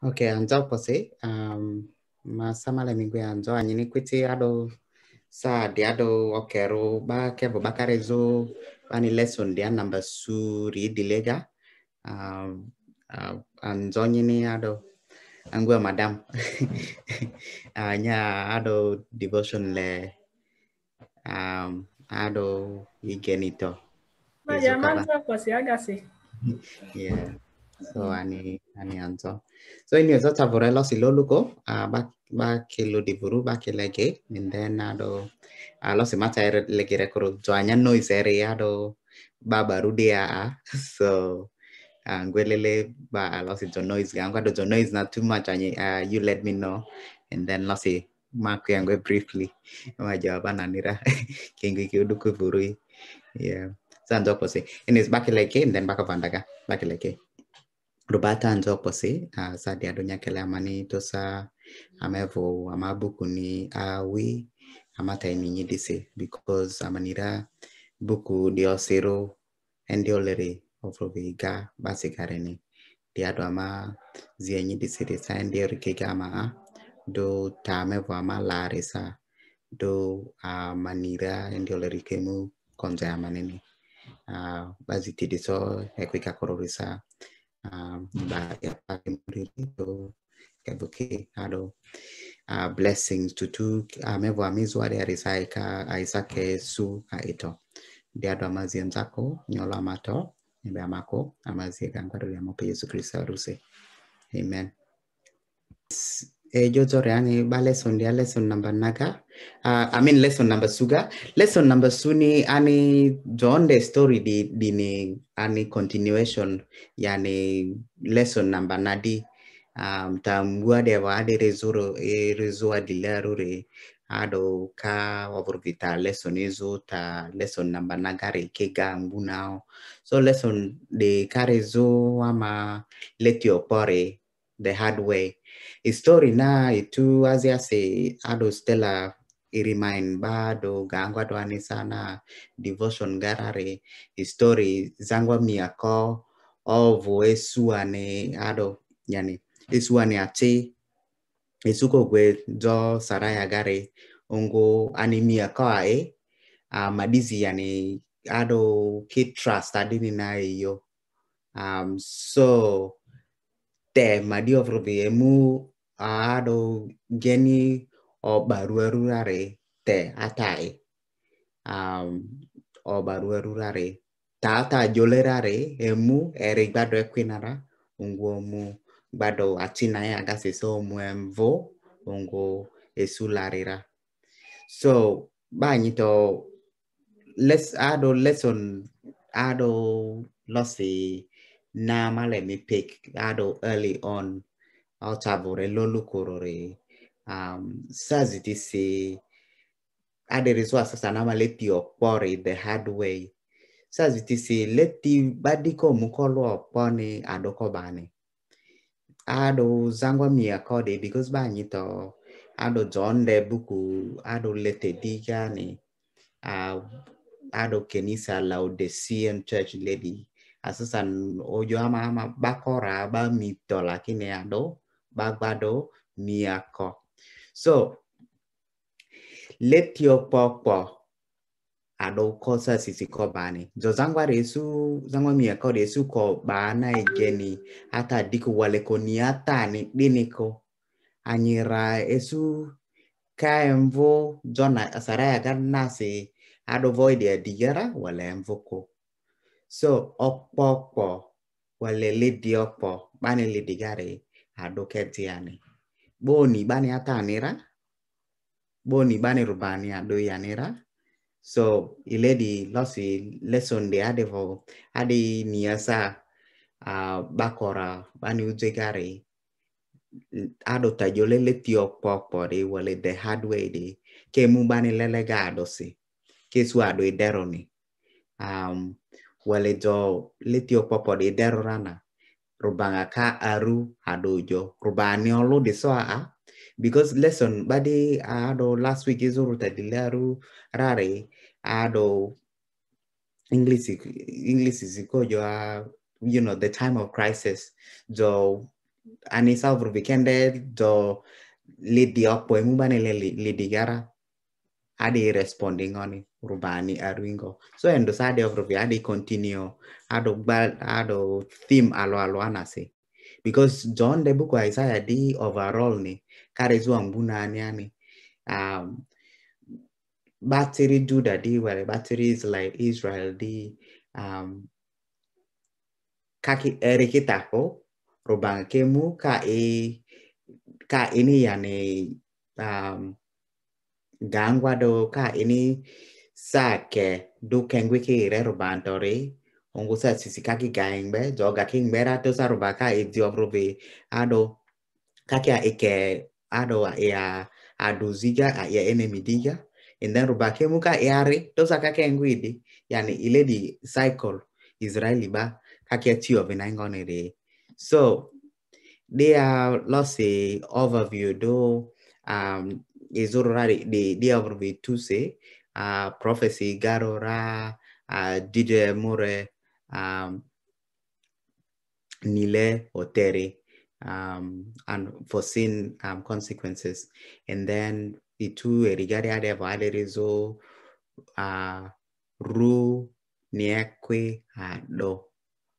Oke, anjo pose. Um, ma minggu anjo Ini kwiti ado sa di ado okero ba kevo bakarezo bani lesson dia namba suri dilega. Ya, um, uh, anjo ini ado angwe madam. Anya ado devotion le um, ado igenito. Ma jamanjo pose agasi. yeah. So ani anianzo so inaweza tavurelo siloluko uh, ah, ba ba kelo divuru ba kelege minden ado ah, alo ah, simata er legere koro joanya no isere ado baba rudia a so angwelele ba alo si jo noise gangu ado jo noise na too much anye uh, you let me know and then losi maku yangwe briefly ma jawaba nanira kengu kiuduku vurui yeah So, sanzo kose in is back like and then back of andaga back like rubata njokosi uh, ah, sadia donya kelamani amani tosa amevo amabuku ni awi amata eminyi disi because amanira buku diosiro endiolere ovoviga basigarene diado ama zienyi disi disa endiorikega ama do tamevo ama larisa do amanira endiolerikemu konja amanene uh, ah, bazitidiso ekwika kororisa um, back, blessings to amevyo amizwa ari arisaika aisake yesu aito ndiandu amazie nzako nyolo amato embe amako amazie yesu kristo aruse amen Jojo Reani ba lesson ya lesson number naga. Uh, I mean lesson number suga. Lesson number suni ani John the story di dini ani continuation yani lesson number nadi um, tambua de waade rezuro e rezua dilarure ado ka wavurvita lesson izo ta lesson number nagare kega ngunao so lesson de karezo ama let your pore the hard way story na itu azi ase ado stella remind bado gangwa dwani sana devotion garare story zangwa miako ovo esuane ado yani esuane ate esuko gwe jo saraya gare ongo animia kae uh, madizi yani ado ki trust adini na iyo um, so mu a do geni o barua rurare te atai. Um, o barua rurare. Tata jolerare emu ere gbado ekwinara ungo mu gbado atinaye agaseso mu emvo ungo esularira. So banyito let's ado lesson ado losi Nama let me pick ado early on altavore lolu korore um sazi tisi aderezwa sasa nama leti okpore the hard way sazi tisi leti badiko mukolo okpone adokobane ado zangwa mi akode because banyito ado zonde buku ado lete digani uh, ado kenisa Laodicean church lady asasan ah, ojo ama ama bakora ba mito lakini ado bagbado miako so leti opopo ado kosa sisi ko bani zo zangwa resu zangwa miako resu ko bana ejeni hata diku wale koniata ni diniko anyira esu kaemvo jona asaraya ganasi ado voidia digera wale mvoko So ọkpọkpọ walelidi ọkpọ bani lidigari adoketiani boni bani atanira boni bani rubani adoyanira so iledi losi lesson de adevo adi niasa bakora bani ujegari adotajoleleti ọkpọkpọ de wale the hard way de kemu bani lelega si kesu ado ideroni um, walejo letio popo de derorana rubanga ka aru hadojo rubani olu de so a because lesson badi ado last week is ruta dilaru rare ado english english is kojo a you know the time of crisis do ani salvo weekende do lidi opo emubane lidi gara adi responding on it Rubani arwingo so endo sade of rovi adi continue ado bal ado theme alo alo anase because john de book isaiah ya di overall ni kare zuwa mbuna ani ya ani um battery judah di wale battery is like israel di um kaki erikitako rubang kemu ka e ka ini e yani um gangwa do ka ini e sake ki re rubantori ongu sa sisika ki gaingbe, joga kingbe rato sa rubaka edi obrobe ado kake a ike ado ya adoziga ya enemy diga and then rubake muka yare tosa kake ngwidi yani ile di cycle israeli ba kake tio vinangone re. so they are lost a overview though um is already the they are to say uh, Prophecy Garora, uh, Dide Mure, um, Nile Oteri, um, unforeseen um, consequences. And then itu erigari de valerizo uh, ru niekwe ado.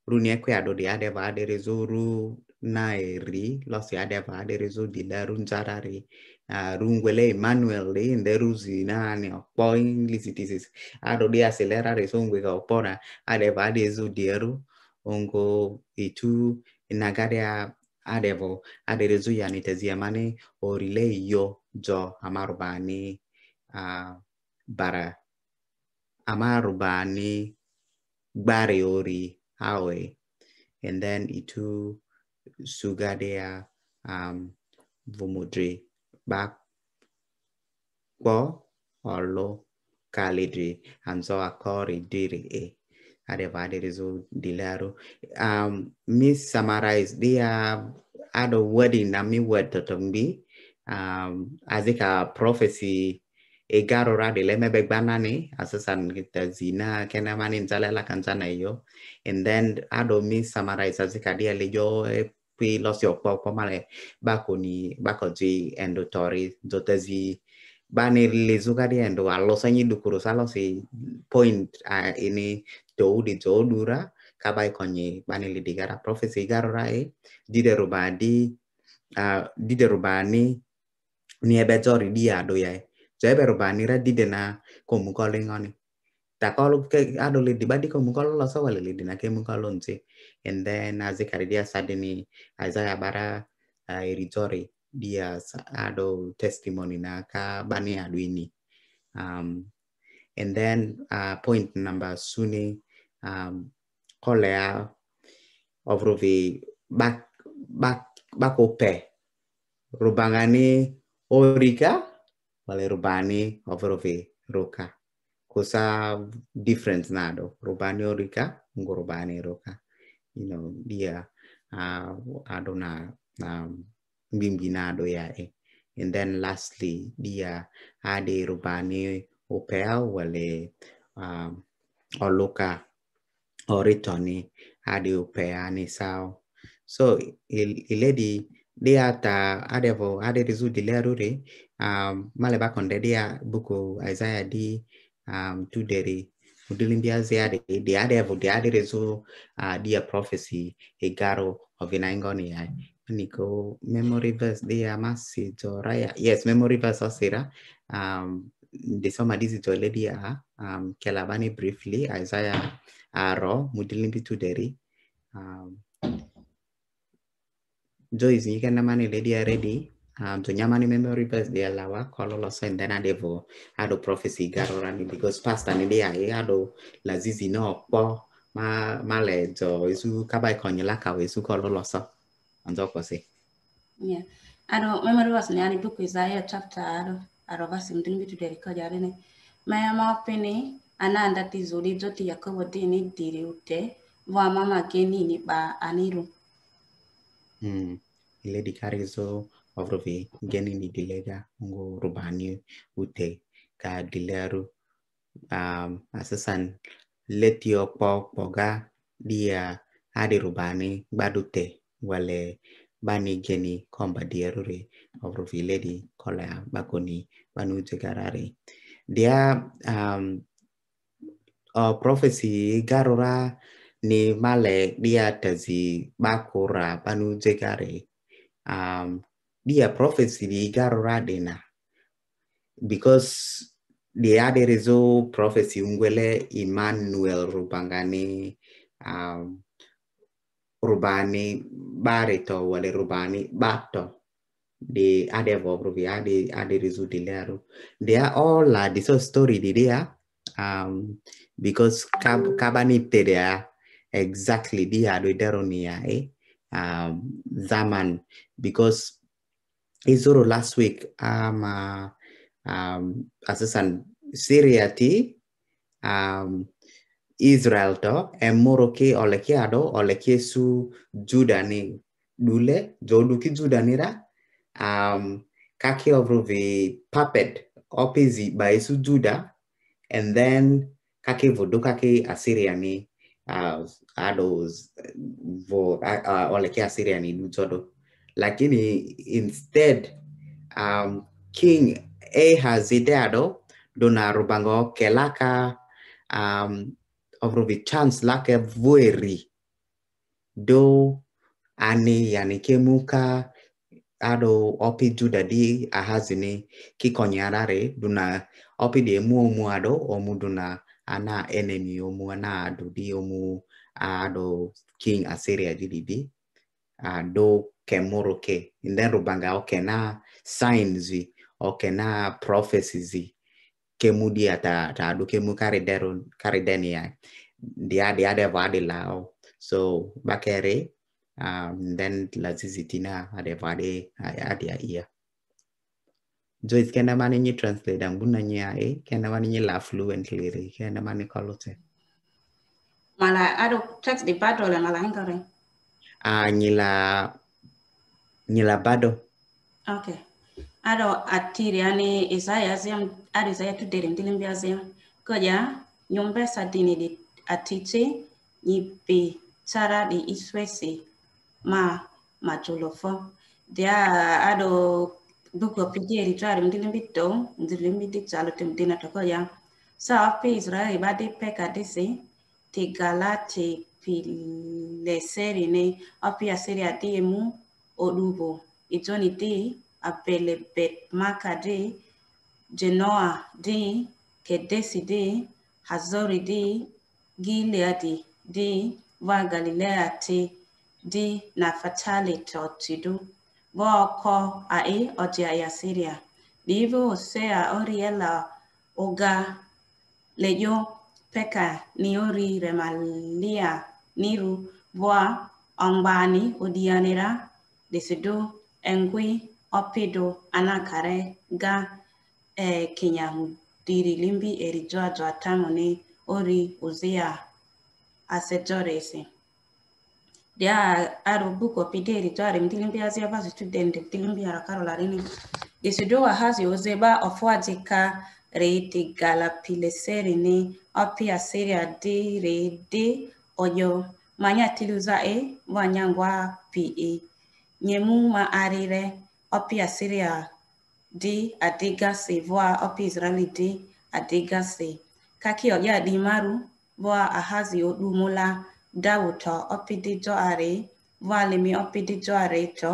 Ru niekwe ado di ade valerizo ru naeri, los ade valerizo di la runjarari arungwele ah, manuel de nderuzi nani okpo illicitisis arodi ah, acelera resongweka opora adeva ah, adezu dieru ongo itu nagaria adevo aderezu yanitezia mane orile yo jo amarubani uh, bara amarubani gbare ori awe and then itu sugadea um, vomodre back or locality and so according to whatever the result dilaro um me summarize they are add a word in a me word to um as a prophecy e garo rade begbanani asasan kita zina kena mani nzala la yo and then ado me summarize as a dia lejo pe los yo pa pa male bako ni ko ji endo tori ba ne le endo du kuro sa lo si point a ini do di do dura kabai konyi di gara profesi ra e di di di di ba ni ebe jori di do ya jo e. E ba ni ra de na komu ngoni ta lu ke di ko komu ko lo so mu ko lo kolonsi and then Azikaria Sadini, Isaiah Bara uh, Iritori Dias Ado testimony na ka bani Adwini. Um, and then uh, point number Suni um, Kolea back back back ope Rubangani orika Wale Rubani rovi Roka. Kusa difference nado Rubani orika ngorubani Roka you know dia uh, adona um, ya e and then lastly dia ade rubani opel wale um, oluka oritoni ade ni sao so iledi dia ta adevo ade rizu dilerure um, male bakonde dia buku isaiah di um, tuderi during their Ziadi, the Adevu, the Aderezu, uh, their prophecy, a garo of an angonia. Nico, memory verse, they are massive, yes, memory verse, Osira. Um, this ndizi toledi ya um, kelabani briefly isaiah aro uh, mudilimbi tuderi um, joyce you can nyikenamani ledi ya redi Ah, um, to Nyamani Memory dia alawa kololo so and then adevo ado prophecy garora ni because pastor ni dia e ado lazizi no po ma male jo isu kabai konyola ka isu kololo so anzo ko se yeah ado memory was ni ani book Isaiah chapter ado ado verse mdimbi tu deri ko jare ne maya mapini ananda tizuri joti yakobo dini diri ute wa mama keni genini ba aniru mm ile dikarizo ofrofi geni ni dilega ngo rubani ute ka dileru um, asasan leti ọkpọ poga dia adi rubani badute wale bani geni komba dierure ofrofi ledi kola bakoni banu utegarari dia um, uh, prophecy garura ni male dia tazi bakura banu jegare um, their prophecy they got radina because they are the result prophecy ungwele Emmanuel rubangani um, rubani barito wale rubani bato they had a verb they had a they are all uh, this story they are um because cab cabanite exactly they are the deronia eh um zaman because Isuru last week ama um, uh, um asasan Syria ti um, Israel to e Moro ke oleke ado oleke su Judani dule jodu ki Judani ra um, kake ovrove vi puppet opezi by su Juda and then kake vodo kake Assyria uh, ado uh, vo uh, uh oleke Assyria ni du lakini instead um, king ahas ideado na rubango laka um, ovrovichans chance lake vueri do ani yani kemuka ado opi juda di ahazini kikonyarare duna opi de mu omu ado omu duna ana enemy omu ana ado di omu ado king assyria jididi di ado kemuru ke rubanga okena signs okena prophecies kemudi ata ta do kemu kare denia dia dia de vadi lao so bakere um then lazizitina ade vade ade ia Joyce kena mani ni translate buna nyi ae kena mani ni la fluently re kena mani kalote mala ado text the battle na langare a ah, nyi la bado okay aɗo atiri ani isaya zem aɗo isaya tudere ndilim mbiya ziam koja nyumba sadini ɗi atite ñibbe tara ɗi iswese ma ma jolofo dia ado dugo pidi eri chara mbi dow ndilim mbi chalo jalotim dina to koja sa pe israel ɓaɗi peka disi ti galati pileseri ne opia seri adiemu odubo ijoni di apele bet maka di genoa di kedesi di hazori di gilea di di wa galilea ti di nafatali totidu bo ko ae oja ya siria livu osea oriela oga leyo peka ni ori remalia niru bwa ongbani udianira desido engwi opido anakare ga e kinyahu diri limbi erijwa jwa tamoni ori uzia asejoresi dia aro buko pide erijwa ari mdilimbi azia bazi student mdilimbi arakaro larini desido wa uzeba ofwajika reiti galapileseri ni opi asiria di reidi oyo manya tiluza e wanyangwa E, nyemu ma arire opi asiria di adigasi voa opi israeli di adigasi kaki oye adimaru voa ahazi odumula dawuto opi dijo are voa lemi opi dijo are to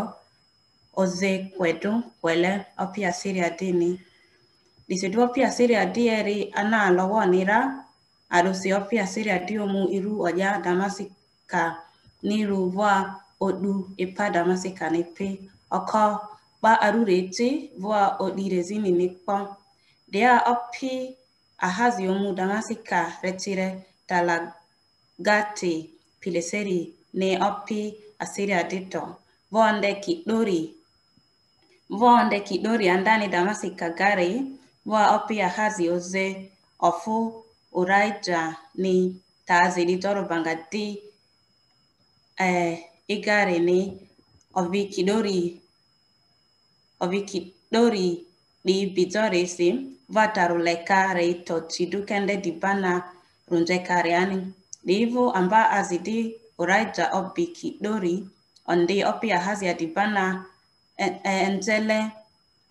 oze kwedu kwele opi asiria dini disedu opi asiria di eri ana alowo nira arusi opi asiria di omu iru oya damasika niru voa odu epa masika nepe oko ba arurete voa odirezini nikpon dea opi ahazi omu ka retire talagate pileseri ne opi asiri dito voonde kidori voonde kidori andani ka gare voa opi ahazi oze ofu uraija ni taazilitoro bangadi eh, igare ni ovikidori ovikidori di viki si vataru lekare to chidukende di bana runje kareani ɗivu amba azidi uraija o ondi ɗori ondi ya hazia di bana enjele e,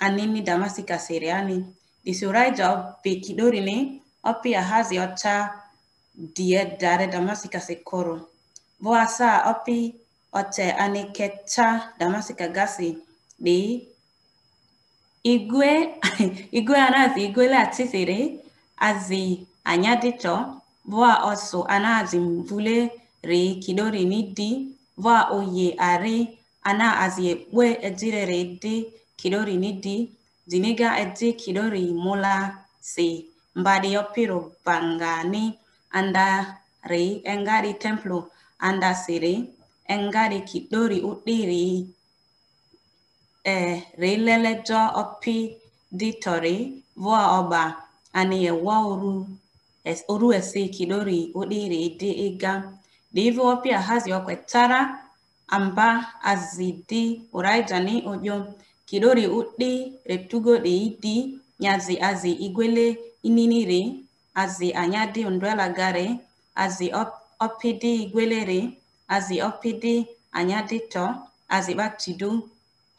anini damasi kasiriani disi uraija biki ɗori ni opia ahazi ocha die dare damasi kasikoro voasa opi ote anikecha damasikagasi de igwe igwe anazi igwele atisere azi anyadito voa oso anazi mvule re kidori nidi voa oye are ana azi ekwe edire re di kidori nidi ziniga edi kidori mula si mbadi opiro bangani anda re engari templo anda sere en gari utiri uɗɗiri e eh, rilelejo oppi ditori voa oba ani e es oru esi kiɗɗori uɗɗiri di iga ɗivi oppi ahazi okwettara amba azidi uraijani oyo kiɗɗori uɗɗi rettugoɗi idi nyazi azi igwele ininiri azi anyadi unduelagari azi oppidi igwelere azị ọpịdị anya dịtọ azị kpatidu do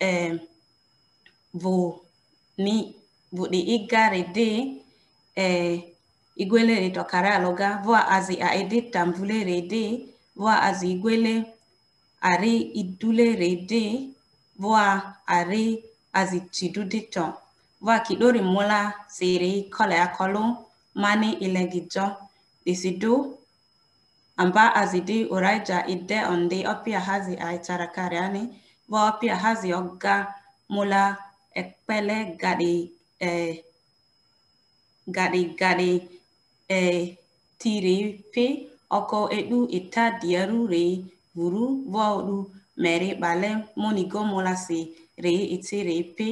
eh, vo ni buɗi iggare de eh, igwelere to karaloga vo azi a ede tambulere de vo azi igwele are idule de vo are azi tidude to voa kidori mola sere kole akolo mani ilegijo desidu amba azidi uraja idde ondi opia hazi kareani wa opia hazi ogga mula ekpele gadi eh, gadi gadi eh, tiri pi oko edu ita diaru re vuru vodu meri bale monigo mula si re iti re pi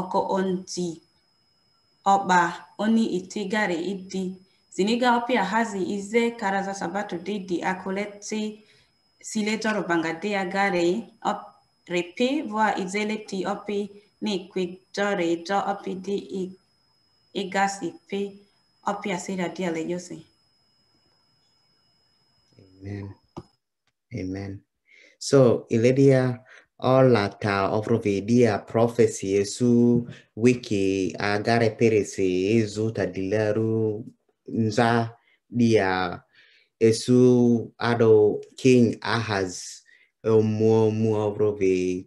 oko onti oba oni itigari idi Senegal pia sabato op repi voa izele ti opi ni opi di igasi pi opi asira dia Amen. Amen. So Iledia allata ofrovedia prophecy esu wiki agare peresi ezu tadilaru nza dia esu ado king ahaz muo muo vrove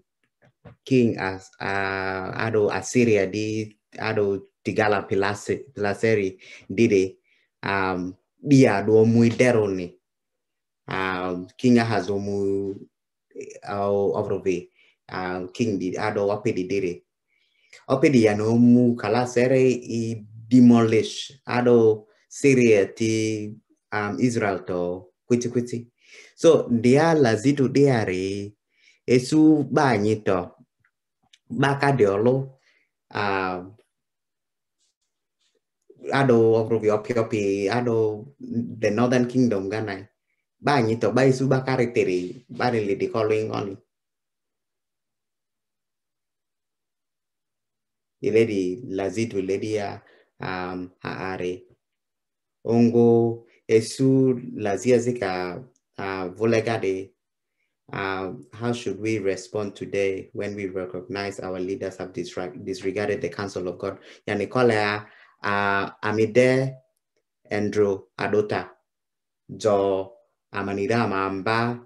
king as uh, ado Assyria di ado tigala pilaseri dide um dia do muideroni um king ahaz mu au avrove um king di ado wapedi dide opedi ya no mu kalasere i demolish ado Syria ti um, Israel to kwiti kwiti. So dia la zitu diari esu ba nyito baka diolo um, ado okrovi opi opi ado the northern kingdom gana ba nyito ba esu ba karitiri ba rili di calling oni. Ile di la zitu ile di ya um, haare. Ha ongo esu zika uh, volegade. Uh, how should we respond today when we recognize our leaders have disregarded the counsel of God? Yani Yanikola uh, amide Andrew Adota jo amanira mamba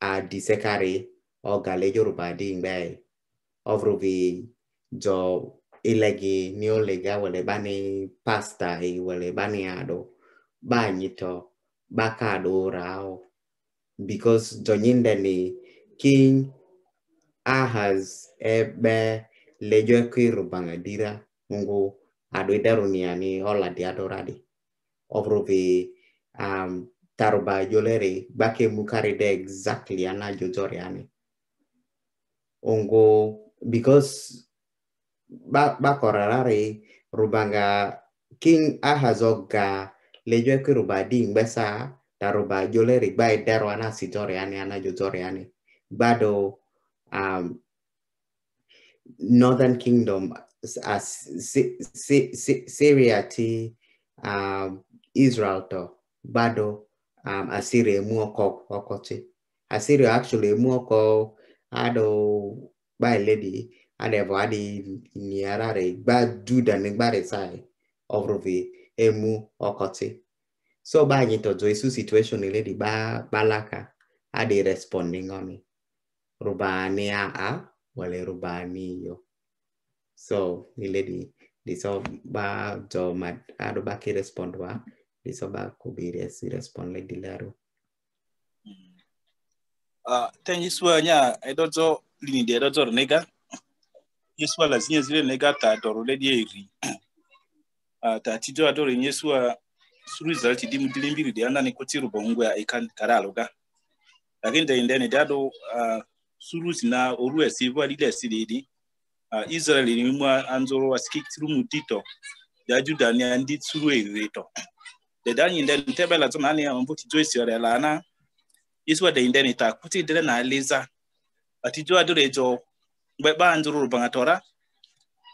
adisekari ogale Yoruba di ngbe ovruvi jo ilagi niolega wale bane pasta i wale bane ado ba nyito baka ado rao because jonyinde ni king ahas ebe lejo kwiru bangadira mungu ado idarunia ni hola di adoradi ovrovi um, taruba jolere bake de exactly ana jojoriani ongo because gbakọrararị rubanga king ahazoga lejwe ki ruba di ngbesa da ruba joleri gba idero ana sitoriani ana jotoriani gbado um, northern kingdom as syria ti um, israel to gbado um, assyria emu ọkọ ọkọchị assyria actually emu ọkọ ado gba eledi anevɔ aɖe niara ɖe gbadu danegba ɖe sae ɔvrɔve emu ɔkɔti so ba anyi tɔdzo esu situation le di ba balaka aɖe responding ɔni a a wale robani yo so ile di diso ba dzɔ ma adu ba ki respond wa so ba ko be respond le di le ah Uh, tenji suwa nya edodzo lini de edodzo nega yesu alazinye zile nega ta doro le deɛ eri ta ti dɔ adɔrɔ yesu a suru izrael ti dimu dili mbiri de anani e ni koti rubo ngwe a ikan kara aloga lakini da indeni dado suru zina oru esi vwa lile sidi di izrael ni mwa anzoro wa skik tiru mutito da juda ni andi suru e eirito da dani indeni tebe la zona ani ambo ti jo esi ore la ana yesu wa da indeni ta kuti dele na aliza ati jo adore jo be ba anzururu bangatora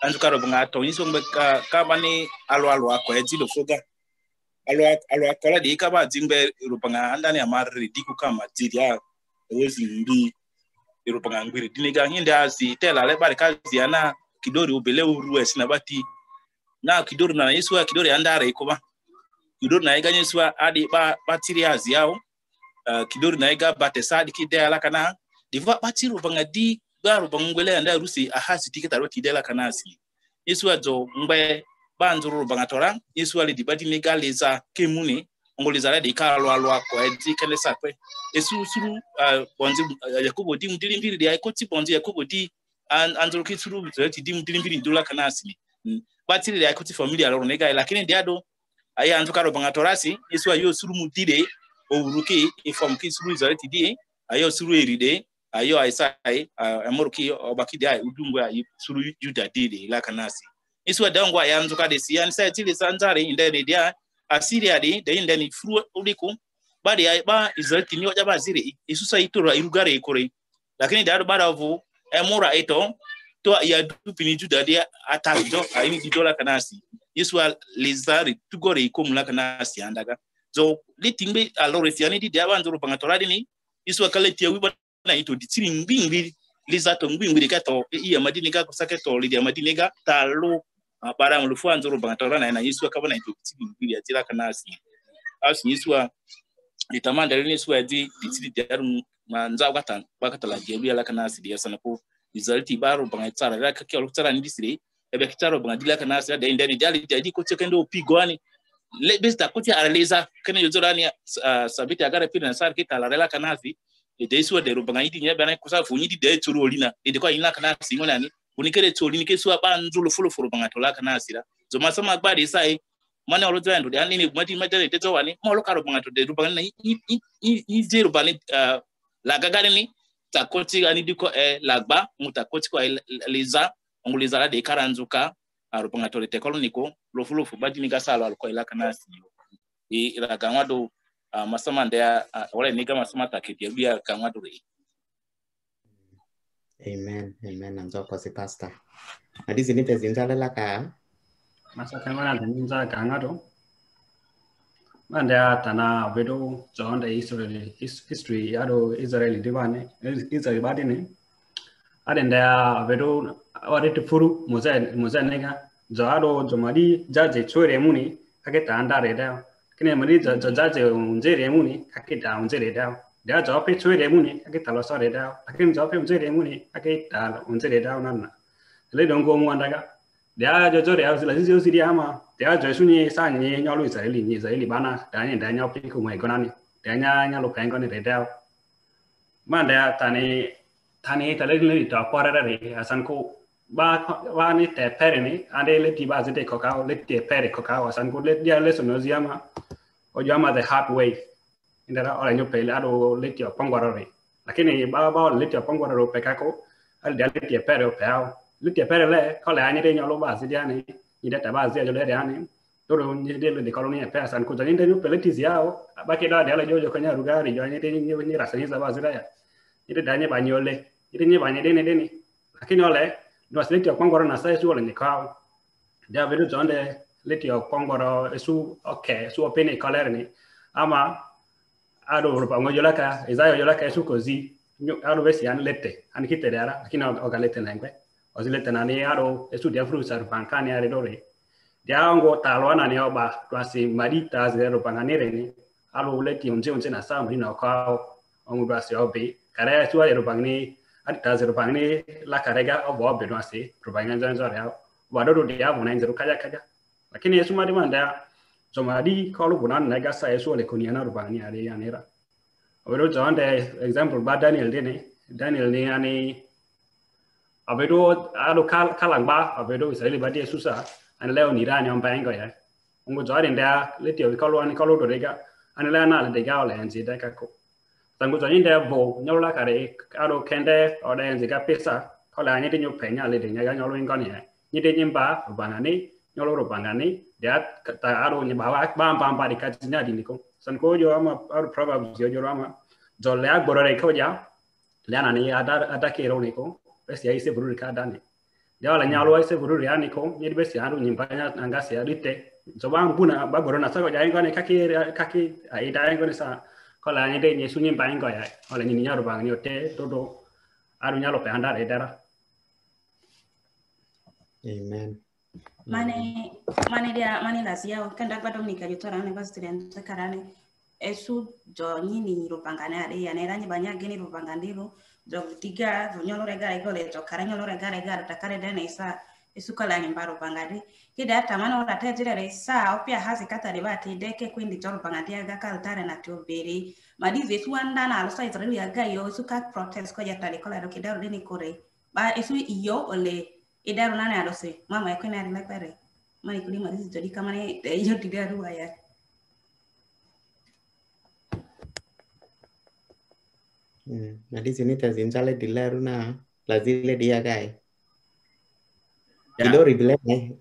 anzukaro bangato yiso so ka alu alu alwa ko edzilo foga alwa alwa kola di kaba dzimbe rupanga andani amarri diku kama dziri ya wezi ndi rupanga ngwiri diniga hindi azi tela le bari kazi ana kidori ubele urue sinabati na kidori na yesu kidori andare ba kidori na iganyeswa adi ba batiri azi yao uh, kidori na iga batesa dikidela kana diva batiru banga di daru bangwele anda rusi ahasi siti ke taro tidela kana si yesu azo ngbe banzuru bangatora yesu ali dibati megaleza kemune ngolizala de kalo alo ako edi kele sapwe yesu suru bonzi yakobo di mdilimbiri di aikoti bonzi yakobo di anzuru kituru zeti di mdilimbiri dola kanasi si batiri de aikoti familia loro nega lakini diado aya anzu kalo bangatora si yesu ayo suru mudire ouruke ifamki e suru zaleti di ayo suru eride ayo ai aisai uh, amurki obakidi ai udungwa suru juda dili la kanasi iswa dangwa ya nzuka de sian sai tili sanzari indeni dia asiria di de inde ni fru uliku bari ai ba israel kinyo ja ba ziri sai tura irugare ikore lakini da ba da vu emura ito to ya dupini juda dia atajo ai ni dola kanasi iswa lizari tugore la kanasi andaga zo litimbe alore siani di dia ba nzuru pangatoradi ni isu kale tiawi na ito di tiri li liza to ngbingri kato i ya madini ka kusake to ya madini ga talo para mulu fuwa nzoro banga tora na yesu akaba na ito tiri ngbingri ya tira kana asi asi yesu a litamanda lene yesu a di di tiri diaru ma nza wakata wakata la jeru ya kana asi di ya sana ko izaliti baro banga tsara la kakia lokutara ndisire ebe kitaro banga di la kana asi da indari dali dali ko tsekendo opigwani le bista kuti araleza kene yozora ni sabiti agara pina sar kita la rela kana asi ede so de roba ngai dinya bana kusa funyi di de turu olina ede kwa ina kana singo nani unikere turu ni kesu aba nzulu fulu fulu banga tola kana asira zo masama gba de sai e, mana olo zando de anini mati mata de tezo wani mo lo karo banga to de roba ngai i i i bani la gagale ni takoti ani diko e lagba mutakoti kwa leza ngulizala de karanzuka arupanga tole tekolo niko lofulofu badi nikasalo alko ila kana singo i raga ngwado Ah, masama masamandeya ah, wale nika masama takitia bia kama kamaduri amen amen nanzo kwa si pastor adisi nipe zinzalalaka masakamana kanga kangato mandeya tana vedo zonde israel history yado israeli divane eh, israeli badine adendeya vedo awarete furu mozae moza nega zo ado zomadi jaje chwele muni kake taandare dao किनभने जाजे हुन्छै रेमु नि खाके ढा हुन्छै रेडा ढा झपे छोइ रेमु नि खाके थालो स रेडा खाके झपे हुन्छै रेमु नि खाके ढा हुन्छै रेडा उनीहरू ले डोङ्गो मु अन्डाका ढा जो जो रे आउँछ लसि जो सिरी आमा ढा जो सुनि सा नि न्याउ लु झैली नि झैली बाना ढा नि ढा न्याउ पे खु मै गना नि ढा न्या न्या लो काइ गने रेडा मा ढा ताने थाने तले ले ढा परेर रे आसान को ba ba ni te pere ni ande le ti ba zete kokao le te pere kokao san go le dia le sono ziama o jama the hard way indara ora nyo pele ado le ti pangwarore lakini ba ba le ti pangwarore pe kako al dia le ti pere pe ao le ti pere le ko le ani de nyo lo ba zia ni ni da ta ba zia le de ani to ro ni de le de kolonia pe san ko ni de nyo pele ti ziao ba ke da dia le jojo kanya rugari jo ni de nyo ni rasani za ba zia ya ni de da ni ba nyole ni de ni ba ni de ni de ni lakini ole do asileti okwangoro na sai suo lenikau dia vedu zonde leti okwangoro su okay su opene ni ama ado rupa ngoyolaka izayo yolaka su kozi ado vesi an lete an kitere ara akina ozi lete na ni ado esu dia frusa rupankani are dore dia ngo talwa ni oba twasi marita zero panganire ni alo leti unje unje na samu ni na kwao ongu basi obi kare esu ero pangni anta zero pangni la karega o oh, bo beno ase probainga zanzo ya wado do dia bona zero kaja kaja lakini yesu mari manda somadi kalu bona nega sa yesu le konia na rubani ari anera obedo jonde example ba daniel dene daniel ni ani abedo alo kal kalangba abedo israeli ba yesu sa an leo ni rani on bango ya ungo jari nda letio kalu ani kalu do rega an le na le dega ole enzi deka ko tangu tani nyinde vo nyola kare aro kende ora nzi ka pesa kola nyi di nyope nya le di nyaga nyolo ingo ya nyi di nyimba ni nyolo ro di dia ta aro ni bawa bam bam ba de ka nya di niko san ko jo ama aro bu jo jo ama jo le ak borore ko ja le anani ada ada ke ro niko besi ai se buru ka dani di ala nyalo ai se buru niko nyi di besi aro nyimba nya anga se arite jo bam buna ba goro na sa ko ja ni ka ki ka ki ai da ni sa kola ni de ni sunyin pa ingo ya ole ni nyaro bang nyote, todo aru nyalo pe andar edara amen mane mane dia mane la sia ya. kan dagba dominika jutora gitu, ne student karane esu jo nyini rupangane ada ya nera nyibanya gini rupangandiro jo tiga vunyolo regare gole jo karanyolo regare gara kare dana isa esu kala nyimba rupangade kida hidata mana jire jirera isa opia hasi katari bati deke kwindi chol pangatia ga kaltare na tubiri madizi su anda na alsa israel ya ga yo su ka protest ko yatari kola ro kidaru deni kore ba esu iyo ole idaru nana alose mama yakuna ari lepere mani kuli madizi tori kama ne eh, iyo tidaru aya Hmm. Nah di sini tazinjale dilaru na lazile dia gai. Ya. Idori bilene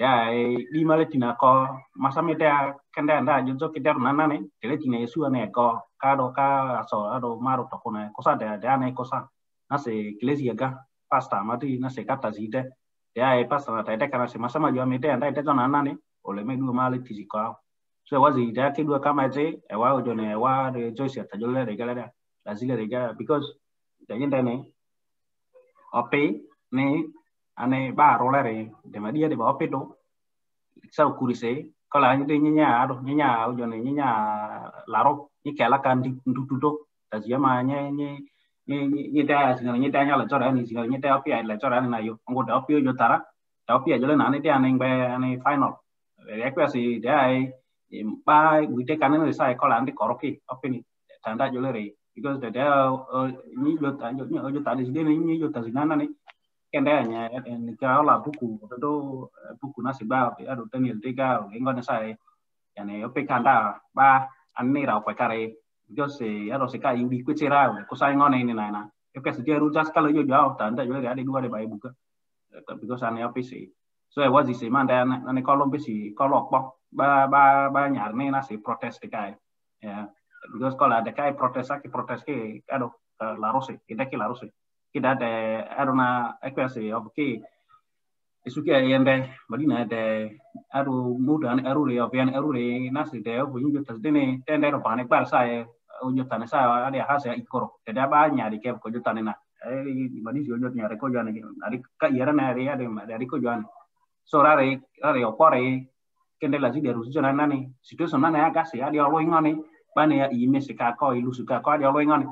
ya di male tina ko masame te kanda anda jonso kitar nana ne tele tina yesu ne ko kado ka aso aro maro to kona kosa de de ane kosa na se iglesia ga pasta mati na se kata zite ya e pasta na taite kana se masama jo mete anda ite tona nana ne ole me du male tizi ko so wazi ida ke du kama je e wa ojo ne e wa de joisi ata jolle de galera la zile de ga because de yende ne ope ne ane ba rolare de maria de ba pedo sau kurise kala ni de nya ado nya au jone nya laro ni kala kan di tutudo tazia ma nya nya nya da singa nya da nya la jora ni singa nya da api la jora na yo ngo da api yo tara da api jole na ne de ane ba ane final request de ai ba we take an ni sai kala ande koroki api ni tanda jole re because the there ni yo ta yo yo ta ni de ni yo ta singa na ni kendanya en gao la buku itu buku na se ba be aro tenil de gao en gona sai ini ope kanda ba anni ra pa kare yo ya aro se ka yudi ku chera ko sai ngone ni na na yo ke se jeru jas yo jao ta nda yo ga de duare bai buka because an ope se so e wazi se mana na kalau kolom be si kolok ba ba ba ba nyar ne na se protest kai yeah because kola de kai protest ki protest ke, aduh, la rose ida ki la rose kida de aruna ekwese of ke isuki ayende madina ya, de aru mudan aru re of yan aru re nasi de of yinjo tasdene tende ro bane kbar sa e onjo tane sa ade hasa ikoro de da ba nyari ke ko jo tane na e madisi onjo nyari ko jani ari ka yara na re ade ari ko jani sora re are opore kende la si de rusi nani ne nani agasi ade olo ingani bane ya ime ka ko ilusu ka ko ade olo ingani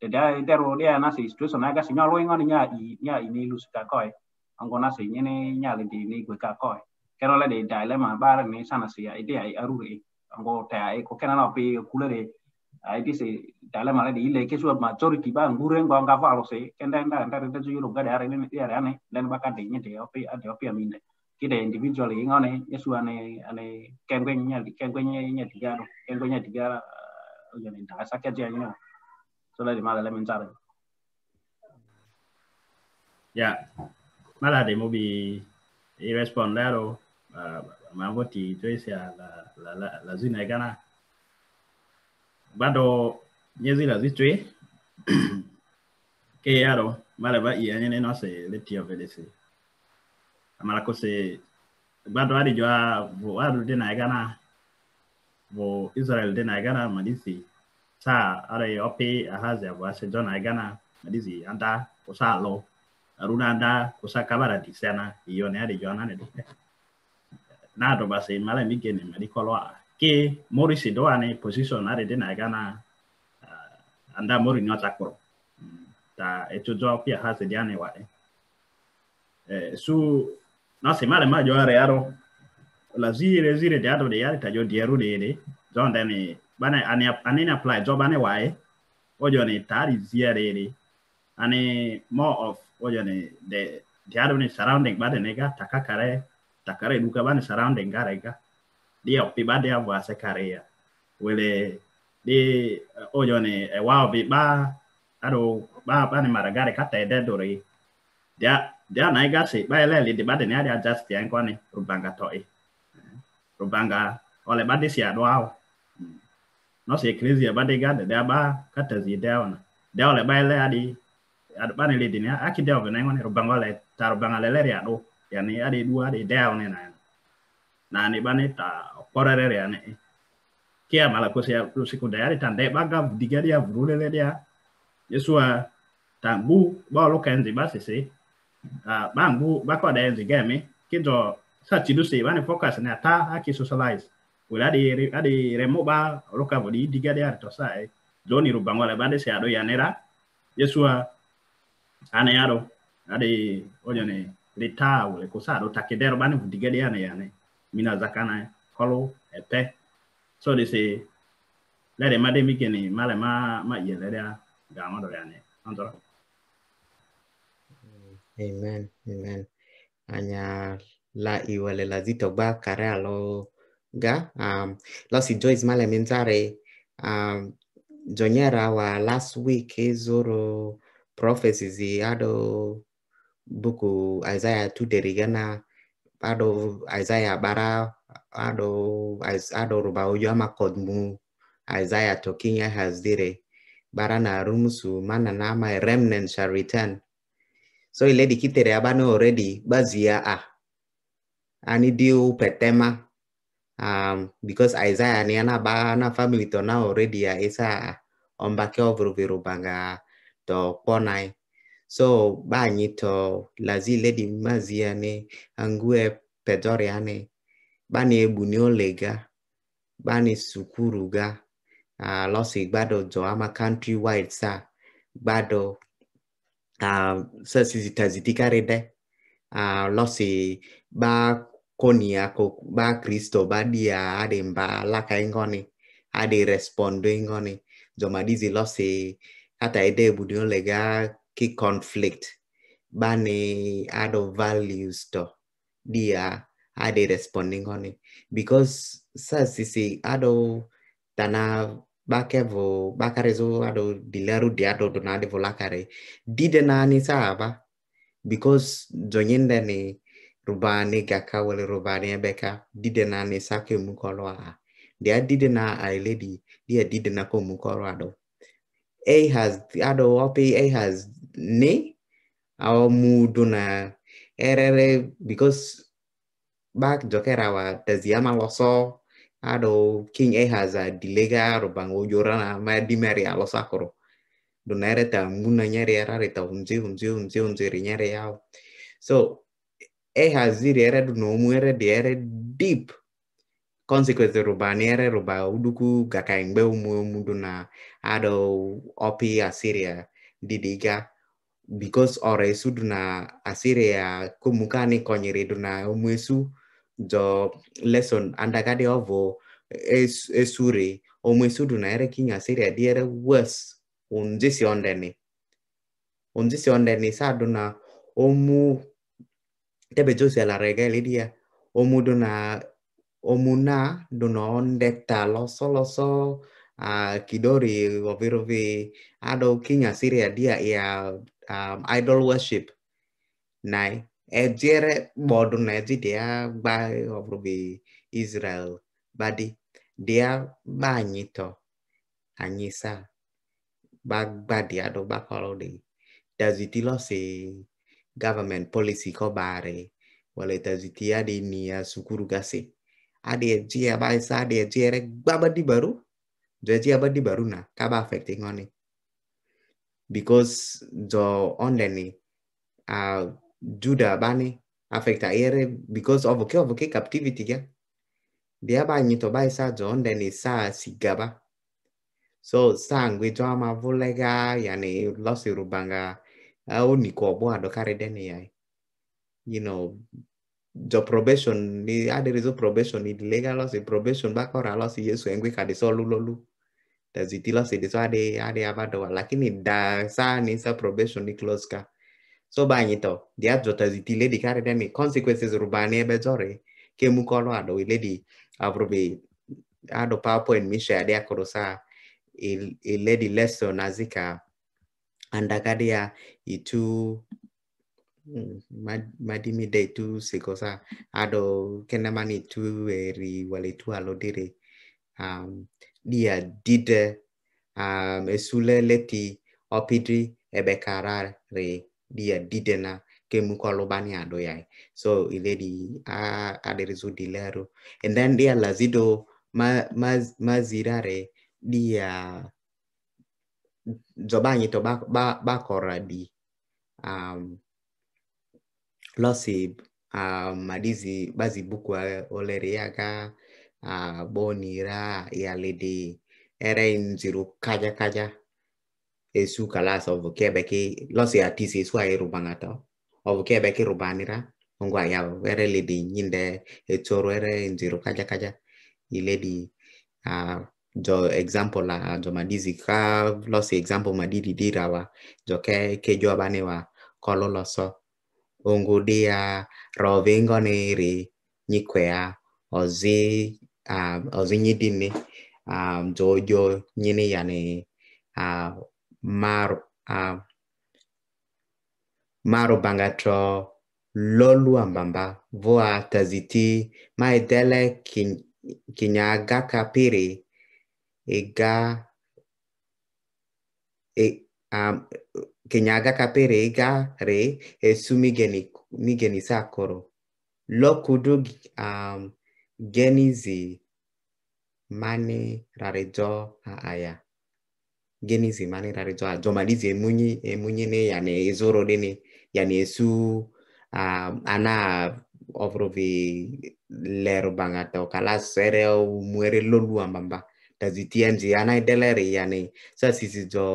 da itero dia na se situation na ga si nya loinga nya i nya i ni lu ska koi ango na se ni nya le di ni ka koi kero le de dilemma ni sana se ai de ai aru re ango ta ai ko kana na pe kula re ai di se dilemma le di le ke su majority ba ngure ngo anga fa lo se kenda nda nda de ju ro ga de are ni de are ne len ba ka de ni de opi mi ne ki de individual i ngone yesu ane ane kengwe nya kengwe nya nya digaro tiga nya digara yo ni ta sa sau đây thì mai là lên mình trả được dạ mai là để mobi i respond lero ma voti to sia la la la la zina gana bado nyezi la zitwe ke yaro mala ba i anyene no se leti of vdc amala ko se bado ari jwa vo adu de na gana vo israel de na gana madisi saa ara opi ahazi abwa sejona igana e, adizi anda kusa lo aruna anda kusa kabara disena iyo ne ari jona ne dite na do basi mala mi gene mali kolwa ke morisi do ane position ari dina igana e, uh, anda mori nyota koro ta etuzo pia hazi jane wale eh, su nasi male majo are aro la zire zire de ado de yari tajo dieru de de zonda ne bana ani ani apply job ani why what you need that is here really ani more of what you the the other one surrounding bana nega takakare takare duka bana surrounding garega dia opi ba dia wa se career wele di what you e a wow bi ba ado ba bana maragare kata ededore dia dia na igasi ba ele di bana ni ada adjust yan kwani rubanga toi rubanga ole ba disia do ao no se bade gade de aba de deona bae le adi bane le dinia aki deove na ngone tar tarubangale le ya do yani adi de adi deone na na ni bane ta korere re ane kia mala ko sia lu siku de adi tande baga diga ya vrule le dia yesua tambu ba lo kenzi ba se se ah bambu ba ko de nzigame kido sa chidu se bane focus na ta aki socialize kuladi adi remoɓa rokka voɗi yiddigade ar to sa e joni rubbangole bade si aɗo yanera yesuwa ana yaɗo aɗe oƴone reta wole ko sa aɗo takkedero ɓane vodigede yana yane mina zakana kolo e pe so de se lere made mikeni male ma ma yelere a gamaɗo yane antora amen amen anya la iwele lazito gba kare alo ga um losi joyce male mentare um jonyera wa last week zoro prophecies ado buku isaiah tuderigana ado isaiah bara ado ado ruba ojo ama kodmu isaiah tokinya dire bara na rumusu mana na ama remnant shall return so iledi kitere abana already bazia a ah, ani diu petema um, because Isaiah ni ba na family to na already ya isa ombake ovrovero banga to ponai so ba nyito lazi lady maziane angue pedoriane bani ba ni bani sukuruga uh, losi bado jo ama country wide sa gbado um, ah, sasizitazitika rede uh, ah, losi ba koni yako ba kristo dia ade mba laka ingoni ade respondo ingoni jomadizi lose hata ede budio lega ki conflict bani ado values to dia ade responding oni because sa sisi ado tana bakevo bakarezo ado dilaru diado donade volakare dide nani saba because jonyende ni rubani gaka wale rubani beka didena ne sake a dia didena a lady dia didena ko do ado a has ado opi a has ne au muduna erere because back wa taziyama loso ado king a has a dilega rubango na ma di meri alo do nere ta muna nyere rare ta umzi umzi umzi umzi nyere yao so E ere ehaziriere na omu omuere dịere dip consequence ruba na ere ruba uduku omu umudu na ado opi asiria didiga because oresu duna asiria kumukani konyere duna umwesu jo lesson andagade ovo es, esure umwesu na ere kinya asiria diere worse unjisi ondeni unjisi ondeni na omu Debe sia la rega le dia, omu omuna donon detta loso loso uh, kidori ovirovi ado kinya siria ya, dia ya um, idol worship. Nai, ejere eh, bodo na ya dia ya, ba vi Israel badi dia ba anyito anyisa ba dia do ba kolodi daziti si government policy ko bare wala tajiti ade niya sukuru gase ade ji aba isa e ade jia re di baru ba di baru na ba affecting ngone because jo online ni a juda ni affect ere because of okay of okay captivity ya dia ba to ba e sa jo online sa sigaba so sangwe jo ama volega yani losi rubanga Do ọgbọ adọkarị deniyai you know the probation the aderizo probation the legal loss the probation bakora loss yesu engwe kadiso lulolu tazi tilo se diso ade ade abadowa lakini da sa ni sa probation ni close ka so banyito the advertise ti lady carry them consequences rubani ebe jore ke mu kolo ado lady avrobe ado powerpoint mi share dia korosa a, a lady lesson azika andagari ya itu mm, madimi de itu se cosa ado kenemani itu eri wale itu alodire um, dia dide um, esule leti opidri ebekara re dia dide na kemuko alobani ado yai so iledi aderizu aderizo dilero and then dia lazido ma, ma, mazirare dia zobáñító bakoradi um, losib um, madizi bazibukua oleriaga uh, bonira yalidi erein ziru kaja kaja esu kalas ovu losi atisi esu ayi rubanata ovu kebeki rubanira ongo ayavu ere lidi nyinde etoro ere nziru kaja kaja iledi uh, jo example la jo madizi ka si example madidi dira wa jo ke ke jo abane wa kolo loso ri rovingo kwe a ozi um, ozi nyidini um, jo jo ni yani uh, mar uh, maro bangatro lolu ambamba voa taziti maedele kin, kinyagaka piri ega e, um, kinyaga kapere ega re esu migeni, migeni sakoro lokudu um, genizi mane rarejo aya genizi mane rarejo aya jomalizi emunyi emunyi ne yani ezoro nene yani esu um, ana ovrovi lero bangata okalasere umwere loluambamba taziTMZ ana delere yani sisi jo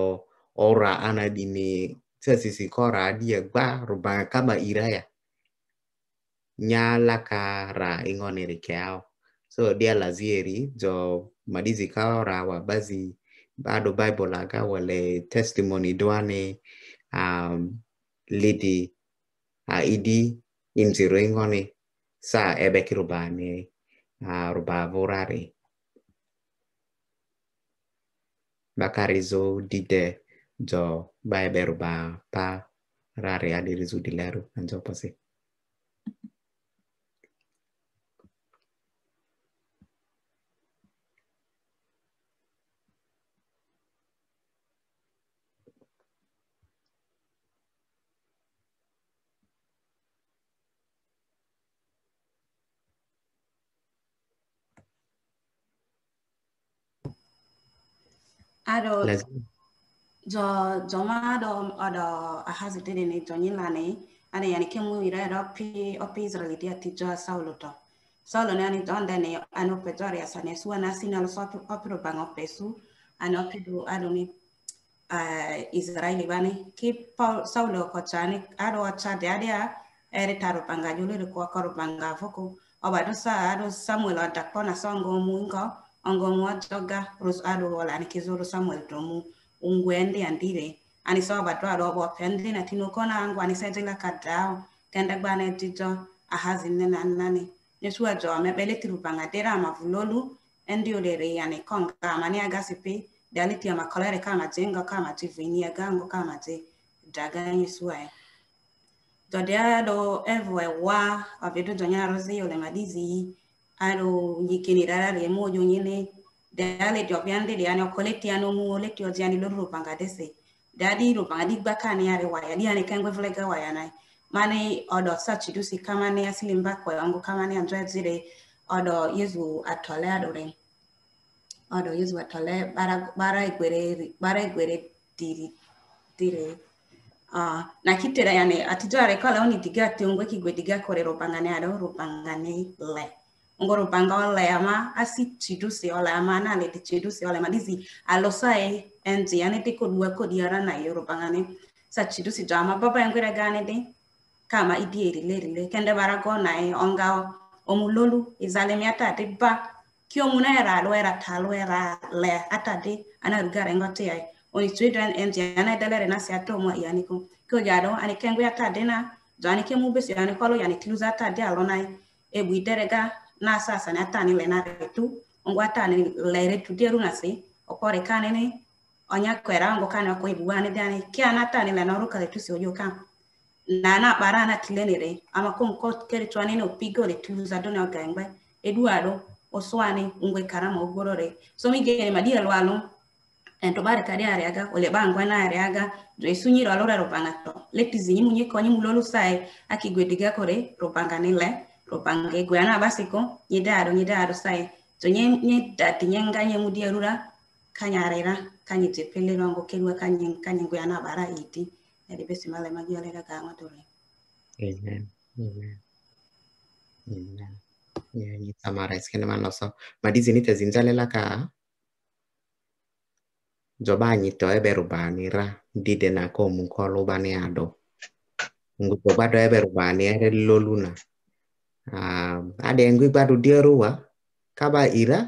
ora ana dini sisi kora dia gba ruba kama iraya nyala kara ingonere kiao so dia lazieri jo madizi kaora wa bazi bado bible aga wale testimony doane um, lidi uh, idi imziro ingone sa ebe kirubani uh, rubavurari bakarizo dide jo bae beru ba pa rare adirizu dileru anjo pose adults jo jo ma do ado a hazete ni to ni na ni ani ani kemu ira ro pi ati jo saulo to saulo ne suana sinal so opro bango pesu ano pi do ado ni eh, israeli bani ki paul saulo ko ado acha de ere taro julu ko koro panga foko oba do sa ado samuel ata mungo ongon wo jogga rus aɗo wola ani kizuru samuel tomu ungwendi andire ani soba dwa robo pendi na tinukona angu ani sejila kadao kenda bana tito ahazi nne nena nani nesuwa jo mebele tirupanga dera mavulolu endi ulere yani konga mani agasipi daliti ya makolere kama jenga kama tivinia gango kama te daga yesuwa jodia do evwe wa avedo jonya rozi ole madizi aro yikinirara remo yonyene dale jobyande liane okoleti ano mu o jani lo rupanga dese dadi ro rupanga digba ni are waya diane kengwe vlega waya nai mane odo such sachi dusi kama ne asilimba kwa yangu kama ne andra zile odo yesu atole adore odo yesu atole bara bara igwere bara igwere diri dire ah na kitera yane atijore kala oni diga tiongwe kigwe diga ro rupanga ne ro rupanga ne le ngoro banga ama asi chidu se si ama na le chidu si olema dizi alosa e enzi ane te kodua kodiara na yoro banga ne sa chidu se jama baba ra gane de kama idi e le le kende bara ko na e onga omulolu izale mi ata de ba kio muna era lo era talo era le ata de ana rugara ngote ai oni children enzi ane delere na si atomo ko kio jaro ane kengwe de na jani ke mubesi ane kolo yani tiluza atade alonai e. E ebu iderega na sasa ne atani le na retu ongo atani le retu dia runa si kane kanene onya kwera ongo kane ko ibu dia dani ke ana atani le na ruka le tu si ojo kan na na bara na re ama ko ko kere twani no pigo le tu za dona gangwe eduardo oswane ungwe karama ogorore so mi ge gene madira lwalo entobare kari areaga ole bangwa na are aga areaga joisunyiro alora robangato letizinyi munyiko nyi mulolu sai akigwediga kore le lo pange gue ana basiko nyida aro nyida aro sai so nye nye dati nye nganye mudia mudi kanya arera kanya tepele rango kelwa kanya kanya gue ana bara iti jadi besi male magi arera kama dore amen amen amen ya ni tamara iskene manoso madizi ni tezinzalela ka nzoba anyị tọọ ebe mungko lo na ka ado. ụbanị adọ do ebe ere lo na Nah, ada yang gue baru dia ruah kaba ira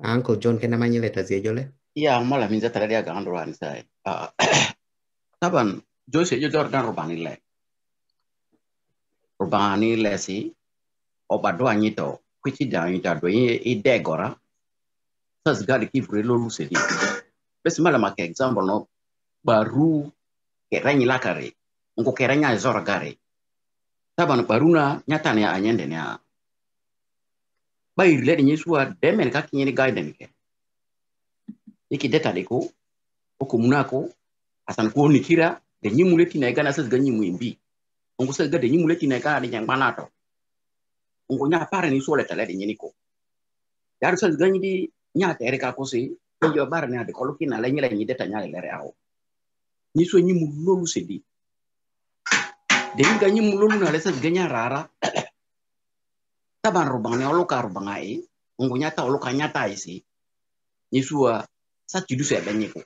ah, Uncle John ke namanya leta zia jole iya malah minza tara dia gan saya. sai taban jo se jo jordan rubani le rubani le si obado anyito kwiti da anyita do ide gora tas gadi kivre lo lu se besi example no baru keranya lakari. ngo keranya zora gare tabana baruna nyata ne anyen de nya bayi le de demen de men ka kinyi garden ke iki deta de ko komuna ko asan ko kira de nyimule tina ga na sas ga nyimu imbi ongo sas ga de nyimule tina ga de nyang banato ongo nya pare ni ta le de ko yar sas ga nyidi nya ta erika ko si yo bar ne ade kolo kina le le nyi deta nya le re awo nyiso nyimu lolu sedi ganyi mulolu na lesa ganya rara taban rubang ne oloka rubang ai. ungu nyata oloka nyata isi nisua sa tidu se benye ko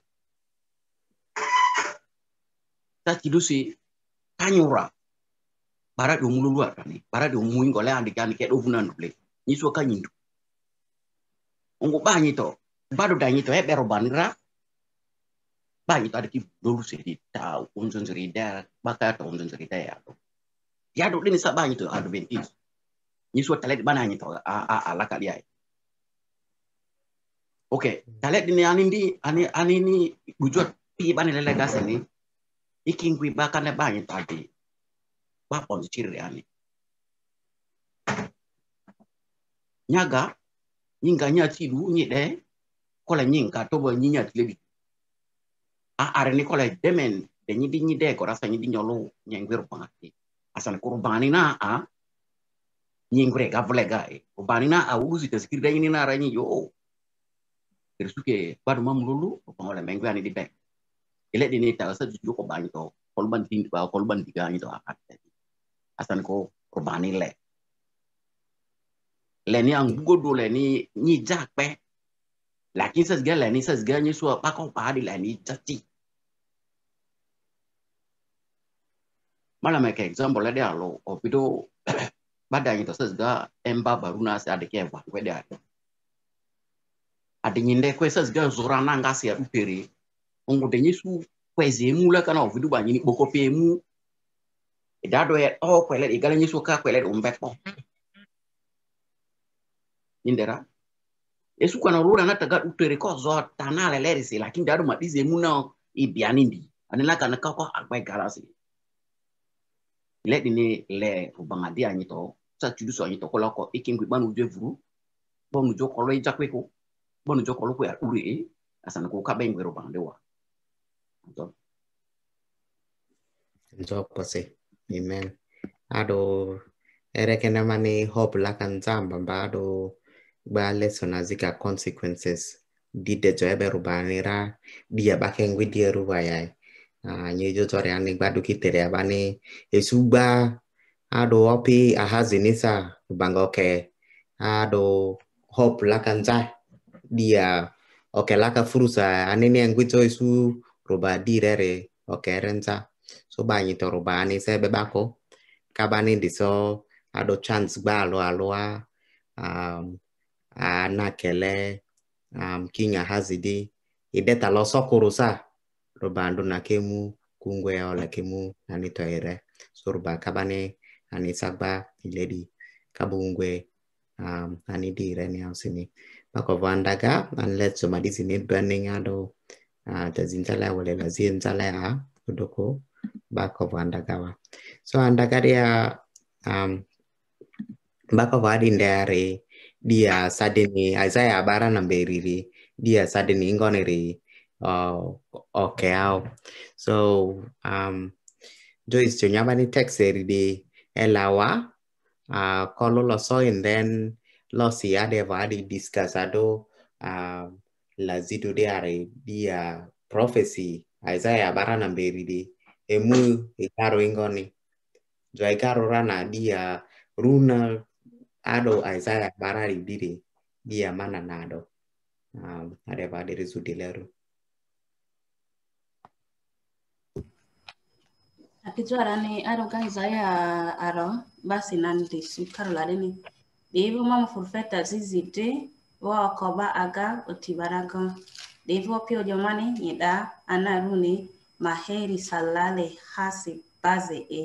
sa tidu si kanyura umulu do kan ni. Barat do muin gole andi kan ke do funan dule nisua kanyindu ungu banyi to bado danyi to e berobanira baita ki dorse di tau cerita zrida bakata unzun cerita ya dok ya do itu ada to ini suatu talent mana ini to a a ala kali dia oke talent ni anin di ani ani ini bujur pi bani lele gas ini iking kui bakana banyak tadi bapon ciri ani nyaga nyinga nyati lu nyi de kola nyinga tobo nyinya a are ni kola demen de nyidi de ko rasa di nyolo nyengwer pangati asan kurbani na a nyengre ga vlega e kurbani na a uzi te skirda nyi na ranyi yo tersuke badu mamlulu pangola mengwe ani be ele ni ta asa ju ko bani to kolban tin ba kolban ga ni to akat asan ko kurbani le le ni ang bugo do le ni nyi jakpe Lakini sasa gani lani sasa gani so pa kon pahadi di lani tati. Mala make example la dia lo opido bada itu sasa emba baruna sa de eva va dia. Adinyinde kwe sasa ga zora nga sia upiri. Ongo denyi su kue zemu lah kana ovidu ba nyini boko pe emu. Idado e ya e, kue oh, kwele igala e suka kue ka kwele umbepo. Mm-hmm. Indera. yesu kwa esuku anarura anataga utere kozo tana lelerisi lakini daru madize muna ibianindi anela kana kako agbai galasi le dini le rubangadi anyito sa chudu so anyito kola ko ikin gbe banu je vuru bonu jo kolo ijakwe ko bonu jo kolo ko ya ure e asana ko kabe ngwe rubangde wa to njo pose amen ado ere erekena ni hope la kan zamba ado zika consequences ya ya ya eh, di didde joye ɓe rubanira ɗiyaɓa ya nyi jo nyejotore ani ya bani esugba aɗo opi ahazinisa rubangoke hope hop lakanja dia oke laka furusa anini to esu ruba direre renca so to ruba ani be bako kabani diso ado chance gba alo aloa um, Ah, na kele ah, kinya hazidi ideta ọsọ kwụrụ saa rụbandụ na kemu kungwe ola kemu nani so, surba kabane iledi kabungwe um ah, ani dire ni ausini makovanda and let's so madizi need burning uh, tazinjala wale lazinjala ya udoko back andagawa so andagaria um back of dia sadini aisaya ah, abara namberiri dia sadini ingoneri uh, oh, okeao ah. so um jois chonyamani texeridi elawa uh, ah, kolo loso and then losi adeva adi discuss ado um, lazido de are dia prophecy aisaya abara namberiri emu ikaro ingoni jo ikarora rana dia runa ado isaia barari nado ɓiya mananaɗo haɗe baɗiri sudileru akijuarani aɗo ga isaia aro basinande sukarolaɗini ɗeyibo mamo furfeta zizide wowakoba aga otibarago ɗeyibo piojomani yiɗa anaruni maheri salale hasi baze e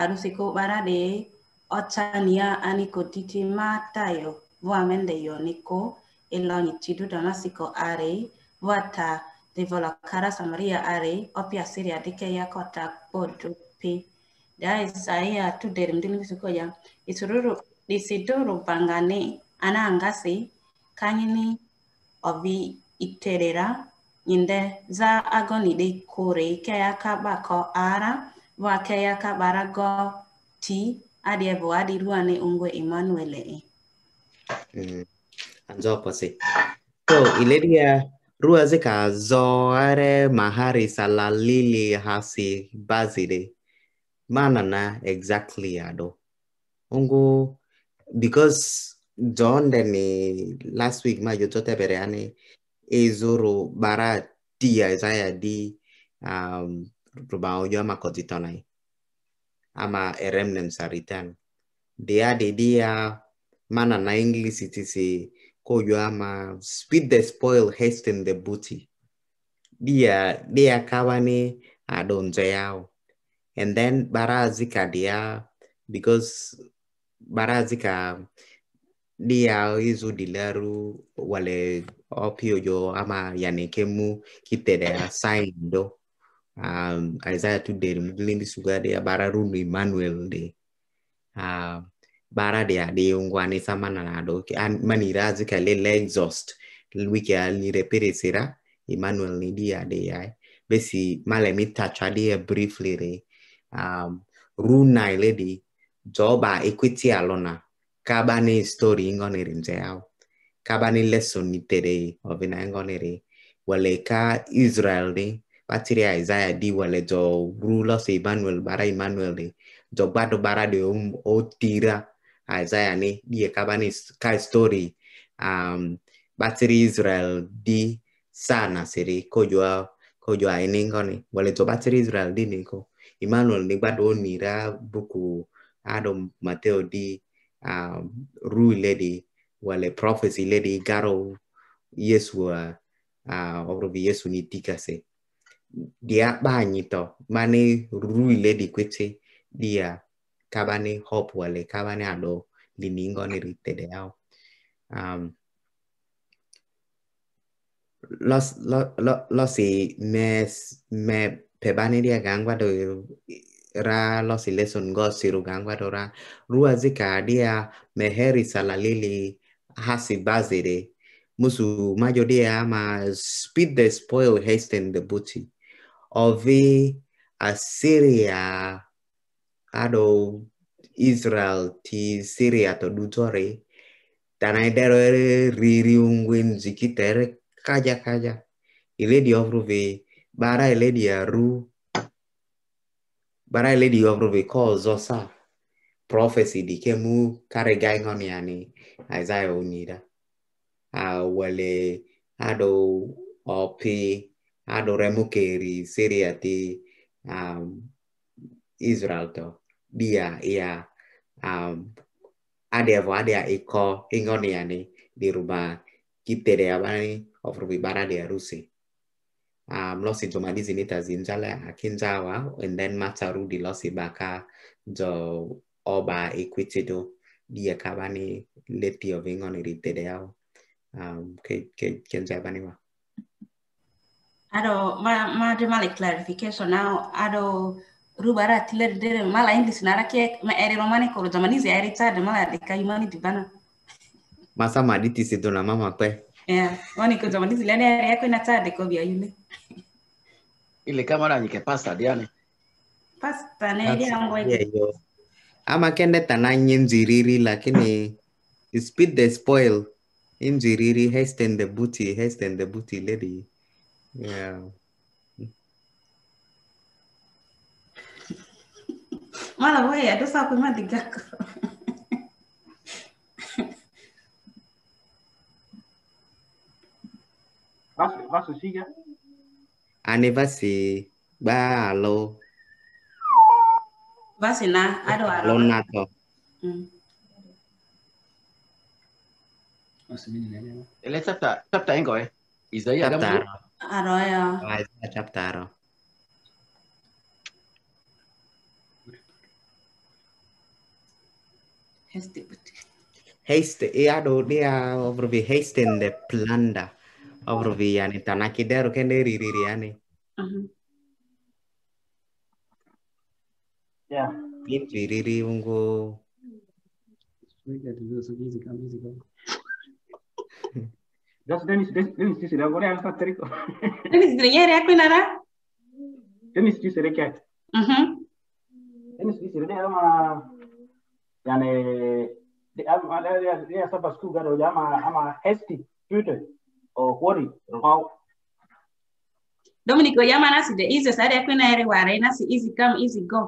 arusiko barade otania aniko titi matayo vuamende yo niko elon itidu donasiko are vuata devola kara samaria are opia siri adike ya kota podu pi da isaia tu deri mdini kisiko ya isururu disiduru bangane ana angasi kanyini ovi iterera nyinde za agoni de kore ike ya kabako ara vuake ya kabarago ti arie voari ruane ungwe Emmanuel e. Mm. Eh, Anzo pose. So ileria rua zika zoare mahari salalili hasi bazire. Manana exactly ado. Ungu because John ni last week ma jotote bereane ezuru bara dia isaya di um rubao yo makotito ama a remnant shall return. The dia mana na English, it is a ama speed the spoil, hasten the booty. Dia, dia kawani adonzo And then barazika dia, because barazika dia hizo dilaru wale opiojo ama yanekemu kitere asaindo. um, Isaiah today remodeling the sugar there bara runu Emmanuel de uh, um, bara there de ungwane samana na doke and manira zika le ni wiki alireperesera Emmanuel ni dia de ai besi male mitacha de briefly re um, runa ile de joba equity alona kabani story ingonere mzeyao kabani lesson ni tere nitere ovina ingonere waleka Israel de atiri Isaiah di wale dzo rulos Emmanuel bara Emmanuel le dzo gbado bara de o tira Isaiah ne die kabani kai story um batiri Israel di sana siri kojoa kojoa iningo ni wale dzo batiri Israel di ni ko Emmanuel ni gbado onira buku ado Mateo di um, ru lady wale prophecy lady garo Yesu uh, obrobi uh, Yesu ni tikase dia banyi to mane rui le di kwete dia kabane hop wale kabane alo liningo ni rite de yao um los lo lo lo si me me pebane dia gangwa do ra los si lesson go siru gangwa do ra rua zika dia meheri salalili hasi bazire musu majo dia ma speed the spoil hasten the booty of Assyria ado Israel ti Syria to dutore tanaidero ere riri ungwin zikitere kaja kaja iledi ofruve bara iledi aru bara iledi ofruve ko zosa prophecy dikemu kare gaingon yani Isaiah unida awale ado opi Ah, dovremmo che ri Serie mm, mm, e di um, Israel dia ia um, ada vo ada iko ingoniani di rumah kita dia bani ofrubi bara dia Rusi um, losi jomalizi nitazinjala akinjawa and then matarudi losi baka jo oba equitido dia kabani leti ovingoniritedeao e um, mm, ke, ke, kenjabaniwa ke ado ma ma de mala clarification now ado rubara tiler de mala english nara ke ma ere romani ko zamanizi ere ta de mala de kayumani dibana masa maditi se dona mama pe. yeah wani ko zamanizi lene ere yako ina ta de ko bia yule ile kamera nyike pasta diane pasta ne dia ngoje ama kende tananye mziriri lakini speed the spoil mziriri hasten the booty hasten the booty lady yeah Malah gue ya, terus aku mah tiga bác sĩ sĩ kìa anh ấy bác ba alo bác sĩ na ado đồ alo à? na to ừ. bác sĩ mình này em lấy sắp tạ sắp tạ anh gọi ý Rồi à. Rồi, chapter rồi. Haste, iyado dia over the plunder. Over vi yani tanakidero kende ririri yani. Uh-huh. Yeah. Pintu riri ungo. Musical, Da su Denis, Denis ti si da gore, ali sad rekao. Denis Drenje, rekao je nara? Denis ti si rekao. Mhm. Denis ti si rekao, ama, yani, ama, ya saba sku garo, ama, ama hesti, pute, o hori, rao. Dominic, oyama nasi de easy, sad rekao na ere ware, nasi easy come, easy go.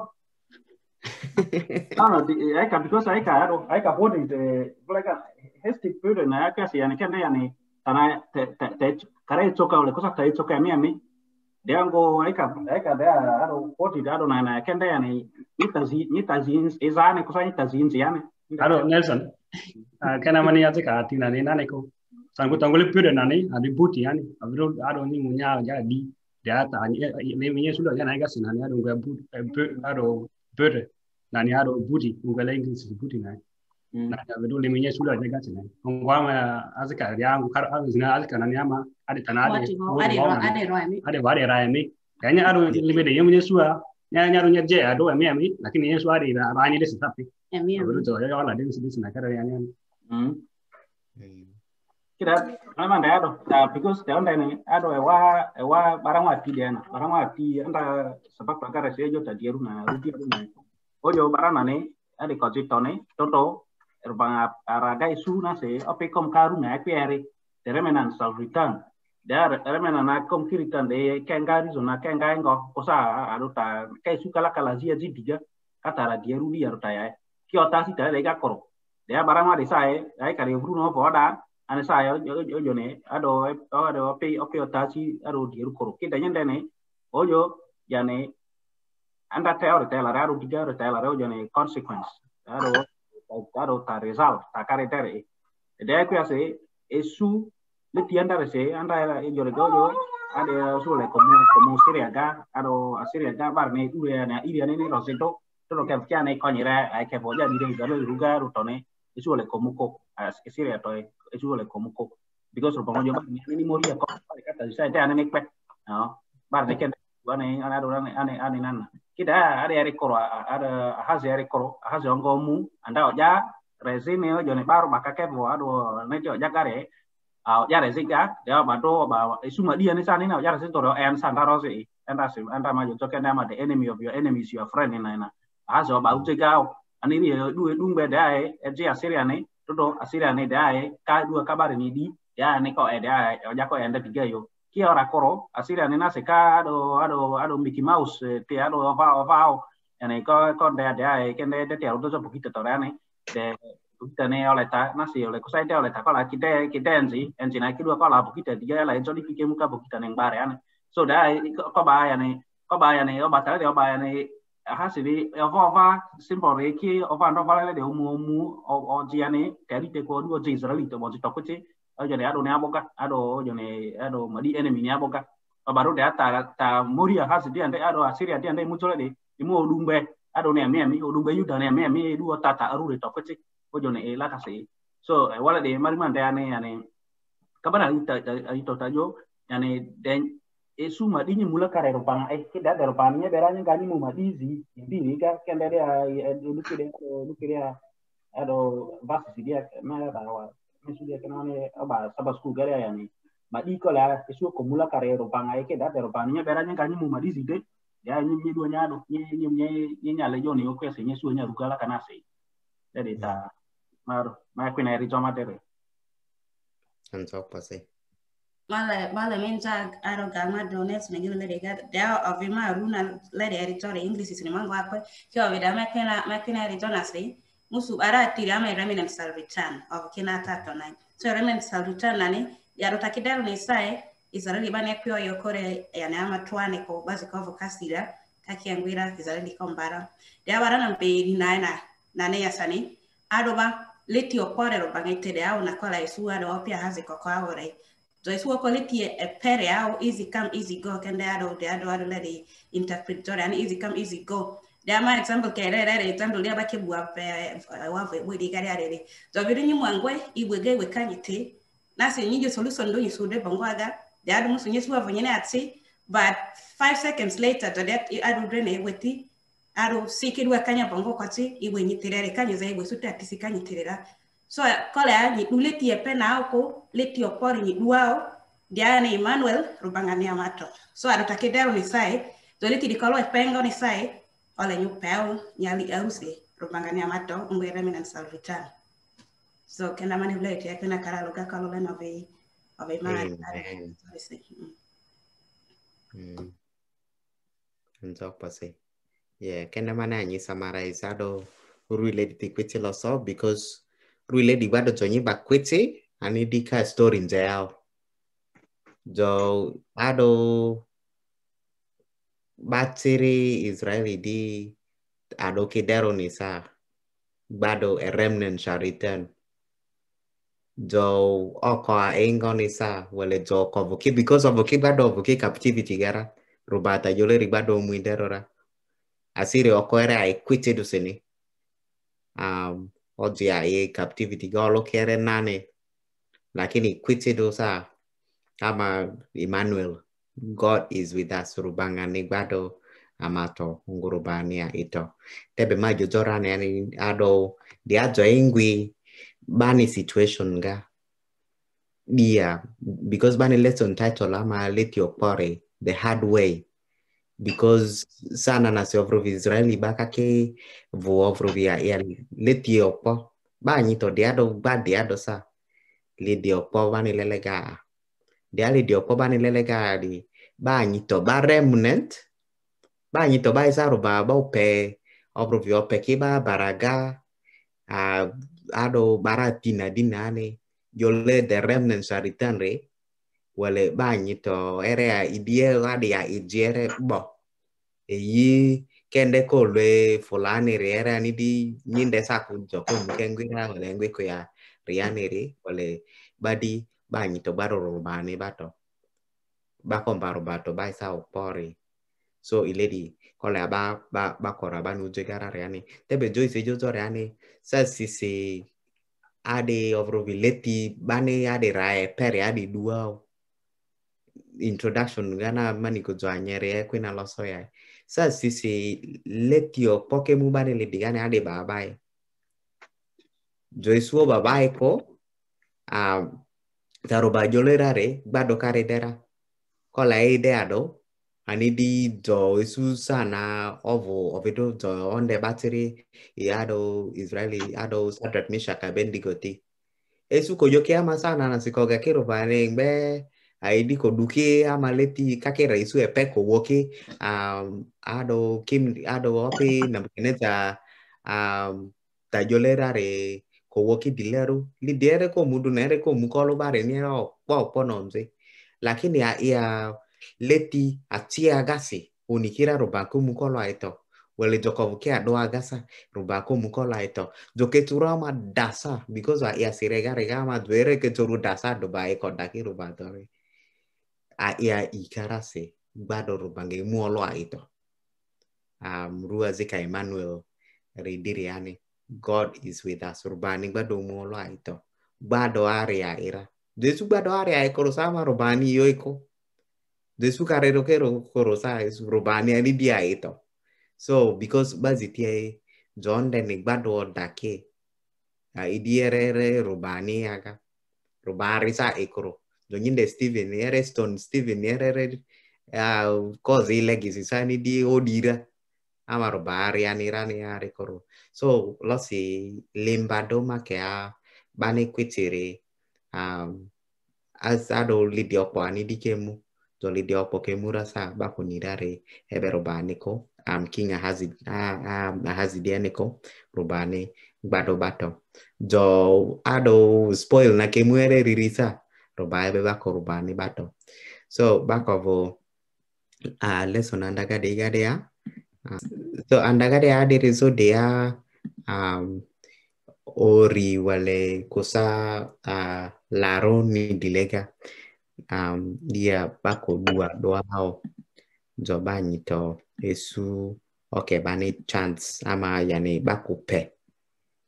no, no, the, I can, because I can, I can hold it, uh, like a hesti pute, na, I can see, and I can, yani, tana te te te kare tsoka ole kosa kare tsoka miami deango aika aika da aro na na kende yani nitazi nitazi izane kosa nitazi nzi yani aro nelson ah, kana mani ya tsika tina ni nane ko sangu tangole pure nani adi buti yani aviro aro ni munya ya di de ata ani me me yesu lo yana gasi nani aro ngwe buti eh, aro pure nani aro buti ngwe lengi buti nani Hmm. naga bedu le menye sula de gati ne ngwa ma azika yangu kar azina azika na nyama ade tanade ade ade raimi ade bare raimi kanya aro lime de yemnye sua nya nya ro nyaje ado emi emi lakini yesu ade na abani le sitapi emi emi bedu to ya la densi densi na kara yani mm kira nama nda ado because the online ado ewa ewa barang wa pi de na barang wa pi anda sebab perkara sejo tadi runa rudi runa ojo oh, barang nane ade kotitone toto terbang araga isuna se ope kom karunga epiere dere dere dar remena kom kiritan de kenga rizona kenga engo kosa aruta kai su kala zia zidiga ra dia rubi aruta ya ki otasi ta lega koro de barama de sae ai kare bruno boda ane sae ojo ne ado ado ope ope otasi dia ru koro ki danyen dene ojo yane anda teori telara aro diga aro telara ojo ne consequence aro Claro, ta resal, ta carretera. De que hace es su le tienda de se anda e jore doy ada su le komu komu seria ga aro seria ga bar me ure na iria ne lo se to to lo que kia ne konyira ai ke boja dire ga lo ruga rutone eso le como ko seria to eso le como ko because lo pongo yo ni moria ko kata sai te ane ne pe no bar ne ken ane ane ane ane ane nana kida ada hari koro ada hazi ari koro hazi ongomu anda oja resimi ojo ya, ne baru maka kevo ado ne jo kare au ja ya, dia bado ba isuma dia ni sani na ja resito do en santa rosi anda sim anda ma jo token na the enemy of your enemy is your friend ina ina hazi ah, ba utega ani ni eh, du eh, dumbe dai eji eh, asiria ni toto asiria ni dai ka du kabare ni di ya ni ko e dai oja ko tiga yo ki ora koro asira nena se ka do ado ado Mickey Mouse eh, te ado va va ene ko ko de de ke ne de te auto so poquito tora ne de poquito ne ole ta na se ole sai te ole ta kala kite kite enzi enzi na kidua kala poquito dia la enzo di pike muka poquito ne bare ane so da ko eh, ba ya ne ko ba ya ne o ba ta de o ba ya ne ha se vi o va va re ki o va no le de mu mu o o ri te ko li Israelito mo to ko jone aɗo ne abogat aɗo jone aɗo madi enemy ne abogat baruɗe a ta ta moria a hasi di ande aɗo a siri adi ande mutola ɗe imu o ɗumɓe aɗo ne ami ami o ɗumɓe yuda ne ami ami ɗu o tata aruɗe tokoti o jone e lakase so wala ɗe mari man dayane yani kabana ayitota jo yani den e suma ɗiñi mula karero pana e kida dero pana nye ɓerañi gañi muma di mbiri ga kende ɗe a lukkiɗe aɗo lukkiɗe a aɗo vasisi ɗi a maɗaɗawa mesuɗe kenone eh, ɓa saba skugare ya maɗi kola esuo ko mula kare ropanga eke da pero pa niya bera nyanga nyimu madizi de ya nyim nyi do nyado nyi nyim nyi nyi nyale joni yo kwese nyi suo nyaru kala kana sei dede ta maro ma kwina eri joma dere antok pase mala mala menja aro gama dones me gile de ga da avima runa le de eri tore english sini mango akwe kyo vida ma kwina ma sei musu ara tira aratiri ama return of okina tato nani so iramina return nani yarotakidaro ni sai izareli bane kyo yokore yani ama twane ko basi ko vokasira kaki kakiangwira izareli kombara de abarana mperi nana nane yasani adoba leti okore ro bangete de au na kola isu ado opia hazi ko koko awore so isu ko leti e, e pere au easy come easy go kende ado de ado ado lady interpretore yani easy come easy go lyama example kere rere example lya bakibwa eh, wave bwili kare arere to biri nyi mwangwe ibwege ibwe kanyite nasi nyinje solution ndo yisude bangwaga dadu musu nyesu avonyene atsi but 5 seconds later to that adu drene ibweti adu sikirwa kanya bango kwatsi ibwe nyitirere kanyoza ibwe suta tisikanyiterera so kole ya nyiduleti epe na ako leti opori nyiduao diane Emmanuel rubangania mato so adutakidero ni sai doleti dikolo epengo ni sai nyu peu nyali ausi rupangania mato ngwira mina salvita so kenda mani vula ite yakena kala luga kalole no vei ove mani nzok pase yeah kenda mani anyi samara ado ruile di kwete loso because ruile di bado tonyi ba kwete ani dika story nzeyao jo ado batiri Israeli di adokidero nisa gbado eremnen shariten do oko aingo nisa wele do kovoki because of oki gbado ovoki captivity gara rubata yole rigbado muinderora asiri oko ere i quitted useni um odi ai captivity golo kere nane lakini quitted dusa kama Emmanuel God is with us. Rubanga guado Amato Ngurubania Ito. Tebe Majudora ne Ado Diajo Ingwi Bani situation ga. Yeah, because Bani lesson title ama let your pore the hard way because sana nasiovro viisraeli bakake vuovro via eli letiopo to diado ba diado sa lidiopo banilelega dialidiopo lelega di banyito ba remnant banyito baizarubaba baupe obruvi opeki ba baraga uh, ado bara dina dinane yole the remnants are returned re wale banyito ere idie ade ya idiere bo eyi kende kolwe fulani re ere anidi nyinde saku joko mkengwira wale ngwe ya rianere wale badi banyito baro rubane bato ba pom baro ba to bai sao pori so iledi kola ba ba ba kora ba nuje gara re ani tebe joi se jojo re ani sa si si ade ovro vileti bane ade rae pere ade duau introduction gana mani ko joa nyere e kwena loso ya sa si si leti o poke mu bane le di gane ade ba bai joi suo ba bai ko a uh, Taruba jolera re, badokare dera. kolaidado di do isusa sana ovu ovido do onde batiri iado israeli ado sadrat mishak abednego ti esu yoke ama sana nasikoga kirovane gbe aidi duke ama leti ra isu epe kowoke um, ado kim ado opi nabukinaza um, ko kowoki dileru ko mudu nere mukolo bare niere okpa okpo nomze lakini ya leti atia gasi unikira rubaku mukolo aito wele jokovukia doa gasa rubaku mukolo aito joketura ma dasa because wa ya sirega rega ma duere keturu dasa doba eko daki rubadore a ya ikarase gbado rubange muolo aito amrua um, zika Emmanuel yani God is with us rubani bado muolo aito gbado aria ira Jesu bado ari aikorosama rubani iyo iko e jesu karerok korosa e rubani ani bi aito so because bazitie john denik bado odake idierere rubani aga rubari sa ikoro e jonyinde steven yere stone steven yerere kozi uh, ilegisi sa ni di odira ama rubari anirani arikoro so losi limbado make a bane kwitiri lidi lidio ani anidi kemu to lidio kpo kemura sa bako nirare ebe ko am um, king ahazi ahazi ko robani gbado bato jo ado spoil na kemuere ririsa roba ebe bako robani bato so bako vo uh, lesson andagade igadea uh, mm-hmm. so andagade adirizo dea um, ori wale kosa uh, laroni dilega um, dia bako dua doa hao zoba nyito esu oke bani chance ama yani bako pe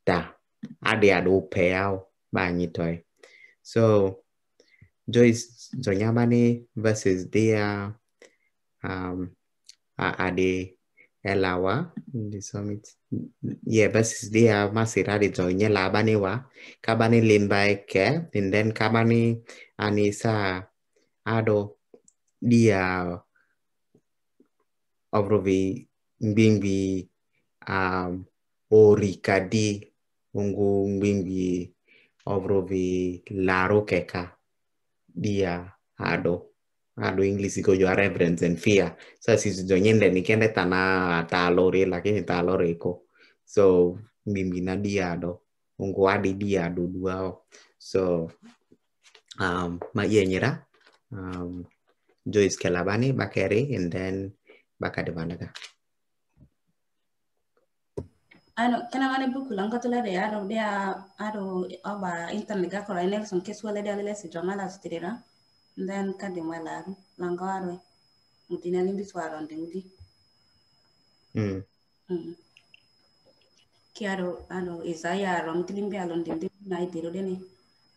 da ade ado pe hao ba nyitoi e. so Joyce Zonyamane versus dia. um, uh, are elawa disomit ye bas dia masira di joinnya labani wa kabani limbae ke inden kabani anisa ado dia obrovi bingbi um ori kadi ungu bingbi obrovi laro keka dia ado Ado inglisi ko juara representia. Ya. Sa sisi donyende nikende tana talore lakini talore ko. So mimi na do. Ungu adi do duao. So um ma yenyera iya um Joyce Kelabani bakere, and then banaga. ano kena wale buku lang katula de aro de aro oba internet ga kora ene son keswale de alele si jamala stira Then kade mwalaru langa warwe muti nalimbiswa ndi muti mm. mm. ano isaya aro muti limbi alo ndi na idiro dene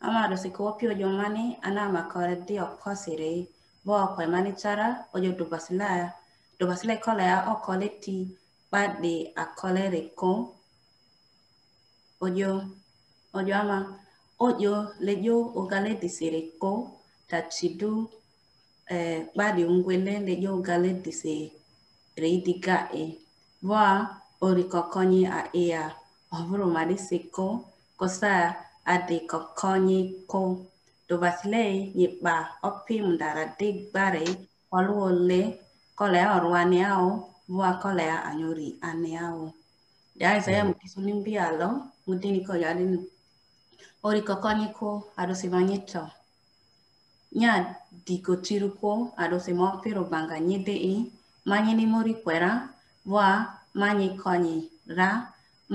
ama aro se ko pio jomani ana makore di oposire bo ko mani chara ojo dubasila dubasila kola ya okole ti bade akole reko ojo ojo ama ojo lejo ogale disire ko that tachidu eh, bari ungwelele yogale dise reidiga e wa orikokonyi a ea ovuru marisiko kosa ade kokonyi ko dovasile yipa opi mdara digbare waluole kole orwani ao wa kole anyuri ane ao ya Isaiah mm. mukisuni mbialo mudini ko yalini orikokonyi ko arusivanyito nya diko chiruko ado se mo piro banga nyide i manye ni mori kwera wa manye konyi ra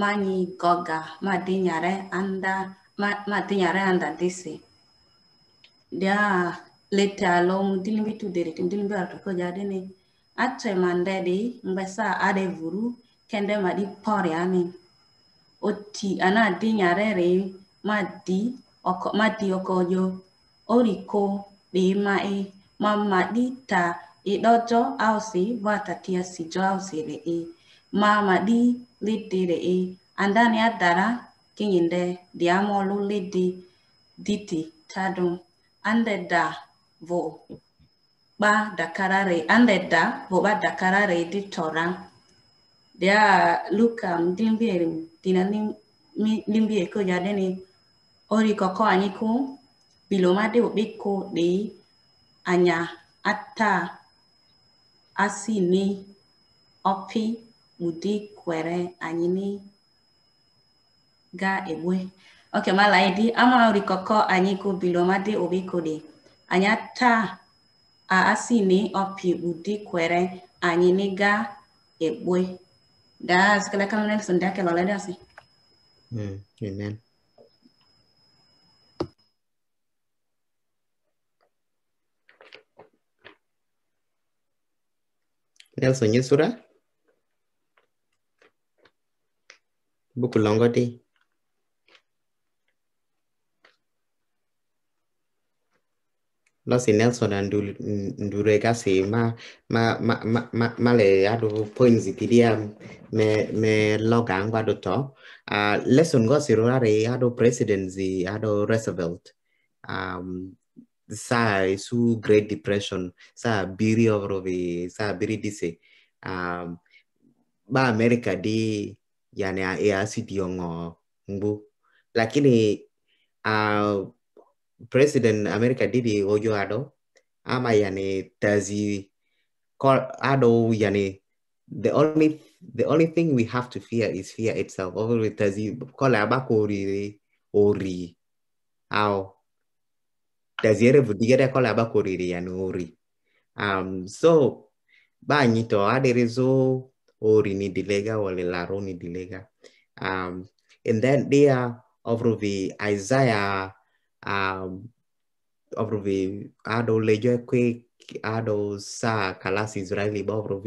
manye goga ma dinyare anda ma, ma dinyare anda disi dia lete alo mudili mitu deriti mudili mbi watoko jade ni atwe mandedi mbesa ade vuru kende madi pori ani oti ana dinyare re madi oko madi oko jo oriko de ma e mama dita e dojo ausi watatia sijo ausi re e mama di lidi re e andani adara kinyinde diamolu lidi diti tadu ande da vo ba dakarare ande da vo ba tora ditora dia luka mdimbieri dinanim limbi ekoja ori koko anyiku Bilomade obiko de, anya, atta, asini, opi mudi, kwere, anyini, ga egbe. Okay, laidi ama urikoko koko ko bilomade obiko de, anya ta a asini, opi mudi, kwere, anyini, ga ebwe Das, kala kala Nelson, da kala ole dasi. Mm, amen. Nelson Yusura. Buku Longoti. Losi Nelson ndurega si mà mà mà mà mà ma le ado points đi pidia à, me me loga angwa do to. Uh, à, lesson go si rora re ado presidency ado Roosevelt. Um, sa su Great Depression, sa biri overove, sa biri dise. Um, ba america di yani ya sidi yongo mbu. Lakini uh, President America didi ojo ado ama yani tazi call ado yani the only the only thing we have to fear is fear itself. Overwe tazi kola abako ori ori au desire vudigere ko laba koriri ya nuri um so banyito adirizu aderezo ori ni dilega wale laro ni dilega um and then they are over Isaiah um over ado lejo kwe ado sa kalas Israeli ba over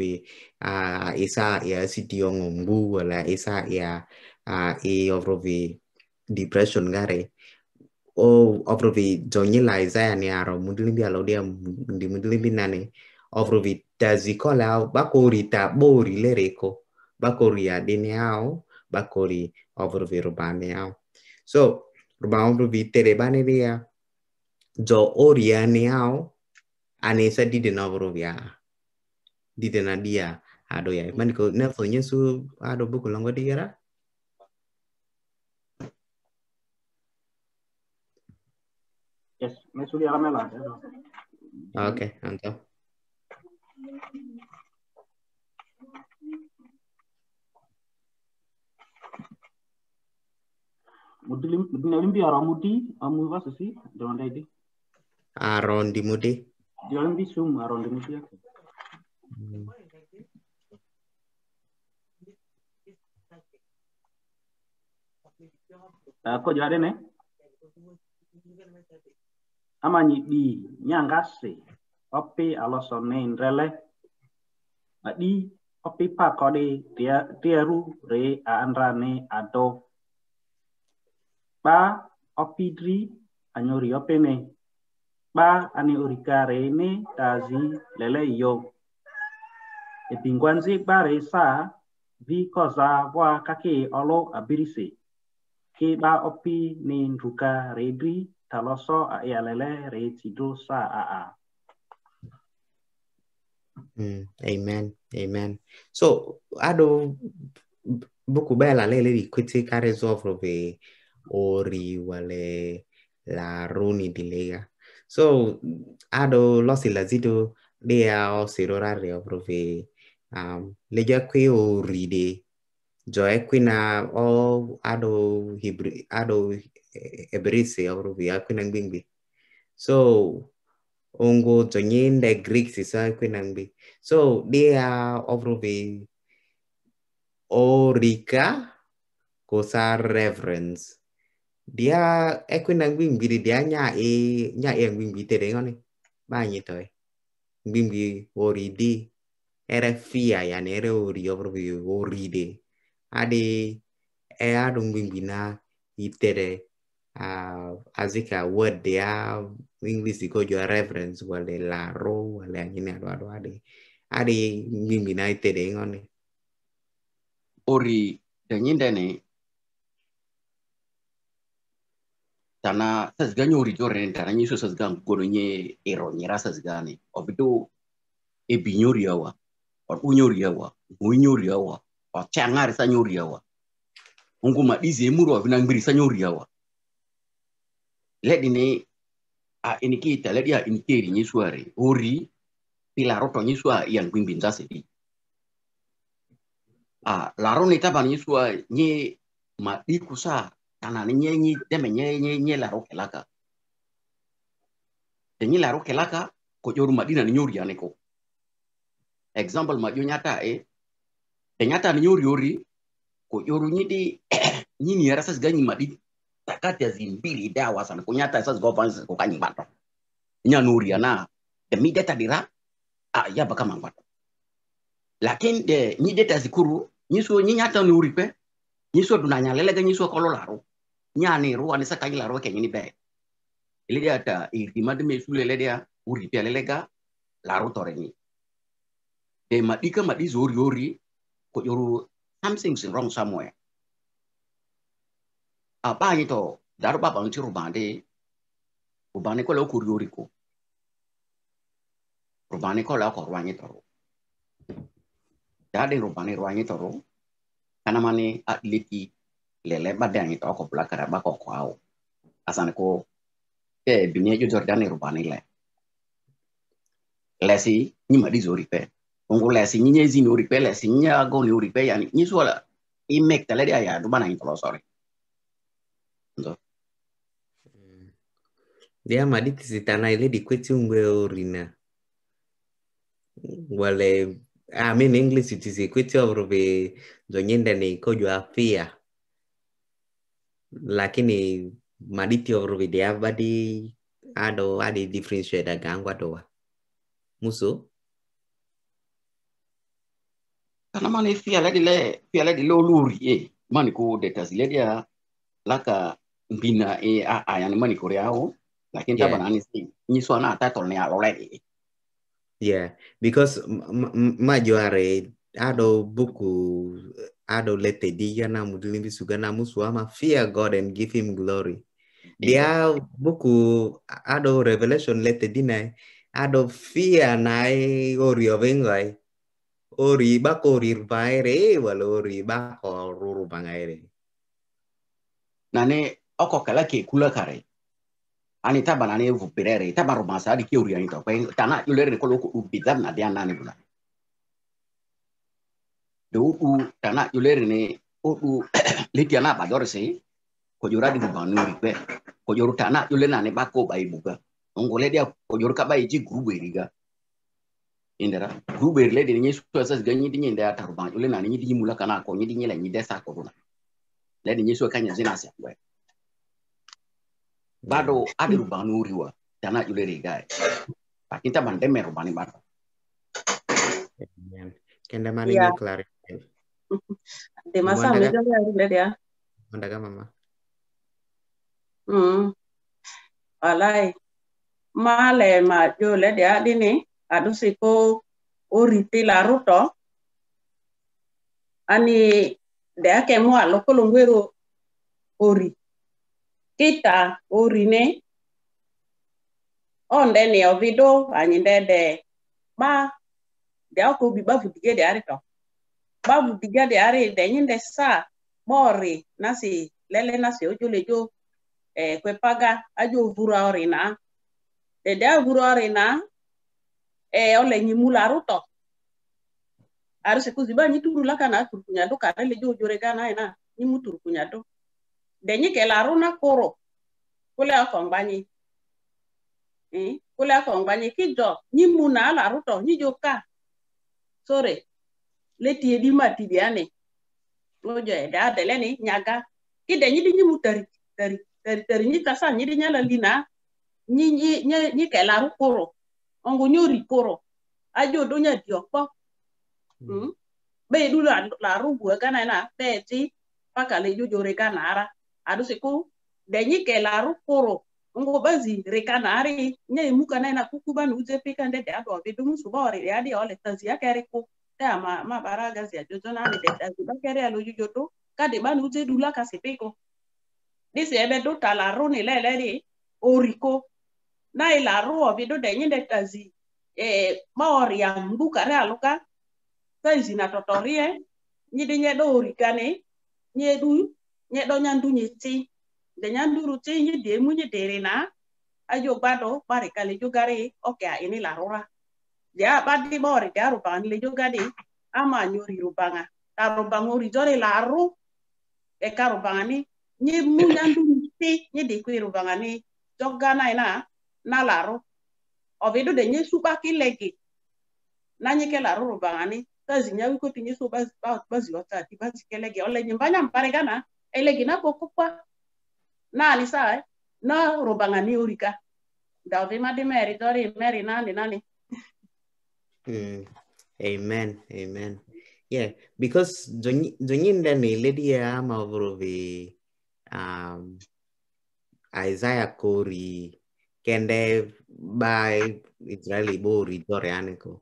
uh, isa ya siti mbu wala isa ya uh, e depression gare obrovi lai Isaiah ni aro mudlimbi dia ndi mudlimbi nani obrovi tazikola au bakori tabori lereko bakori dini au bakori obrovi rubani au so ruba tere bane ria jo ori ani au anesa diden obrovi a dena dia ado ya ko nefo nyesu ado buku longo digera Yes, Mesut Aramelade. Ya ah, okay, andiamo. Mudi limpi aramudi amu vas si jangan tadi. Aron di mudi. Jangan di sum aron di mudi. Hmm. Ya. आपको जा रहे हैं ¿eh? amani ɗi nyangase oppe aloso nain rele ma ɗi oppe pakode tiaru re a anrane ado ɓa oppidri anyori opene ɓa ani rene tazi lele yo e bingwanzi ɓare sa vi koza voa kake olo abirise ke ɓa opi ni nduka redri taloso a ayalele reitidosa a Mm, amen. Amen. So ado bukubela lele di kwete kare zofro be ori wale la runi dilega. So ado losi lazido de a osirora re ofro be um leja kwe ori de joe kwe na o ado hibri ado ebrisi e-, e-, orubi nang ngbingbi so ungu tonyinda greek aku nang bi, so dia orubi orika kosa reverence dia ekwina ngbingbi dia nya e nya e ngbingbi tere ngone banyi toy ngbingbi oridi ere fia yani ere ori orubi oride ade e adu bingbi na itere uh, ah, azika word ya English dikojoa reference wale laro wale angine adoado ade ade mimi na de ngone ori dene. tana sasgani ori jorene tana nyiso sasgan gono nye ero nyera Obitu, e binyori awa, or unyori awa unyori awa or changari sanyori awa. nguma izi emuro avina ngbiri sanyori awa ledini a ini kita Let ya ini kiri ni ori pilaro to ni yang kuing binta sedi a laro nita tapa ni suari ni ma di kusa kana ni nye ni deme nye nye nye laro kelaka Ini laro kelaka ko joru madina ni nyori aneko example ma nyata e nyata nyuri ori ko joru ni di ini ni rasa segini madina takati ya zimbili dawa sana kunyata sasa governance govansi kanyi bato nya nuri ana the media tadira a ya baka mangwato lakini de ni data zikuru nyiso ni nyata nuri pe nyiso dunanya lelege nyiso kololaro nyani ruwa ni sakanyi laro ke nyini be ile iledia ta irima de lele leledia uri pe lele lelega laro toreni de madika madizo ori ori ko yoru something's wrong somewhere abaayito daruba banti rubande rubande kola okurioriko rubande kola ko rwanyitoro dade rubande rwanyitoro kana mane atleti lele bade anyito ko bla karaba ko kwao asane ko ke binie jo jordani rubande le lesi nyima dizori pe ongo lesi nyinyezi ni ori pe lesi nyago ni ori pe yani nyisuola imek talede aya rubana intolo sorry dia eh. maditi sitana ile dikweti ungwe orina wale I mean English it is equity of the zonyenda ni kojwa afia lakini maditi of the diabadi ado adi differentiate agangwa towa muso kana mani fia ledi le fia ledi le luri e eh. mani ko data zile ya laka uh, bina e a a di Korea o, lakin kita taban ani si ni suana ada tol ne lagi. yeah because ma juare ado buku ada lete diga namu mudilimbi suga namu musuama fear god and give him glory dia buku ada revelation lete dina ado fear nai ori ovengoi ori bako rirvaere walau ori bako rurubangaere nane okokalake kulakare ani tabana ne vupirere tabaro masa di kiuri ani to pe tana yulere ko u ubidan na dia nani buna do u tana yulere ne o u litiana bador se ko jura di banu ripe ko jura tana yulena ne bako bai buga ngole dia ko jura ka bai ji grube riga indera grube le de nyesu asas ganyi di nyenda taruban yulena ni di mulaka na ko nyidi nyela nyidesa ko duna le de nyesu kanya zina se bado ada lubang nuri wa dana yulere gai kita mandem me rubani bado kenda mani yeah. klare di masa me ya yulere ya Mandaga mama Hmm, alai male ma jole ya adini adu ko orite la ruto ani dia kemua mo alokolo ori kita urine onde ni ovido anyindede ba biako bi ba vudige de arito ba vudige de ari de sa mori nasi lele nasi ojolejo eh kwepaga ajo vura na de de vura e eh ole mula ruto se kuziba nyiturula kana turkunyado kana lejo rega na ina nyimuturu kunyado denyi ke laruna koro kule akongbanyi eh kule akongbanyi jo nyi muna laruto nyi joka sore leti di mati biane lojo e da deleni nyaga kide nyi dinyi mutari tari tari tari nyi kasa nyi di nyala lina nyi nyi, nyi ke laru koro ongo nyori koro ajo donya diokpo mm. Hmm? be du la laru bua kana na be ti pakale jojore kana ara adu siku denyi kelaru koro ngo bazi rekanari nye muka na na kukuba nu je pika nde de adu abidu musu bori ya di ole tanzi ya kere ku ta ma ma baraga zia jojo na ni de tanzi ba kere alo jujo do ka de ba nu je dula ka se piko disi ebe do talaru ni lele ri oriko na ilaru abidu denyi de tanzi eh maori ya mbuka re aluka tanzi na totorie nyidi nye do orikane nye du do nyandu nyitti nde nyanduru ti nyidde munyidere na ajogbado barika le jogare oke a ini larora ya a ɓaddi ya de a rubaŋani le ama nyori rubaŋa ta jore laru e ka ni nyi mu nyandu nyitti nyidi kwi jo jogganai na na laru ovedo de nyi suɓa kilegi na nyike laru rubaŋani tazi nyawi koti nyi so bazi otati bazi kelegi ole nyimbanyamparigana elegina go kukwa nani na eh? no ni urika ma di meri dori meri nani nani mm. amen amen yeah because nda ni lady ya mavrovi um Isaiah Kori kende ba Israeli bori aniko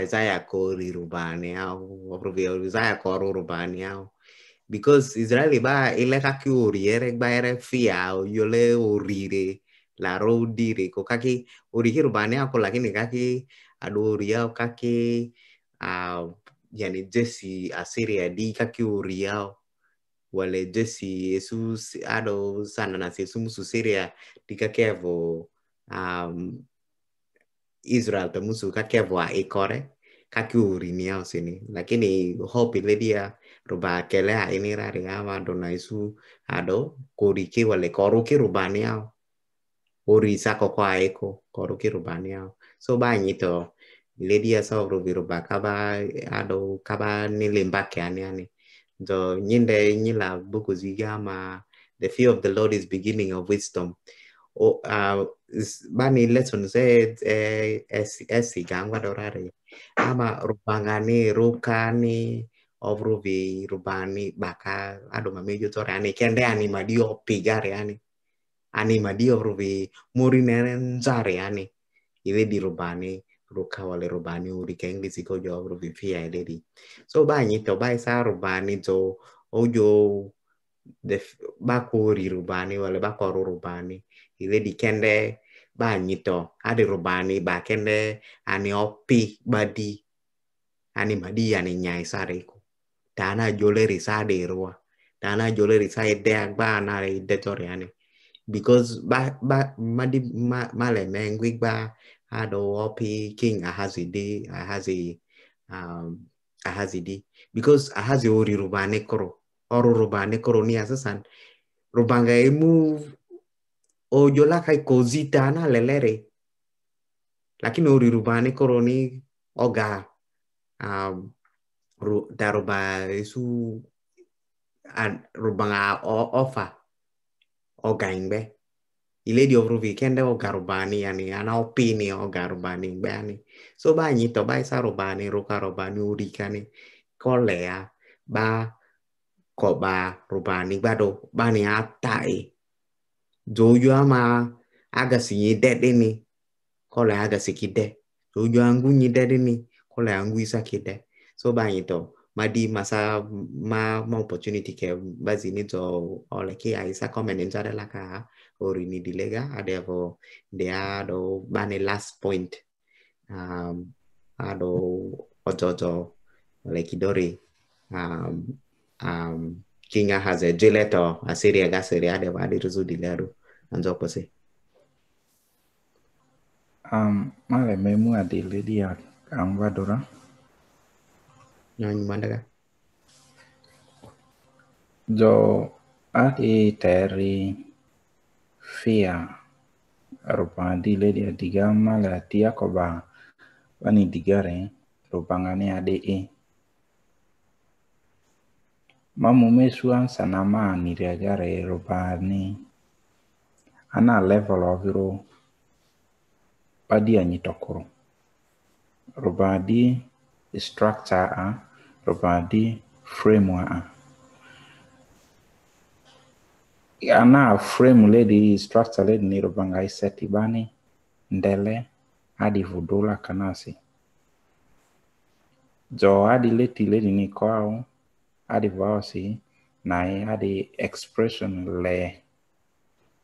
Isaiah Kori rubani au wavrovi Isaiah Koro rubani au because Israeli ba ile kaki oriere ba ere fia yole orire la rodire ko kaki orihiro bane ako lakini kaki adoria kaki uh, yani jesi Asiria di kaki oriao wale jesi Yesu ado sana na Yesu musu Siria evo um, Israel tamusu evo a ekore kaki oriniao sini lakini hope ile kele a ini raringa wando isu ado ki wale koruki rubani ao orisa koko aeko koruki rubani ao so ba nyito lady asa bi ruba ba ado le mba ke ani ndo nyinde nyila buku ma the fear of the lord is beginning of wisdom o uh, bani lesson said eh esi e, e, esi dorare ama rubangani rukani obruvi rubani baka ado mejo tore ani kende ani madio pigare ani ani madio ruvi muri nerenjare ani ile di rubani ruka wale rubani uri kengi siko jo obruvi pia ile e di so ba nyito ba isa rubani jo ojo de bakori rubani wale bakoro rubani ile di kende ba nyito ade rubani ba kende ani opi badi ani madi ani nyai sare ko ดานาโยเลริซาเดรัวดานาโยเลริซาเอเดียกบ้านอะไรเดตอร์เนี่ย because บ้าบ้ามาดิมามาเลยแมงวิกบ้าฮาโดอพีคิงอาฮาซิดีอาฮาซีอาฮาซิดี um, because อาฮาซีโอริรูบาเนโครออรูรูบาเนโครเนียสันรูบังไงมูฟโอโยลาใครโคซิดานาเลเลเร่แต่ที่โอริรูบาเนโครนี่โอกา da isu an ruba nga ofa ogaimbe ile di ovruvi kende garubani yani ana opini be ani so ba to ba isa rubani ruka rubani urikani kolea ya, ba ko ba rubani bado bani atai jojo ama aga sinyi dede ni kolea e. aga si sikide jojo angu nyi dede ni kolea angu isa kide So yin to madi masa ma ma opportunity ke zi ni to le ki ai sa comment in ka o ri ni dilega adevo a do bane last point um ado ojojo ki kidori um um kinga has a jileto asiria gasiria adevo adiruzu dileru anzo se um le memu adilidi ang wadora No, en Málaga. Yo, ahí Terry, Fia, Rupandi, Ledia, Digama, la tía Coba, Vani Digare, Rupangane ADE. E. Mamu mesuan sanama ni reagare Rupani. Ana level of ro Padi anyi tokoro. Rupadi, structure a. Awurade frɛ mu a ana frame mu lede yi structure lede ne rubanga isetibani ndele hadi vudola kanasi jo hadi leti lede ni kwao hadi vaosi naye hadi expression le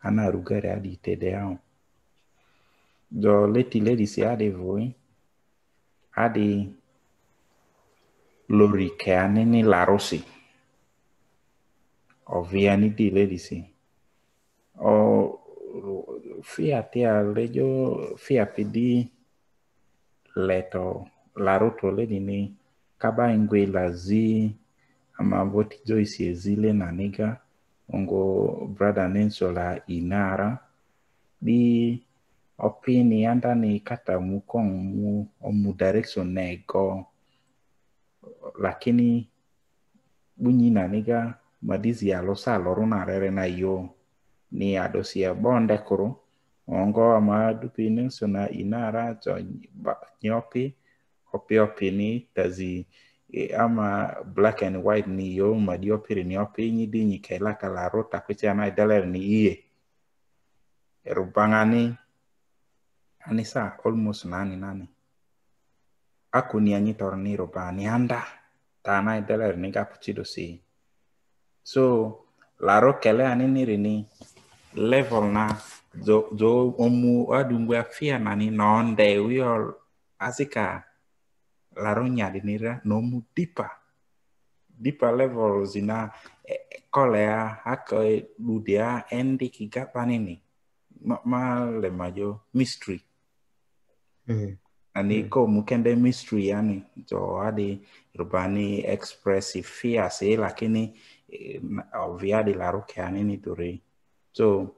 ana rugare hadi itede yao jo leti ledi si hadi vui hadi lorikɛani ni larosi oviani di lelisi ɔ fiati aledzo leto di laroto ledini kaba ingwe lazi amavotidzo isi ezile naniga ongo brada nensola inara di opini andani kata mu mu ɔmu direction nɛgɔ lakini bunyi niga madizi alo sa loru narere na yo ni adosia bonde kuru ongo ama dupini suna inara jo nyopi hopi ni tazi e, ama black and white ni yo madiopiri ni opi nyidi nyikaila kala rota ama idaler ni iye erubangani anisa almost nani nani akunianyitor ni ni anda tana itela rini kapuchido si so laro kele anini rini level na jo jo omu adungu fia nani nonde wiol asika laro nyadinira nomu dipa deeper levels e, kolea hako ludia endi kigapa nini ma, ma le majo mystery mm -hmm. ani mm. ko mukende mystery yani to hadi rubani fear si lakini eh, oviadi oh, laruke anini turi so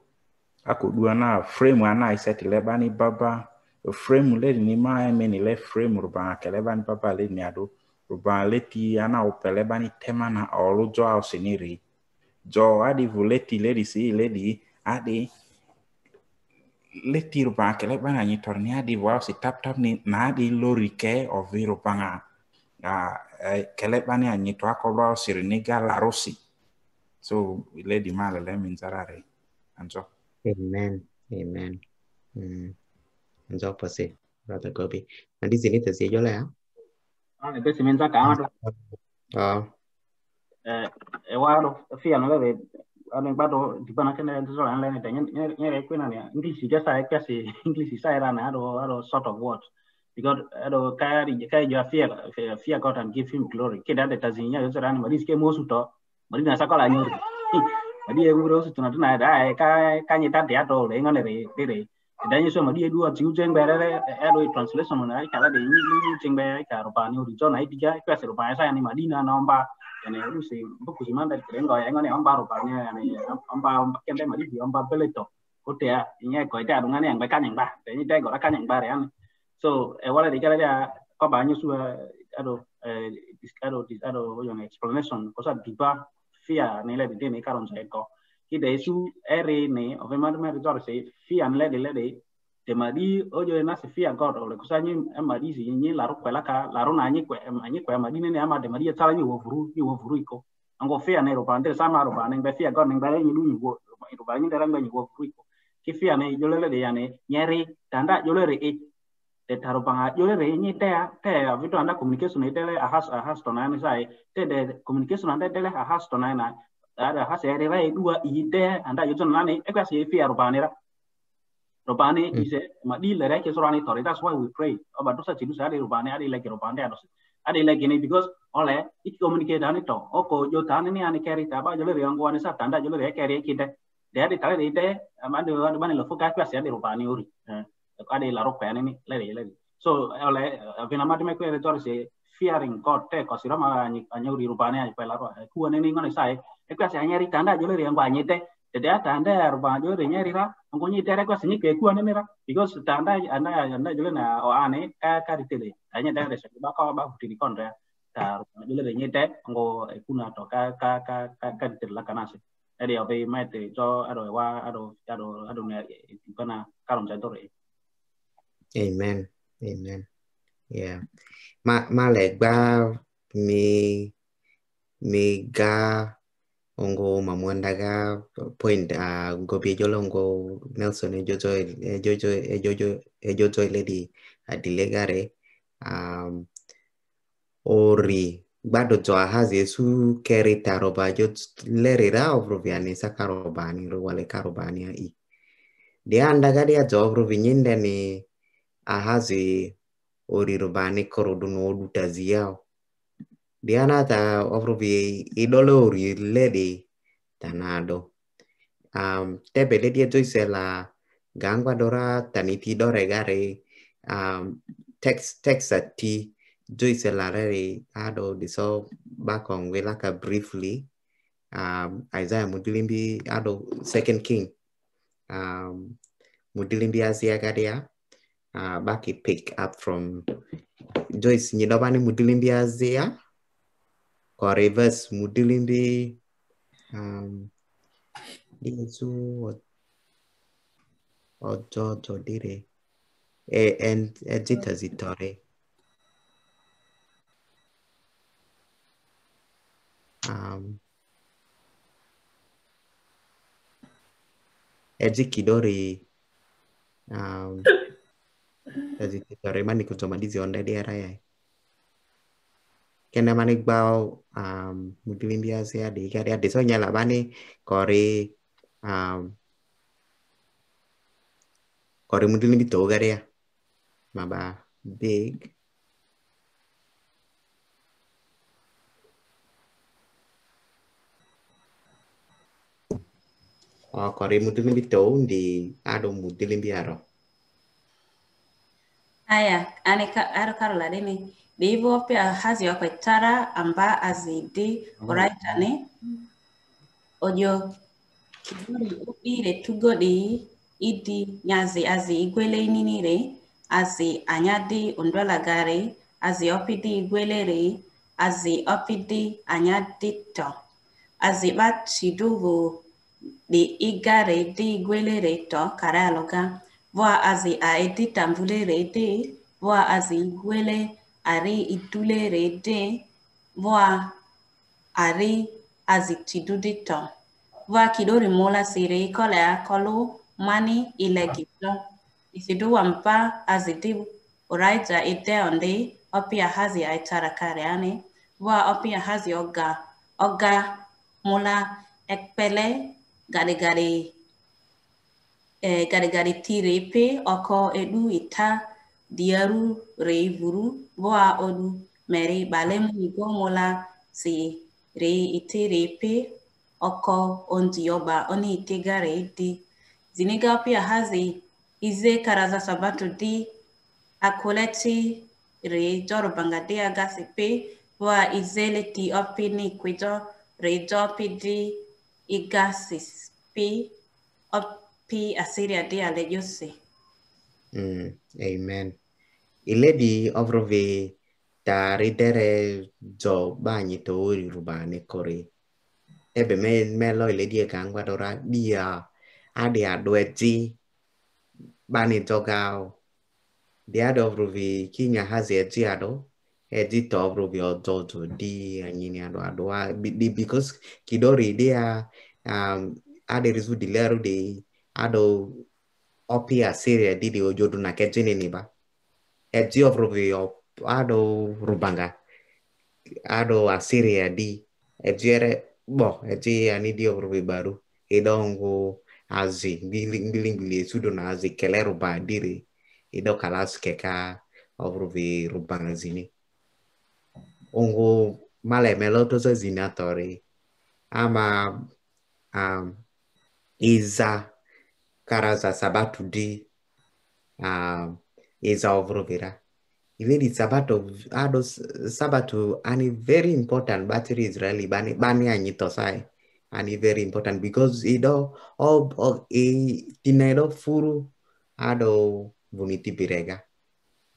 akudua na frame ana isetile bani baba frame le ni maeme ni le frame ke le bani baba le ni adu le leti ana pele bani tema na olu jo ausiniri jo adi vuleti ledi si di adi lettiru baakele ɓaŋa di waw si na di lori ke o viru baŋa e, a kele ɓani a yitoa ko lwaw la rosi so ledi le min zarare anzo amen amen mm. anzo pase brother gobi di zini tezi yola ya ane tezi minza ka ando ah eh e eh, waro fia ya no le ano bato dipanakene digital online eta nyere kwena ne english ja sa ekya se english sa era na aro aro sort of words because aro kari kaya ja fear fear god and give him glory kida de tazinya yo zara ni ke musuh to mari na sakola nyori mari e nguro su tuna tuna da ka ka nyita de ato le ngone re re danyi so mari ya, edu nah, eh, ya, atiu jeng bere eh, translation mana kalau de ni ni jeng bere ka ro pa ni ori jona idiga kwese ro ni madina na buku usi mbuku keren kirengo yengo ya, ne ompa rupanya yani omba omba kende mali bi omba beleto kotea inye ko ite adunga ne ngwe kanyeng ba te ni tego la kanyeng ba re yani so e wala dikala ya ko ba nyusu ado discado discado yo ne explanation cosa diba fia ne le de ne karon sa eko ki de su eri ne ovemar me retorse fia ne le de le de te mari ojo na se fi ankor ole kusanyi e mari si nyi la rukwe la ka la rona nyi kwe anyi kwe mari ne ama de mari tsala nyi wofuru nyi wofuru iko ango fi ane ro pande sama ro pande be fi ankor ne bare nyi lu nyi go ro bare nyi daranga nyi wofuru iko ki fi ane jolele de yane nyeri tanda jolele e te taro panga jolele nyi te te vito anda communication e dele ahas ahas to na ne sai te de communication anda dele ahas to na na ada ahas ere vai dua ide, anda yo tona ne e kwasi fi aro panera Rupane hmm. ise ma di le reke sorani tori. That's why we pray. Oba oh, dosa chidu sa ade rupane ade leke rupane dosa ari leke ni because ole it communicate ane to. Oko yo tane ni ane keri ta ba jo le yango ni sa tanda jo le carry kide. De eh, ade tare ide ma de ade ni lo fuka kwa ade rupane ori. Ade la rokwa ane ni le le. So ole eh, vina matime kwa ade tori se fearing God te kosirama anye uri rupane anye pela ro. Eh, ku ane ni ngone sai. se anye ri tanda jo le yango anye te jadi ada anda ya rubang aja rinya rira angkonya itu rekwa sini kayak gua nih rira because sudah anda anda anda juga na oh aneh eh kari tele hanya dari resep coba kau bahu diri kon ya tar juga rinya itu angko kuna to ka ka ka ka ka tele lah kana sih jadi apa yang main eh, itu jo ado wa ado ado ado nih itu kana karom jador Amen Amen yeah ma ma leg mi mi ga ongo mamwanda ga point a uh, gobi jolo ongo Nelson e jojo e jojo e jojo e jojo e lady a uh, dilegare a ah, um, ori bado jo ahazi su kere taroba jo lere ra ovrovyani sa karobani ro wale karobani a ah, i de anda ga dia jo ovrovinyinde ni ahazi ori rubani korodu no odutazi yao diana ovrobi i idolori lady tanado. Um, tebe lady Joyce la gangwa dora taniti dore gare um, text text ti Joyce la rere ado diso bakon welaka briefly um, Isaiah mudilimbi ado second king um, mudilimbi aziagadia uh, pick up from Joyce nyidobani mudilimbi azia kwa Rivers Mudilimbi um, Lizu Ojo Jodire and e, Ejita Zitore. Um, Ejikidori um, Zitore mani kutomalizi onda DRI. kena manik bau um, multimedia sih ya di kari ada soalnya lah bani kori um, kori mungkin lebih tua kari ya maba big Oh, kori mungkin lebih tua di ada mungkin lebih aro. Aya, ah, aneka aro karo lah deh Deivopya ahazi wakwettala amba azidde mm-hmm. olwayitane ojo kiduli uɗɗiire di idi nyazi azi igweleyninire azi anyadi ondolagare azi opidi igwelere azi opidi anyaditto azi ɓattiduvo ɗi igare di igwelere to kare aluga aedita azi aeditambulere di voa azi igwele ari itule rede voa are azitidudito voa kidori mola sire ikole akolu mani ile gito wampa azidi uraija ite onde opia hazi aitara kareani voa opia hazi oga oga mola ekpele gari gari eh, gari gari tirepe oko edu ita diaru re vuru voa odu mere balem mola si re ite repe oko ondioba oni itega re di ziniga pia hazi ize karaza sabatu di akoleti re joro bangade agasi pe voa izele ti opi ni kwijo re jopi di igasis pe opi asiria di alejose. Mm, amen. Ilédi ọ̀rọ̀vì tààrí dẹ́rẹ́ jọ báyìí tó rí rúbà ní kórè. Ẹbẹ̀ mẹ́lọ ilédi ẹ̀ka ń gbàdọ̀ rà bí a àdì àdó ẹtí báyìí jọgà ó. Díàdì ọ̀rọ̀vì kí nyà hazì ẹtí àdó ẹtí tọ̀ ọ̀rọ̀vì ọ̀dọ̀ ọ̀dọ̀ dí ẹ̀yìn ní àdó àdó wa bí bíkọ́sì kìdọ̀rì dí a àdì rìzú dìlẹ́rù dì àdó. opiasirye didi ojodu na kejini niba ejio rubio ado rubanga ado asiria di ejiere bo eji ani of rubi baru idongo azi ngilingili sudo na azi kele ruba diri ido kalas keka rubi rubanga zini ungu male melotozo zinatori ama um, iza karaza sabato di uh, um, ezavrovera. Even the sabato ado sabato and very important battery is really bani bani anyito sai and very important because ido all all e tinedo furu ado vuniti birega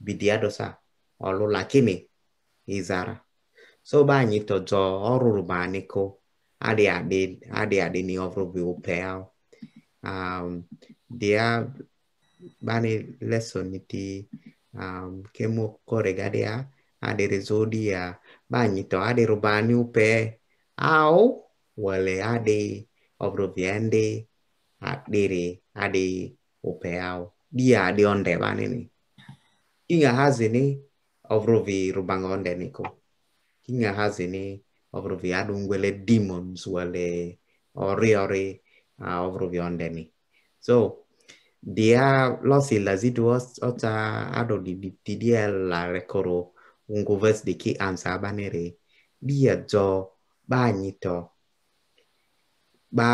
bidiado sa olu lakini izara so ba anyito jo oruru maniko adi adi adi adi ni ovro bi upeo um, their bani lesson iti um, kemo koregadea adere zodia bagnito adero bani upe au wale ade obrobiende adere ade upe au dia ade onde bani ni inga hazini obrovi rubangonde niko inga hazini obrovi adungwele demons wale ori ori obrugiondeni ah, so dia losi lazidu ota ado didie la rekoro ungoves de ki ansa banere bia jo ba nyito ba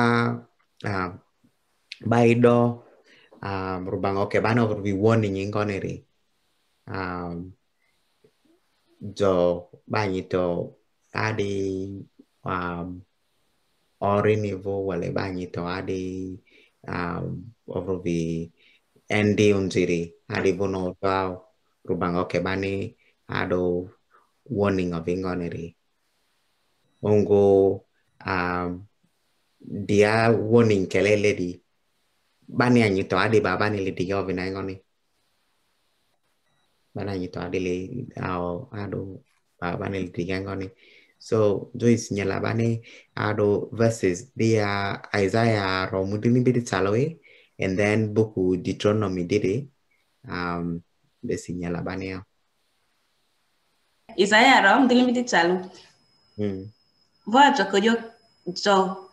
uh, ba ido um, ah, rubang oke bano rubi woni nyingonere um, jo ba nyito adi um, orinivô và lại ba nhị tòa đi over à, vì endi unziri adi à, vono tao rubango ke bani ado à, warning of ingoneri ongo um dia warning kelele di bani anyi to adi baba ni lidi yo vina ngoni bani anyi to adi le ao ado baba ni lidi ngoni So Joyce Nyalabane Ado verses the uh, Isaiah Bidi Talawe and then Boku Deuteronomy Didi um Besi Nyalabane. Isaiah Dilimidi talu Hmm. Voa Yo Jo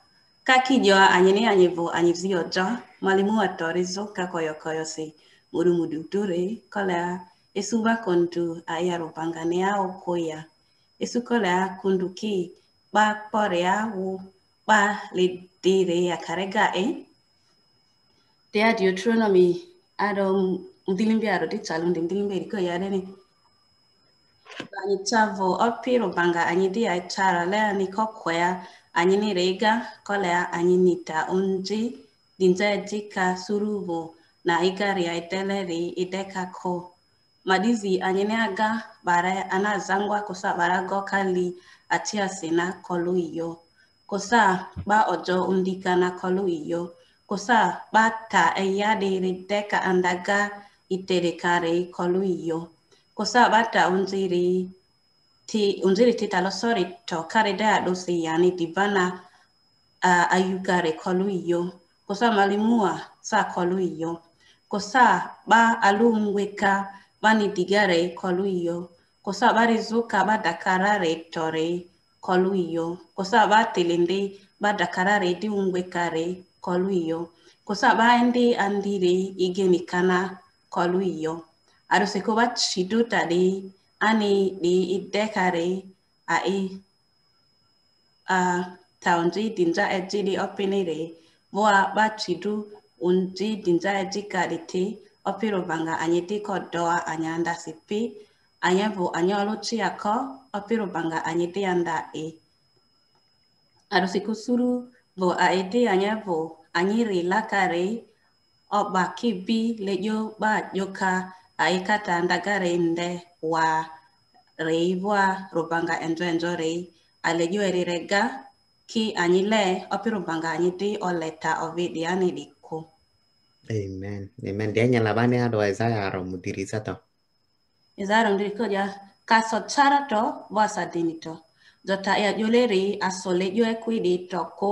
Kaki Yo Anyene Anyevo Anyevzio Jo Mwalimu wa Torizo Kakoyokoyo Si Murumudu Dure Kola Esuba Kontu Ao Koya isu kolea kunduki ba porea wu ba le dire ya karega e eh? dea Deuteronomy ado mdilimbi ado di chalunde mdilimbi riko yare ni anyi chavo opiro banga anyi di a chara le ni ko kwea anyi ni rega ko le ni ta unji dinza jika suruvo na igari ai itele ri ideka ko madizi anyeneaga bara anazangwa kosa barago kali atia sena kolu iyo kosa ba ojo undika na kolu iyo kosa ba ta eya dere deka andaga itere kare kolu iyo kosa ba ta unziri ti unziri ti talo sorry to kare da dosi yani divana uh, ayugare kolu iyo kosa malimua sa kolu iyo kosa ba alumweka vanidigere coluio, cosa varizuca badacarare tore coluio, cosa vatelende badacarare diunguecare coluio, kosa vaende andiri igenicana coluio, arusecovaci dutare ani di idecare a e a taunji dinja ejili opinire voa bachidu unji dinja eji karite opiru banga anye diko doa anye anda sipi, anye bu anye olu chiyako, opiru banga anye di anda e. Arusi kusuru bu aedi anye bu anye rilakare, oba kibi le yo ba yoka aikata andagare nde wa reivwa rubanga enjo enjo rei, alejo erirega ki anyile opiru banga anye di oleta ovidi anidi Amen. Amen. Dia nyalabane ado Isaiah aro mudirisa to. Isaiah ndiriko ja kaso chara to wasadini to. Jota ya juleri asole yo ekwidi toko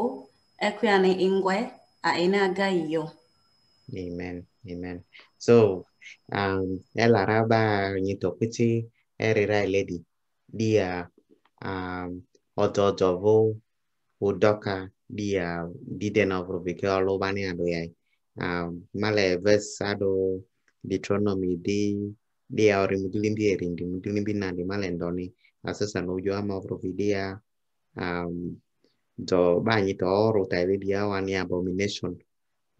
ekwiani ingwe aina gaiyo. Amen. Amen. So, um, elaraba nyitokiti erira lady dia um, ododovo udoka dia didenovrubike olubani adoyai. male vesado deuteronomy di di ori mudilimbi erindi mudilimbi nandi male ndoni asesa no ujua mavro vidia um do banyi to oru taividi ya wani abomination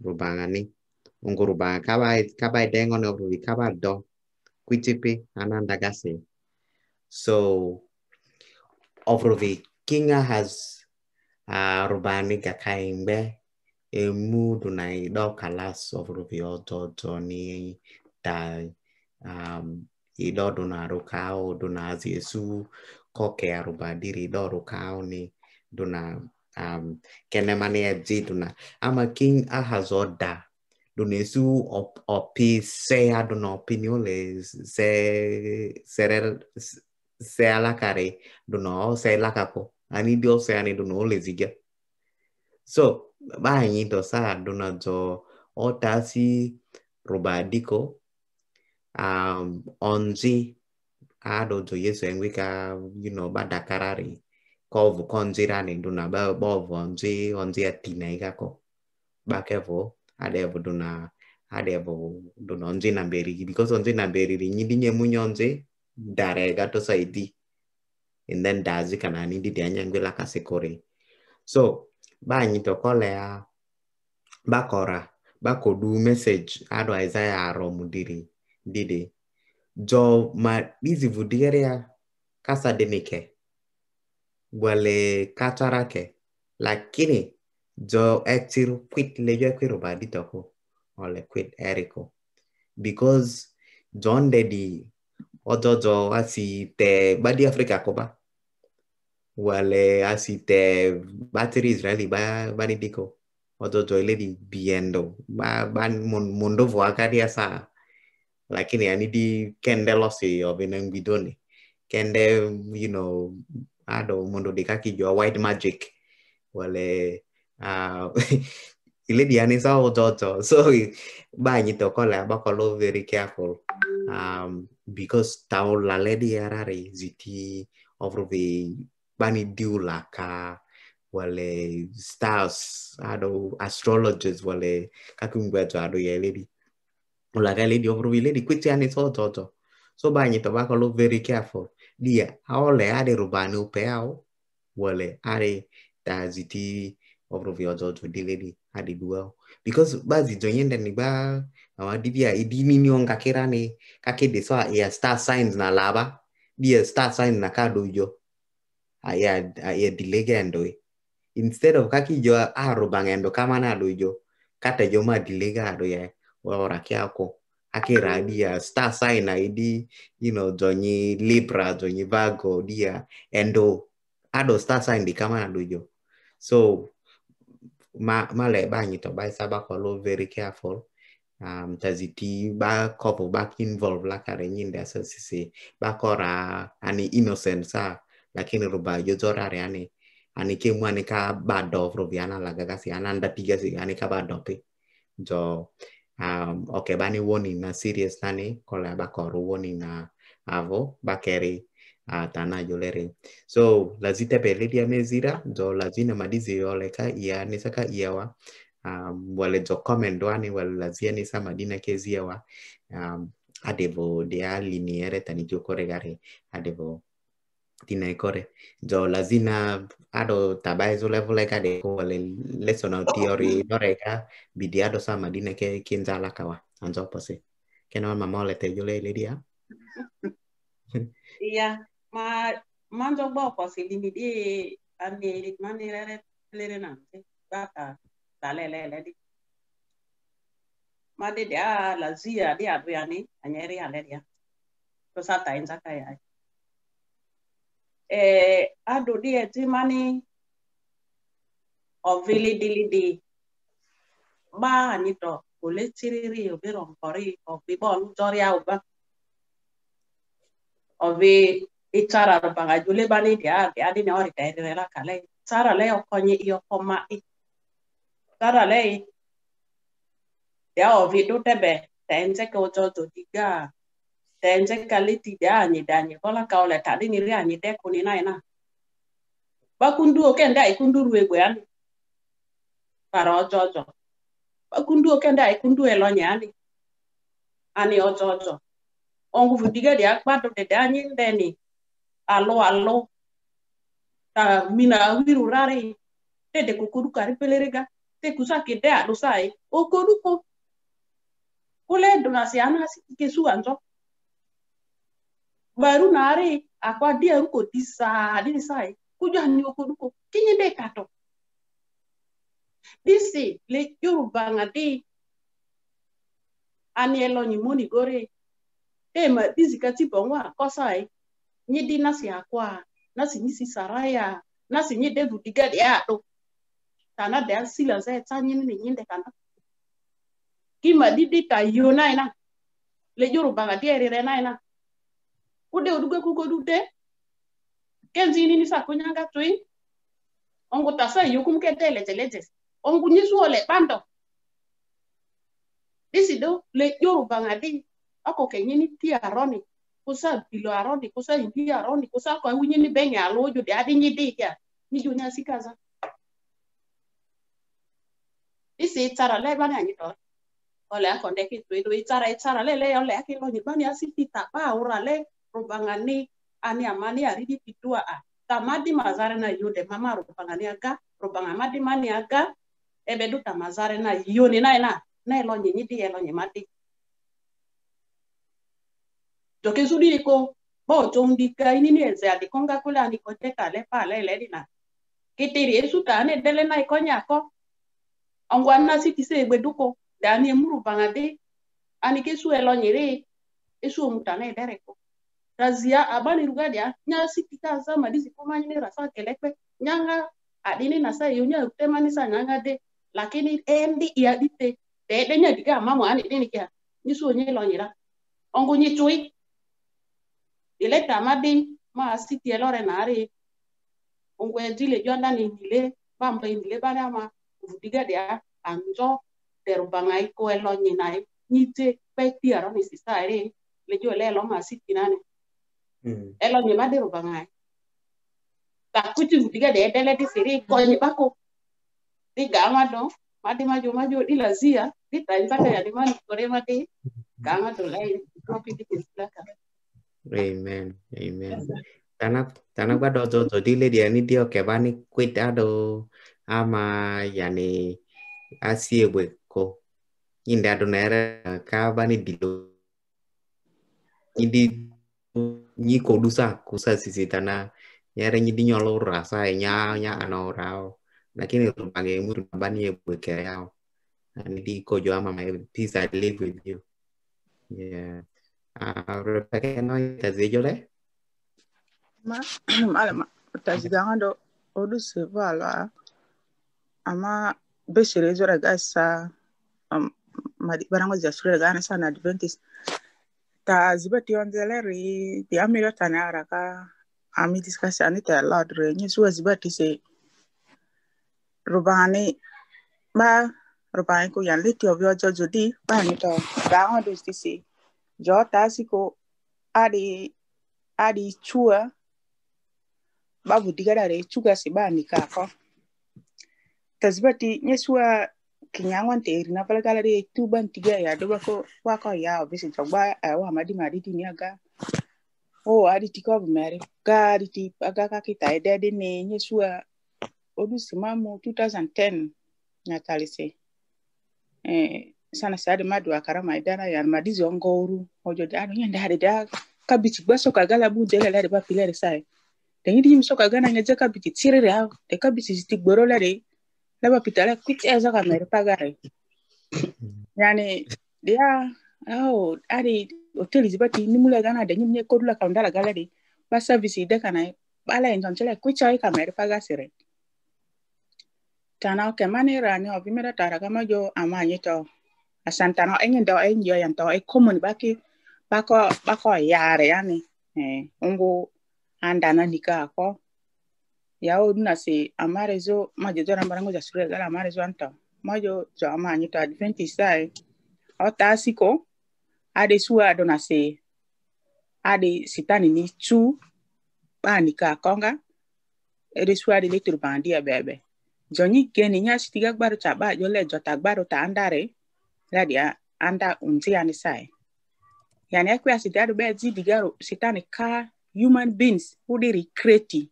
rubanga ni ungu rubanga kaba kaba idengo ni obuvi kaba do kuitipi ananda gasi so obuvi kinga has uh, rubani kakaimbe emudu na idokalaso vuruvioto toni ta um, idodu na rukao du na aziesu koke arubadiri idoru kao ni du na um, kenemani eji du na ama king ahazoda du na esu opi seya du na opi ni ole se sere se alakare du na o se alakako ani di o se ani du na ole zigia so baanyito saa dunazo otasi oh, rubadiko um, onzi adozo ah, yesu engwika you know badakarari kovu konzirani duna ba bovu onzi onzi atina igako bakevo adevo duna adevo duna onzi ndị because onzi na onzi darega tosaidi and then dazi so be anyị tọkọlea bakọra bakodu meseji aro aizaya arom diri dide jọ ma izivu digeria kasadinike gwale ke lakini jọ etiru quit lejo dị baditoko ole kwit eriko because john dedi ojojo asi te gbadi afrịka koba wale asite battery is really ba ba ni diko oto toile di biendo ba ba mundo vo akadia sa lakini ani di kende losi obene ngidoni kende you know ado mundo de kaki jo white magic wale uh, ile di ani sa ototo so ba ni to kola ba kolo very careful um because taw la lady arare ziti over the banidulaka wale stars ado astrologers wale kakungwetu ado yeledi ulaga ledi ofuru ledi kwiti ani toto to so banyi tobacco lo very careful dia aole ade rubani upeao wale ade taziti ofuru vyojojo diledi ade duwao because bazi jonyenda ni ba awadibia idini ni onga nyonga kerane kakede so ya star signs na laba dia star signs na kadojo aya dilege endoi instead of kaki jo aro bangendo kama na do jo kata jo ma dilega do ye wa ora kyako akira dia star sign id you know donyi libra donyi bago dia endo ado star sign di kama na do jo so ma ma le banyi to bai saba follow very careful um taziti ba couple back involve la kare nyinde so sisi bakora ani innocent sa uh, lakini ruba yozorare yani anikemu anika badofro viana lagaga si ana piga si anika pe jo um, okay bani woni na serious nani kola bakoru woni na avo bakeri uh, tana yolere so lazite peledia mezira jo lazina madizi yole ka ya nisaka iawa um, wale jo comment wani wale lazia nisa madina keziawa um, adevo dia liniere tani tanikyo koregare adevo tine kore jo lazina ado tabai zo level lega de ko le lesson out theory no rega bidi ado sama dine ke kinza la kawa anzo pose kena mama le te yo dia iya ma manzo bo pose dini di e, ane rit mani lere lere na te bata tale di ma de dia lazia di ado yani anyeri ale dia kosa ta inza e kaya e eh, adu di eti mani ovili dili di. Ba anito kule tiriri ovi rompori ovi bo lujori au ba. Ovi itara rupanga juli bani dia dia di ne ori kaeri rela kale. Sara le okonyi iyo koma i. Sara le i. Ya ovi dutebe. Tenze ke ojo jodiga. Tenze ke ojo jodiga. denje kaliti da ni danye kola kaole tadi ni ria ni deku ni na ina bakundu okenda ikunduru egwe ani para ojojo bakundu okenda ikundu elonya ani ani ojojo ongu vudiga dia kwado de danye ndeni alo alo ta mina wiru rare te de kukuru kari pelerega te kusaki dea dosai okoruko kule donasiana anjo baru nari aku dia aku ko disa adi disai kuja ni oku duko kinyi de disi le yoruba ngadi ani elo ni moni gore e ma disi kati bongwa kosai nyi di nasi aku, nasi ni si saraya nasi nyi de budiga de ato tana de sila ze tanyi ni nyi de kana kima didi ka yona ina le yoruba ngadi erire na ina kude uduge kukodute kenzini nisakonyanga tui ongutasa yokumketeletelejesi ongunyisuole bando disido le yorubangadi ako kenyini ti aroni kusa bilo aroni kusa imbi aroni kusa kwa winyini benye alojo de adi nyidi ya niju nyasikaza disi itara le bani anyito ole akondeki tuido itara itara le le ole akilo nyibani asitita pa urale rubangani ani amani aridi pitua a tamadi mazare na yude mama rubangani aga rubanga madi mani aga ebedu tamazare na yoni na ina na elo nyinyi di elo nyimadi doke zuri ko bo tondi ka ini inini eze konga kule ani anikote kale pale ile dina kitiri ta tane dele na ikonyako ongwana sikise egbeduko dani emuru bangade ani kesu elo nyiri esu omutana edereko razia abani rugadia nya sikita za madizi kumanya ni rasa kelekwe nyanga adini na sa yunya ni sa nyanga de lakini endi ya dite de de nya diga mamu ani dini kia ni su nyi lo nyira ongu nyi chui ile tamadi ma siti elore na ari ongu ejile jonda ni ile bamba ile bana ma vudiga dia anjo terubanga iko elo nyina nyite pe tiaro ni sisa ere lejo ele lo ma siti nane Hmm. elo ni madiru bangai ta kuchu tiga de dele di siri ko ni bako diga amado madi maju maju di lazia di tai pata ya di manu kore madi kama do lai ko pidi kislaka amen amen tanak tanak ba do do dile dia ni dia ke bani ado ama yani asiebwe ko inda do nere ka bani dilo indi nyi kodusa kusa sisitana ya, re nyi dinyolo rasa e nya nya ano rao lakini rupange mtu nabani yebweke yao nili kojo ama my e ya. peace I live with you yeah re pake no itazijole ma malama utaziganga do oduse vala ama beshere zora gasa um, madi barango zasurira gana sana adventist ta ziba tionzeleri ti amiro tani araka ami discasi ani te lodre ni suwa ziba se rubani ba rubani ko yan leti obyo jojo di ba ni to ra on dus se jo ta ko ari ari chua babu digara re chuga si ba ni ka ko tazibati ni suwa kinyangwante irina palgalari tubantiga ya doba ko wako ya obisi jogba eh, wa madi madi dunia aga o adi tiko bumeri ga adi ti aga ka kita e de ne nyesua odu simamu 2010 natalise eh sana sadi madu akara maidana ya madizi ongoru ojo oh, da anu, nye nda ade da baso ka kagala bu jegala de ba pilere sai Tengi di mi soka gana ngeje kabiti tirere ha de kabiti ti rei l'hôpital quick ezo kamere pagare yani dia ya, oh ari hotel zibati nimule gana de nyimne kodula kaundala galade ba servisi de kana bala kuit quick ka kamere pagasire tana mani manera ni obimera tara kama jo amanye to asantano engendo enjo yanto e common baki bako bako yare yani eh ungu andana nika ako, yawo duna se amarezo majeto rambarango jasure gala amarezo anta majo jo ama anyito adventista e ota asiko ade suwa adona se ade sitani ni tu bani ka konga ede suwa ade leturu bandia bebe jonyi geni nya sitiga gbaro cha ba jo le jota gbaro ta andare ladi anda unzi ani sai yani ekwe asitado be zidigaro sitani ka human beings who they recreate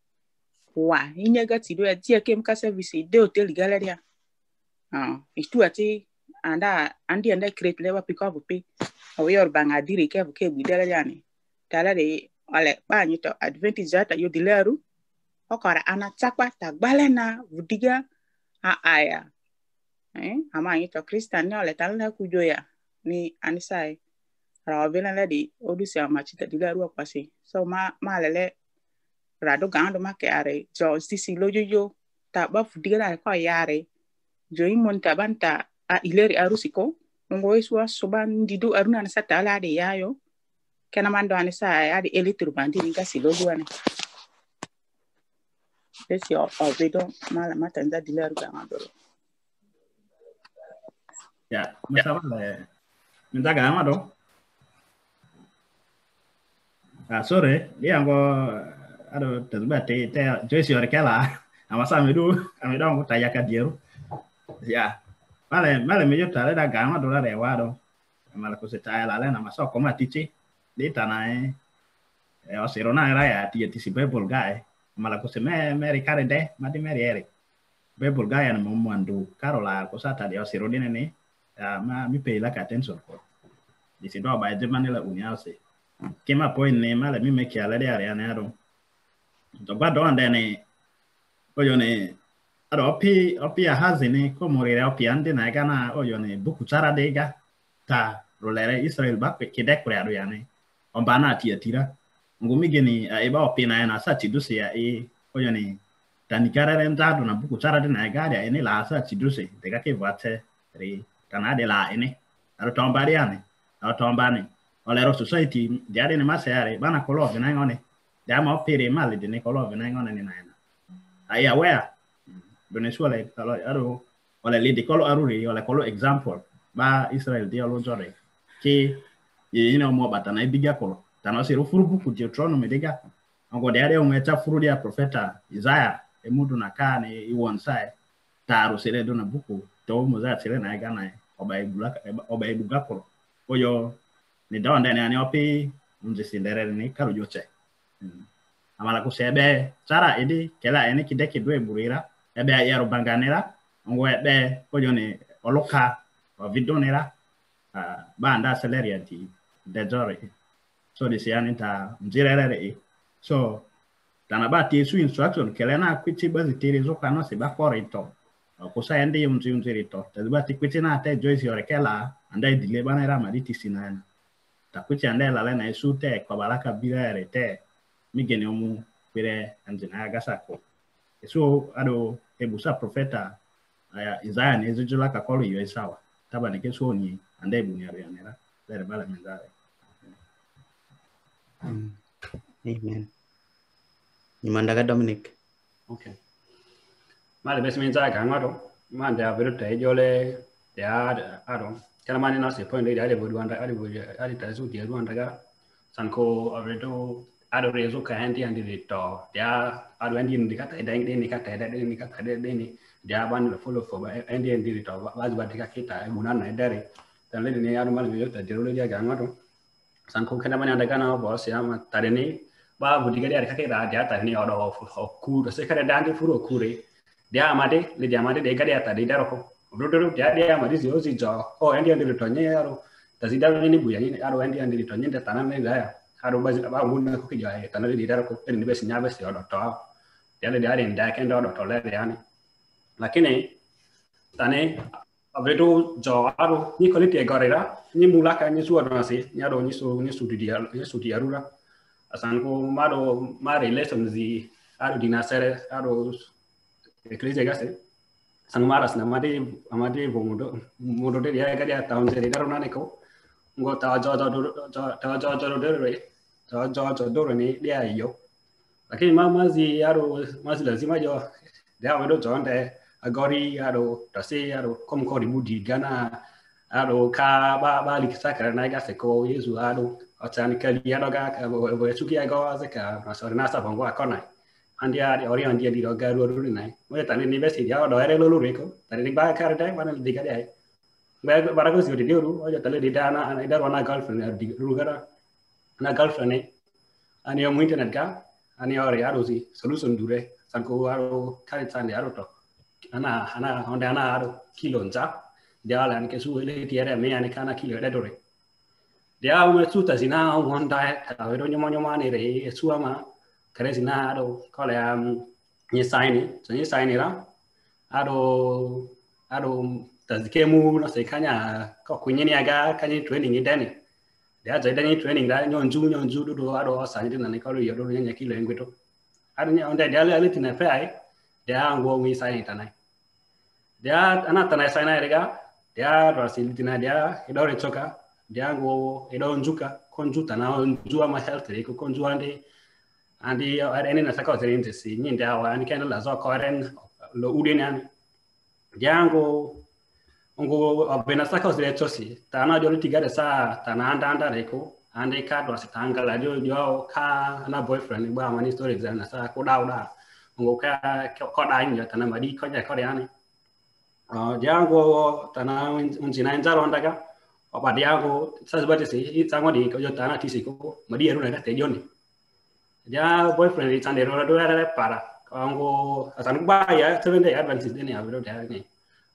wa inyaga ti do ya, ti ya ke mka service de hotel galeria ah itu ati ya anda andi anda create lewa pick up pe awe yor banga dire ke ke bi galeria ni tala de ale pa ni to advantage ata yo dileru okara ana chakwa tagbale na vudiga a aya eh ama ni to christian ni ole tala jo ya ni anisai e. rawabela le di odusi amachita dileru akwasi so ma ma lele rado gãado ya e ma kɛ'are zaos tɩ si lo yo t'a ba fu diga ko yare jo yaare mon t'a ban t'a a ileri a rusiko ngo yesu suwa so ban didu do runa na sa t'a la a de yaayo kɛna man ani sa a de eli turbandi ni ka si lo ani esi o be dɔn ma la ma ta n za dilaru gãŋa dɔrɔ ya masabala n ta gãŋa dɔ a sore liyango aduh tasba teya joyi orang kela amma sa mi kami dong ɗon ya male male mejo jotta aɗeɗa gama dora rewa ɗo mala ko se tayala alena ma so koma tici ɗi e o era ya tiye tisi eh. ya, ya, ya. bebol gae eh. mala ko se me meri kare de ma di meri eri bebol gae na mo karola ko sa tadi o sirodine ni ma mi peila ka tensor ko disi do ba de manela uniase kema poi ne male mi me kiala de ariane aron to bad one then eh oyone adopi opia hazini komurire opia ndina gana oyone bukutara dega ta rolere israel ba kide kure aru yani ombana atiatira ngumi gini eba opina na sati dusi ya e oyone tanikara rentado na bukutara dina gara ene la sati dusi dega ke vate ri kanade la ene aro tombari yani aro tombani olero society jari ni masere bana kolo vinangone the pity mali Det här med APD Malidi, Nikolov, nengona you naena. Aya wea, donesu wala ikalo, aro, wala lidi kolo aruri, a color example, ba Israel dear Lord Key, you know dia lo jore. Ki, call than a zero full book with your trono mediga. Ongo deade umecha furu dia prophet uh, Isaiah, a e mudduna emudu nakaa ni iwansae. E Taru sire dona buku, to muza sire na igana e. oba black, oba bugapo. kolo. Oyo, ni dawa ndani ani opi, mzisinderele ni karu joche. Hmm. amala ko seɓe sara edi kela ene kide ki burira eɓe a yero banganira ongo eɓe kojoni o lokka o uh, ah, ba anda salaire yanti dejore e so ɗi siyaninta jirerere e so tana ba te su instruction kelena kwiti basi tere zo kano se ba kore to ko sa yande yum tiyum tiri to te na te joyce yore kela anda dile banera ma di tisina ta kwiti anda lena e su te ko balaka bilere te migene omu fire anjina ya gasa gasako so ado ebusa profeta aya izaya nezijula kakolo iyo isawa taba nekeso ni andebu ni arianera lere bala mendare mm. amen nimandaga dominic okay male besi menza ganga do mande abiru te jole ya ada ado kana mani na se point ile ile bodu anda ile bodu ile tazu dia ruanda ga sanko avredo ada réseau ka hendi handi di to dia aɗo hendi ndi kata e dañ ɗeni kata e dañ ɗeni kata ɗe dia ɓanɗo folo fo hendi di to ɓasi wadde ka kita e munanna dari dare dan le ni aɗo mala mi jero le dia ganga san sanko kena mani anda na bo siyama tare ni ɓawo diga dia aɗa kakeɗa dia tare ni oɗo o kuuro so kada dande furo kure dia amade dia amade ɗe gaɗi attade daro ko rodoro dia dia amade zio zijo o hendi di to ñe ta tasi daro ni buyañi aɗo hendi di to tana tananne daya haro bas ba wuna ko ja e tanade di dara ko en ni bes nyabe se odo to yale dari nda ken do do to le yani lakini tane avedo jawaro ni ko lite garera ni mulaka ni suwa do se ni ado ni so ni su di ni su di arura asan ko maro mare lesson zi ado dinasere ado krize gase san maras na made amade vomodo modo de ya gari ata on se daruna ne ko ngo ta jo jo jo jo jo jo re tawaja wato doro ni dia yo lakini mamazi yaro mazi lazima jo dia wedo tonde agori yaro tase yaro kom kori budi gana yaro ka ba ba likitaka na ga se ko yesu yaro atani kali yaro ga ka bo ki ga waze ka na sori na sa bongo akona andi ari ori andi andi ro garu ro ni nai mo tani ni besi dia do ere lolu reko tani ni ba ka dai bana diga dai ba ba ra ko si odi dia ru o jo tale di dana ana idar wana girlfriend di rugara ana girlfriend ani yo internet ga ani yo re aro si solution dure san ko aro kare tan de aro to ana ana onde ana aro kilo nja de ala ke su ele tiere me ani kana kilo de dore de a ume su ta sina honda e, ta vero nyoma nyoma ne re e su ama kare sina aro le am mm, ni sign so ni sign ra aro aro mu na kanya ko kunyeni aga kanyi training dani ya zaida ni training da nyon ju nyon ju du wa do sa ni na ni ka lu yo do nya ki le ngwe to a ni on da da le ti na fe ai da ngwo ngi sa ni ta nai da ana ta nai sa nai rega da ro si ti tina da e do re choka da ngwo e do njuka konjuta na njua ma health re eh, ko konjua ndi andi ene na saka tere nte si nyi nda wa ani kana la zo ko ren lo udena da ngwo ngu bena saka osire tosi tana tiga de sa tana anda anda reko ande kadwa sitangala jo jo ka na boyfriend ba mani story exam sa ko dau da ngu ka ko da injo tana madi ko ja ko yani jango tana unjina njalo ndaga obadi sa sasa bate si itango di ko e tana tisi ko madi eru na te joni ja boyfriend itandero ra do ra para ngu atanu ba ya tende advances ya avero da ni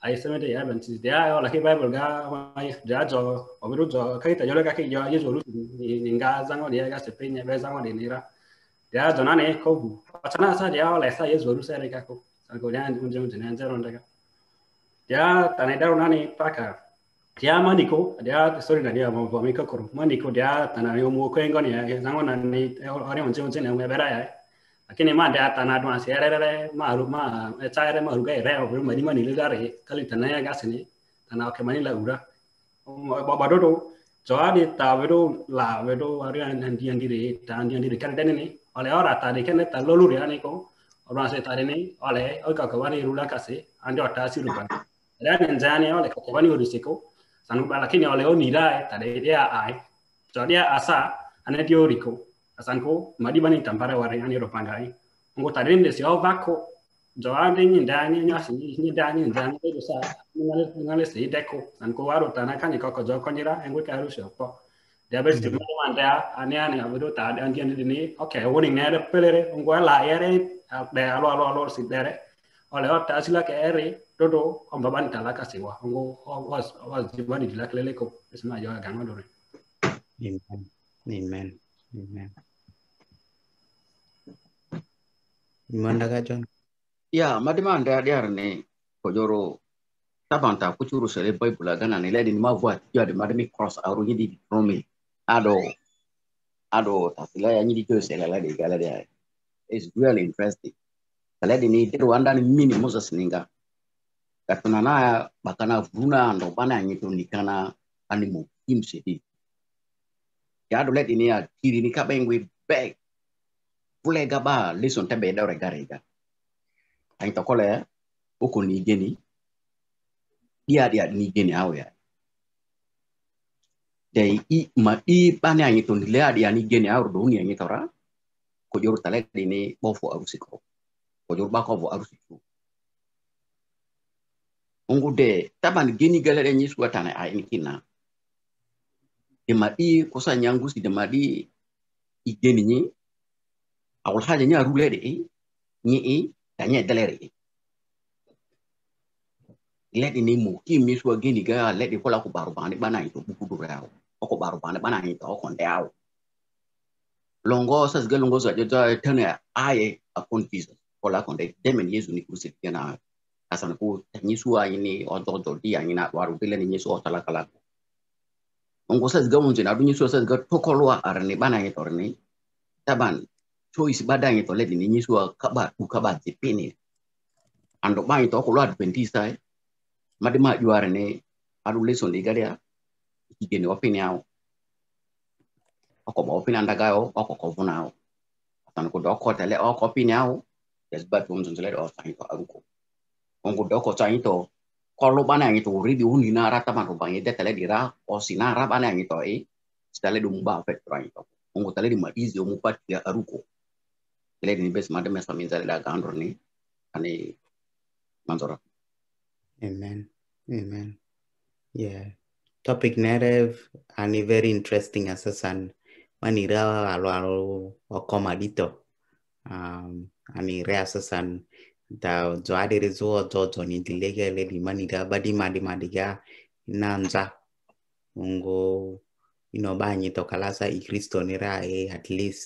ai semete ya ben dia, laki la ki bible mai da jo o jo kai ta jo ga ki jo ye jo lu ni zango dia ga se pe zango dia nira, dia ya jo na ne ko bu atana sa ya la sa ye jo lu se aku ka ko sa ko ya ndu ndu ndu ndu ndu ni paka dia maniko dia sorry nanti dia mau ko mi ko ko dia tanah yo mo ko ni ya zango na ni ore onje onje ne me bera ya lakini ma da ta na doa se re re ma ru ma e ta re ma eh, ru ga re eh, ru ma ni ma ni le ga re li ta na ya ga se ni ta na ke ma ni la ura um, ba ba do do jo ni ta ve do la ve do ri an an di an di re ta an di an di re ka ta ni ole ora ta ni ke ne ta lo lu re ani ko ra se ta de ni le o ka ka wa ni ru la ka se an do ta si ru ba an an ja ni le ka ka wa ni ru se ko sanu ba lakini ni o ni ra e, ta de ya ai jo dia asa o ri ko asanko bani tampara wari ani pangai ngo de si ovako jawande ni ndani asi ni ndani ndani de sa ngale ngale si deko anko waro tanaka ni koko joko nyira engwe ru shopo dabes de manda ani ani abdo ta ani andi ni okay woni ngale pelere ngo la yere de alo alo alo si dere ole ota sila ke ere dodo ombaban talaka siwa ngo was was jibani dilak leleko esma yo gango dore amen amen Amen. Iya, Dimanda ka John? Ya, ma nih, di arne kojoro tabanta kuchuru selebay Bible gana ni ledi mau buat dia di madame cross aru ini di promi. Ado ado Tapi lagi ya, ni dijual to sele la dia. It's really interesting. Kaledi ni de Rwanda ni mini Moses ninga. Katuna na bakana vuna ndo bana ni tuh nikana animal kimsedi ya do let ya kiri ni yang we back pule gaba listen tembe da rega rega ai to kole uko ni geni dia dia ni geni ya dai i ma i bani anyi ton le dia ni geni awe do ni anyi tora ko jor tale ni bofo arusi ko ko jor ba ko bo arusi ko ungu de taban geni galere nyi suatana ai ni kina demadi kosa nyangu si demadi igeni ni awal haja nya rule de ni e tanya dalere let ni mu ki mi so geni ga let di kola ko baru bande bana ito buku do rawo ko baru bande bana ito ko nde aw longo sa ga longo so jota tana aye akon jesus kola ko de demen yesu ni kusi tena asan ko tanyi suwa ini odo do di na waru bele ni yesu o tala kala on ko sas gawon jena dun yiso sas ga tokolwa arne bana ngi torni taban choice bada ngi to ledi ni yiso kaba ku kaba ti ando ba ngi to ko lwa adventista madima juare ne adu leson de garia igene opini ao oko ma opini anda gayo oko ko vuna ao tan ko do tele oko opini ao desbat but won jun tele o ko aruko on ko do ko to mana yang itu uri di undi nara teman rupanya dia tele dira osi nara yang itu eh tele di mumba fe orang itu ungu tele di ma izi umu pat ya aruko tele di bes madam esa min tele da gandro ni ani manzora amen amen yeah topic narrative ani very interesting asasan manira alo alo okomadito um ani reasasan da zoade rezo zo zoni dilege le dimani da badi madi madi ga nanza ungo ino banyi tokalasa ikristo ra e at least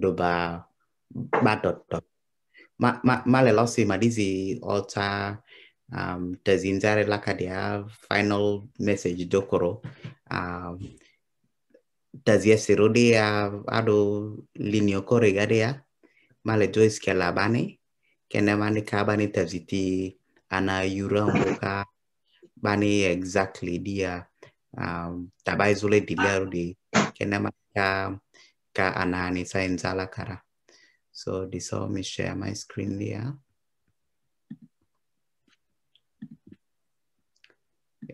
doba badoto ma ma male losi madizi alta um tezinzare laka dia final message dokoro um a ado linio koregadea male joiske labane kende maneka bani tafsiti anayurambuka bani exactly dia um, tabai zule dilaru ah. di kene maneka ka ana sa inzala kara so this all me share my screen dia.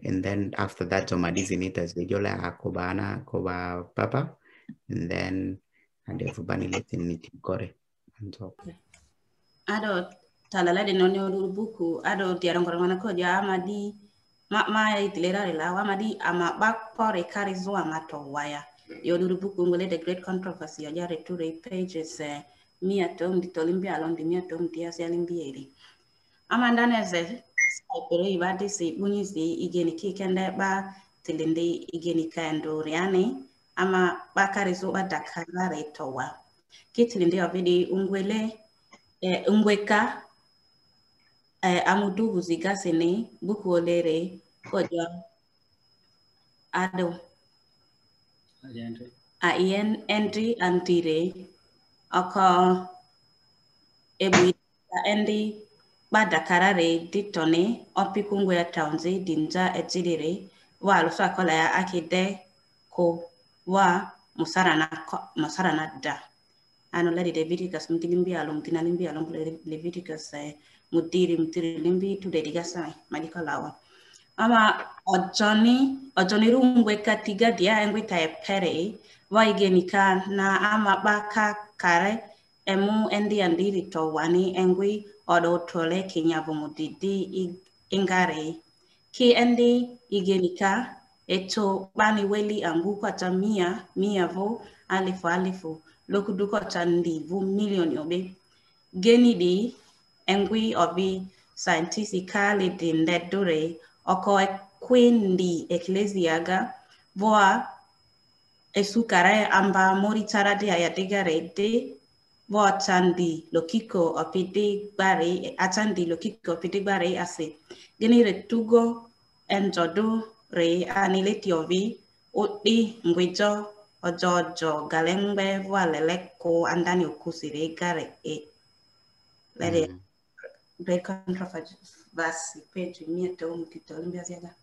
and then after that tomalizi nitazijola akobana koba papa and then andefu bani nitikore and talk. Okay. ado talalade non ne odur buku ado tiarang korang ko ja amadi ma ma itlera la wa amadi ama bak pore kari zo amato waya yodur buku ngole the great controversy ya jare two pages eh, mia tom di tolimbia lon di mia tom di asia limbieri amanda neze sapere ibadi si bunyizi igeni kikende ba tilindi igeni kaenduri riani ama bakari zo badakara retowa kitilindi obidi ungwele Eh, ngweka eh, amudu buziga sene buku olere koja ado a ah, ien endi antire oko ebu endi badakarare ditone opikungwe townsi dinja etilire wa alusa kola ya akide ko wa musarana na da ano la leviticus mtilimbi limbi along tina limbi along leviticus eh, mutiri mutiri limbi tu dedigasai eh, malika lawa ama ojoni ojoni rungwe katiga dia engwe eh, tae pere waigenika na ama baka kare emu endi andiri to wani engwe odo tole kinyabumudidi ingare ki endi igenika eto bani weli anguka tamia mia vo alifu alifu loku duko chandi vu million yobi geni di engwi obi scientifically di nedure oko e kwindi eklesiaga voa esukare amba mori charadi ayatigarede vo atandi lokiko opidi bari atandi lokiko opidi bari ase gini retugo enjodo re anileti ovi odi ngwejo ojo ojo galengbe vua leleko andani ukusire gare e lele mm. rekontrafaj vasi peju mia te umu kito olimbia ziaga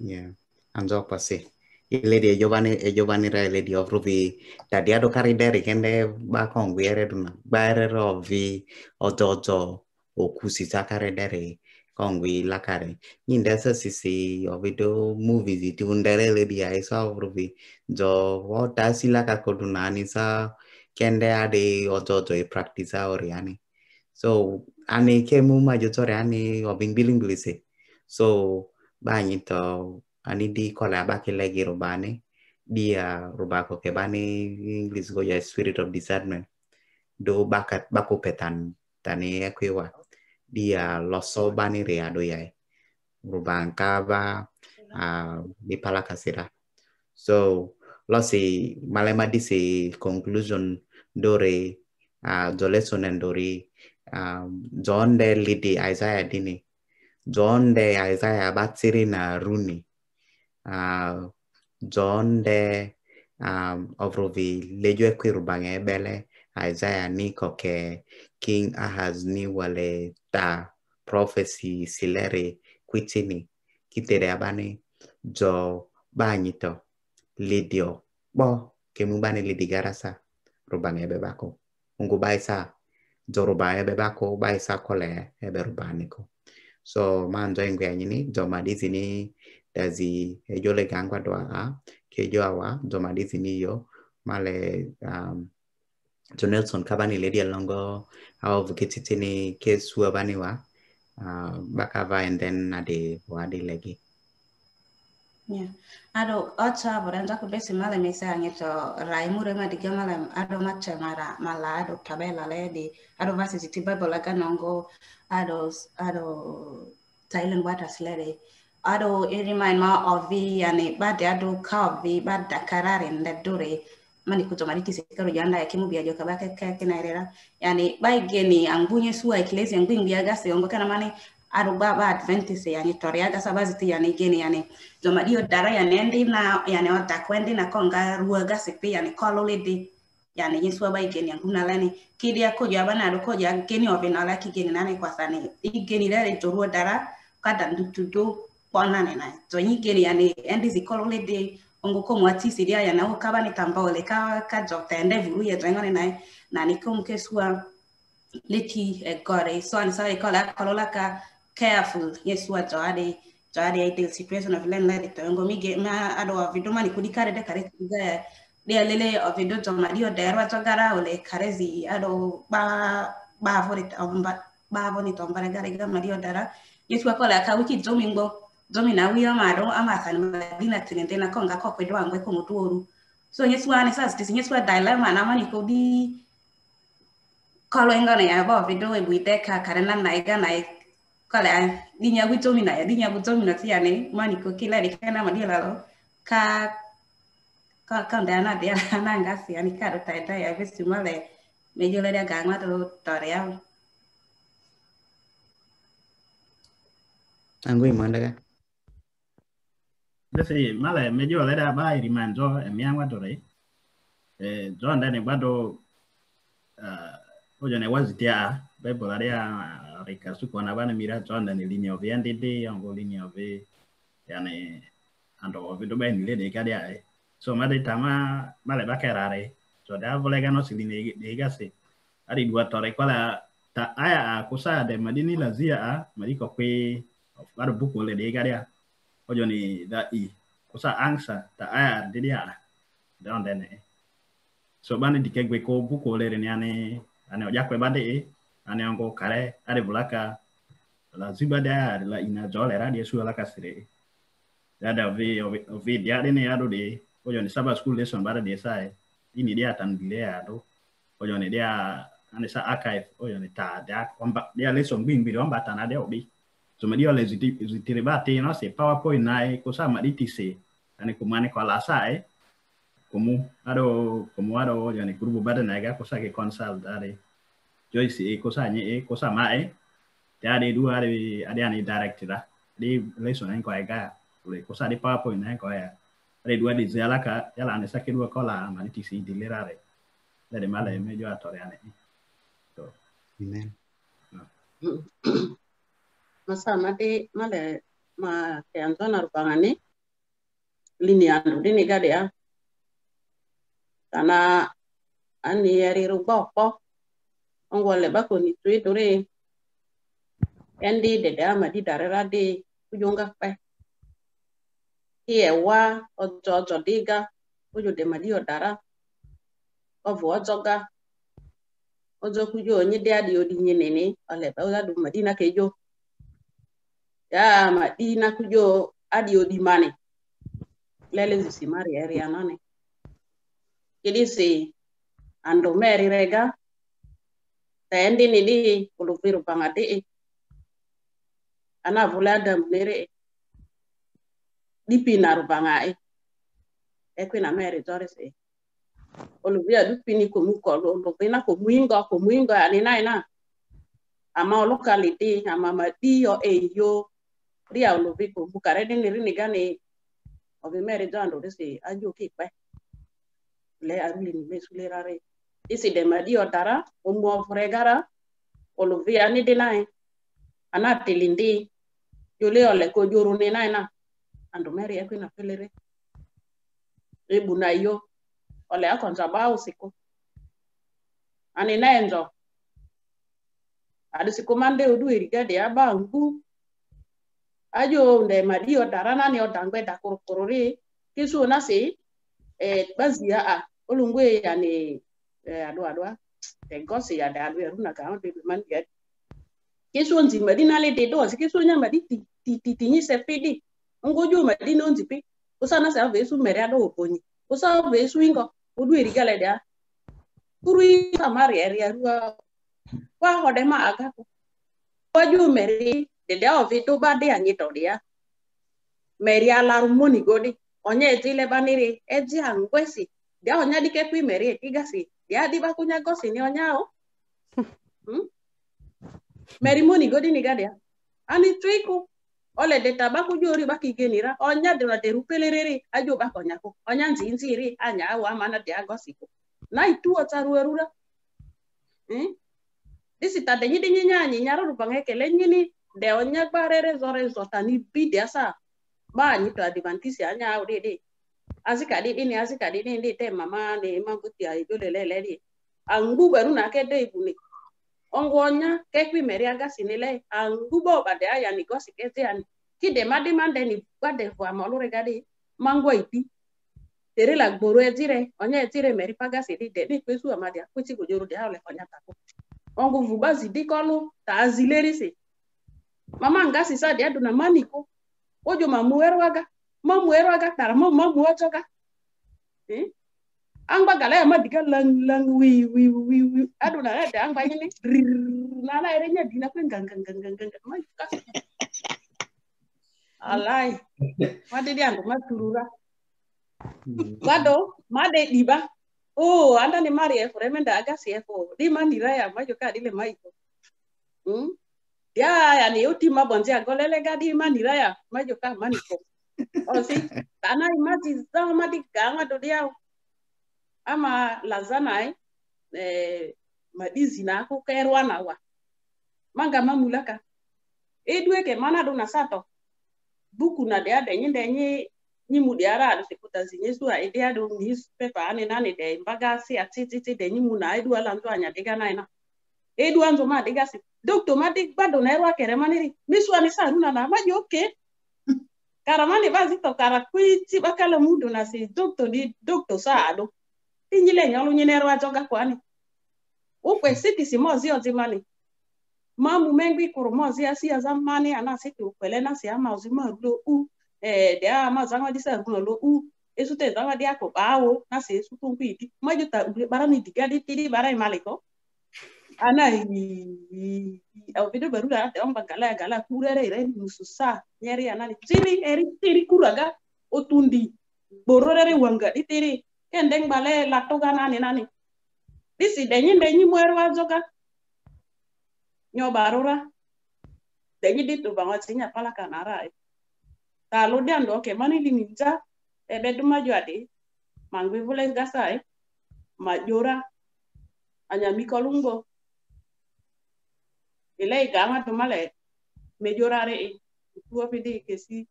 yeah anzo pasi ile dia jovani e jovani ra ile dia ofrovi tadi ado kari dari kende ba kongwe ere duna ba ere rovi ojo ojo ukusi zakare dari kongwi lakare là cả sisi nhìn đã movie ai sao rồi jo do wo ta si là sa kende ade ojo jo e practice ở ani so ani ke mu ma jo rồi ani ở biling so ba nyi to anh đi có ba lagi rồi dia rubako kok kebani English go ya spirit of discernment do bakat bakupetan petan tani ekwewa ya dia loso bani rea do yai e. rubankava kaba ah, di kasira. so losi malema si conclusion dore jole jolesonen dori um, ah, ah, de lidi isaiah dini de isaiah batsiri na runi John de um, ovrovi lejo ekwirubaŋa ebele isaiah ni koke ahaz ni wale ta prophecy silere kwitini kitere abane jo banyito lidio bo kemu bane lidigarasa rubang ebe bako ungu baisa jo ruba ebe bako baisa kole ebe rubaniko so manjo engu yanyini jo madizi ni dazi ejole gangwa doa a kejo awa jo madizi ni yo male um, jo Nelson kabani ledi alongo of kititini suabaniwa uh, bakava and then adi wadi legi yeah ado ocha boranja ko besi mala me sa ngeto raimure ma diga mala ado macha mara mala ado tabela ledi ado varsity bible aga nongo ado ado silent waters di ado it remind me of ani and ado ka of the bad dakarare ndadure mani kutomariki sekero janda ya kimu biajo kabaka kaya kena erera yani baige baigeni angunye suwa ikilezi ya biaga seyongo kana mani aruba ba adventise yani toriaga sabaziti yani geni yani diyo dara yani endi na yani otakwendi na konga ruaga sepi yani kolole di yani yesu aba igeni anguna lani kidi ya akojo abana arukojo ageni ovina laki geni nani kwa sani igeni lele joruo dara kada kwa nane na zonyi geni yani endi zikolole di ongo mo ati siria ya nao kaba ni tambaole ka ka jokta ende vuru ye drengone nai na ni kom ke liti e gore so an sai kola kola ka careful yesua jade jade ite situation of land land tongo mi ma ado avidoma ni kudikare de kare tiga de lele avido joma dio derwa jogara ole karezi ado ba ba vore tamba gare gama dio dara yesua kola ka wiki jomingo zomina wiyo maro amathani madina tigende na konga ko kwedwa ngwe ko mutuoru so nyeswa ne sas tisi nyeswa dilemma na mani ko di kalo inga ne ya ba video e buite ka karena na iga na kala dinya gu zomina ya dinya gu zomina ti ya ne mani ko kila ne kana madi lo ka ka ka na dia na ngasi ani karo taita ya vesi male mejo le ya gangwa to tore ya Angui mandaga bese mala mejo lera ba irimanzo emiangwa tore e jo ndane bado uh, ojo ne wazitia bible aria rikasu kona bana mira jo ndane linyo vya ndidi ango linyo ve yani ando ovido eh. ba nile de kadia e so made tama mala bakerare so da volega no silini de gase ari dua tore kwala ta aya kusa de madini lazia madiko kwe bado buku le de kadia ojoni da i kosa angsa ta a didi ala don dene so bani di kegwe ko buko lere ni ane ane ojakwe bade e ane ongo kare are bulaka la ziba da la ina jole ra la suala kasire da da vi vi dia dene ado de ojoni saba school lesson bara dia e ini dia tan dile ado ojoni dia ane sa archive ojoni ta da kwamba dia lesson bimbi kwamba tanade obi tumaliwa lezitiriba no se powerpoint nae kosa mariti se ane ko ala lasa e eh? kumu aro kumu aro yani grupo ga ko kosa ke konsal dare joi si e eh? kosa nye e eh? kosa ma e te ade du ade ade ane directira de lesson ane kwa ga le kosa de powerpoint nae ko ya ade du ade zela ka yala ane ke du kola mariti se dilerare re dare mala e mejo atore ane to masanadi male ma keanzona rupangani lini andu dini gade ya tana ani yari ruba ko ongwale bako ni tui dure endi dede ama di darera di ujunga pe hiye wa ojo ojo diga ujo de madi odara ojo ga ojo kujo onye de adi odi nye nene olebe oza du madina kejo dama ɗi nakujo adi o mane lele si mari anane kidi si ando meri rega ta endi ni di kuluviru pangadi ana vulada mnere dipi na rubangai ekwina na meri tores e oluvia dupi ni komuko oluvina komuingo komuinga anina ina ama locality ama madio eyo ria ko uluvi ku bukare dini rini gani ovi meri jando risi aju ki pe le aruli ni me su sule rare isi de madi otara o ofure gara uluvi ani de dinai ana te lindi yo le o le ko juru ni nai na ando andu meri eku ina pelere bu na yo iyo ole akonza ba o usiku ani na nenzo adi siku mande udu irigade aba ngu ayo nde mario darana ne odangwe da korokore kisu na se eh bazia a olungwe ya ne eh, adu adwa de gosi ya da adwa runa ka on de man ya kisu nzi madina le de dos kisu nya madi ti ti ti, ti ni se pidi ngoju madina nzi pe usana se su mere ado oponyi usa avesu ingo udu irigale da kuru samari area ruwa kwa hodema agako kwaju mere dede ovi tu ba di anyi to dia meri alar muni godi onye eti le baniri eji angwesi dia onya di kepi meri eti gasi dia di ba kunya gosi ni onya o hmm? meri muni godi ni gadia ani tuiku ole de taba ku jori ba kigeni ra onya de na de rupele rere ajo ba konya ko onya nzi nzi ri anya wa mana dia gosi ko na itu o taru erura hmm? disita de nyidi nyanyi nyaru bangeke le nyini de onyagbarere zọrọ ịzọta n'ibidi asaa bani to adventisi anya aurede azikadi dini azikadi dini ndi te mama ne manguti aidole lele di angu beru na kede ibuni ongo onya kekwi meri aga sinile angu bo bade aya ni gosi keze ani kide madi mande ni bade fwa molure gadi mango ipi tere la gboro ezire onya ezire meri paga sidi de ni kwesu amadi akwiti gojoru de haole fanya tako ongo vubazi dikolu ta azileri si mama nga si sa dia duna mamiko ojo mamuerwaga mamuerwaga tara mo mamuotoga eh hmm? angba gala ya madiga lang lang wi wi wi wi aduna ah, na eh, da angba ini na na ere nya dina kwen gang gang gang gang gang ma alai made dia ngo maturura bado hmm. made ba? oh anda ni mari e fore aga si e di mana ya kak di maiko hmm ya ya ni uti mabonzi agolele gadi mani laya majoka mani ko osi tana imati zama mati ganga dodia ama lazana ai eh, eh madizi na ko kerwa na wa manga mamulaka edwe ke mana do na sato buku na dia de nyi de nyi nyi mu dia ra de kuta zinye zua e dia do newspaper ane nane de mbaga si atiti de nyi mu na edwa lanzo anya diga na ina edwa nzo ma diga si donc tomadi gbadona erwa keremaniri miswani sarunana amaji oke karamani bazito kara kuiti bakala mudu na si dokto di dokto sa ado tinyile nyolu nyinero ajoga kwani ukwe hmm. sikisi mozi ozimani mamu mengwi kuru mozi asi azamani ana siti ukwele na si ama e, ozima lo u eh de ama zanga disa runo lo u esute zanga dia ko bawo na si esutu ngwidi majuta barani digadi tiri barai maliko ana ah, au alvedo barura ate omba gala gala kurere ire mususa nyeri ni tiri eri tiri ga otundi oh, bororere wanga ditiri kendeng bale latoga kan, nani nani disi denyi denyi kan. nyo azoga ra denyi ditu bangwa tinya pala kanara talo eh. ando ke mani liminja ebe eh, duma jwade mangwe vule gasai eh. majora mikolungo elai gama tumale mejorare e tuwa pidi si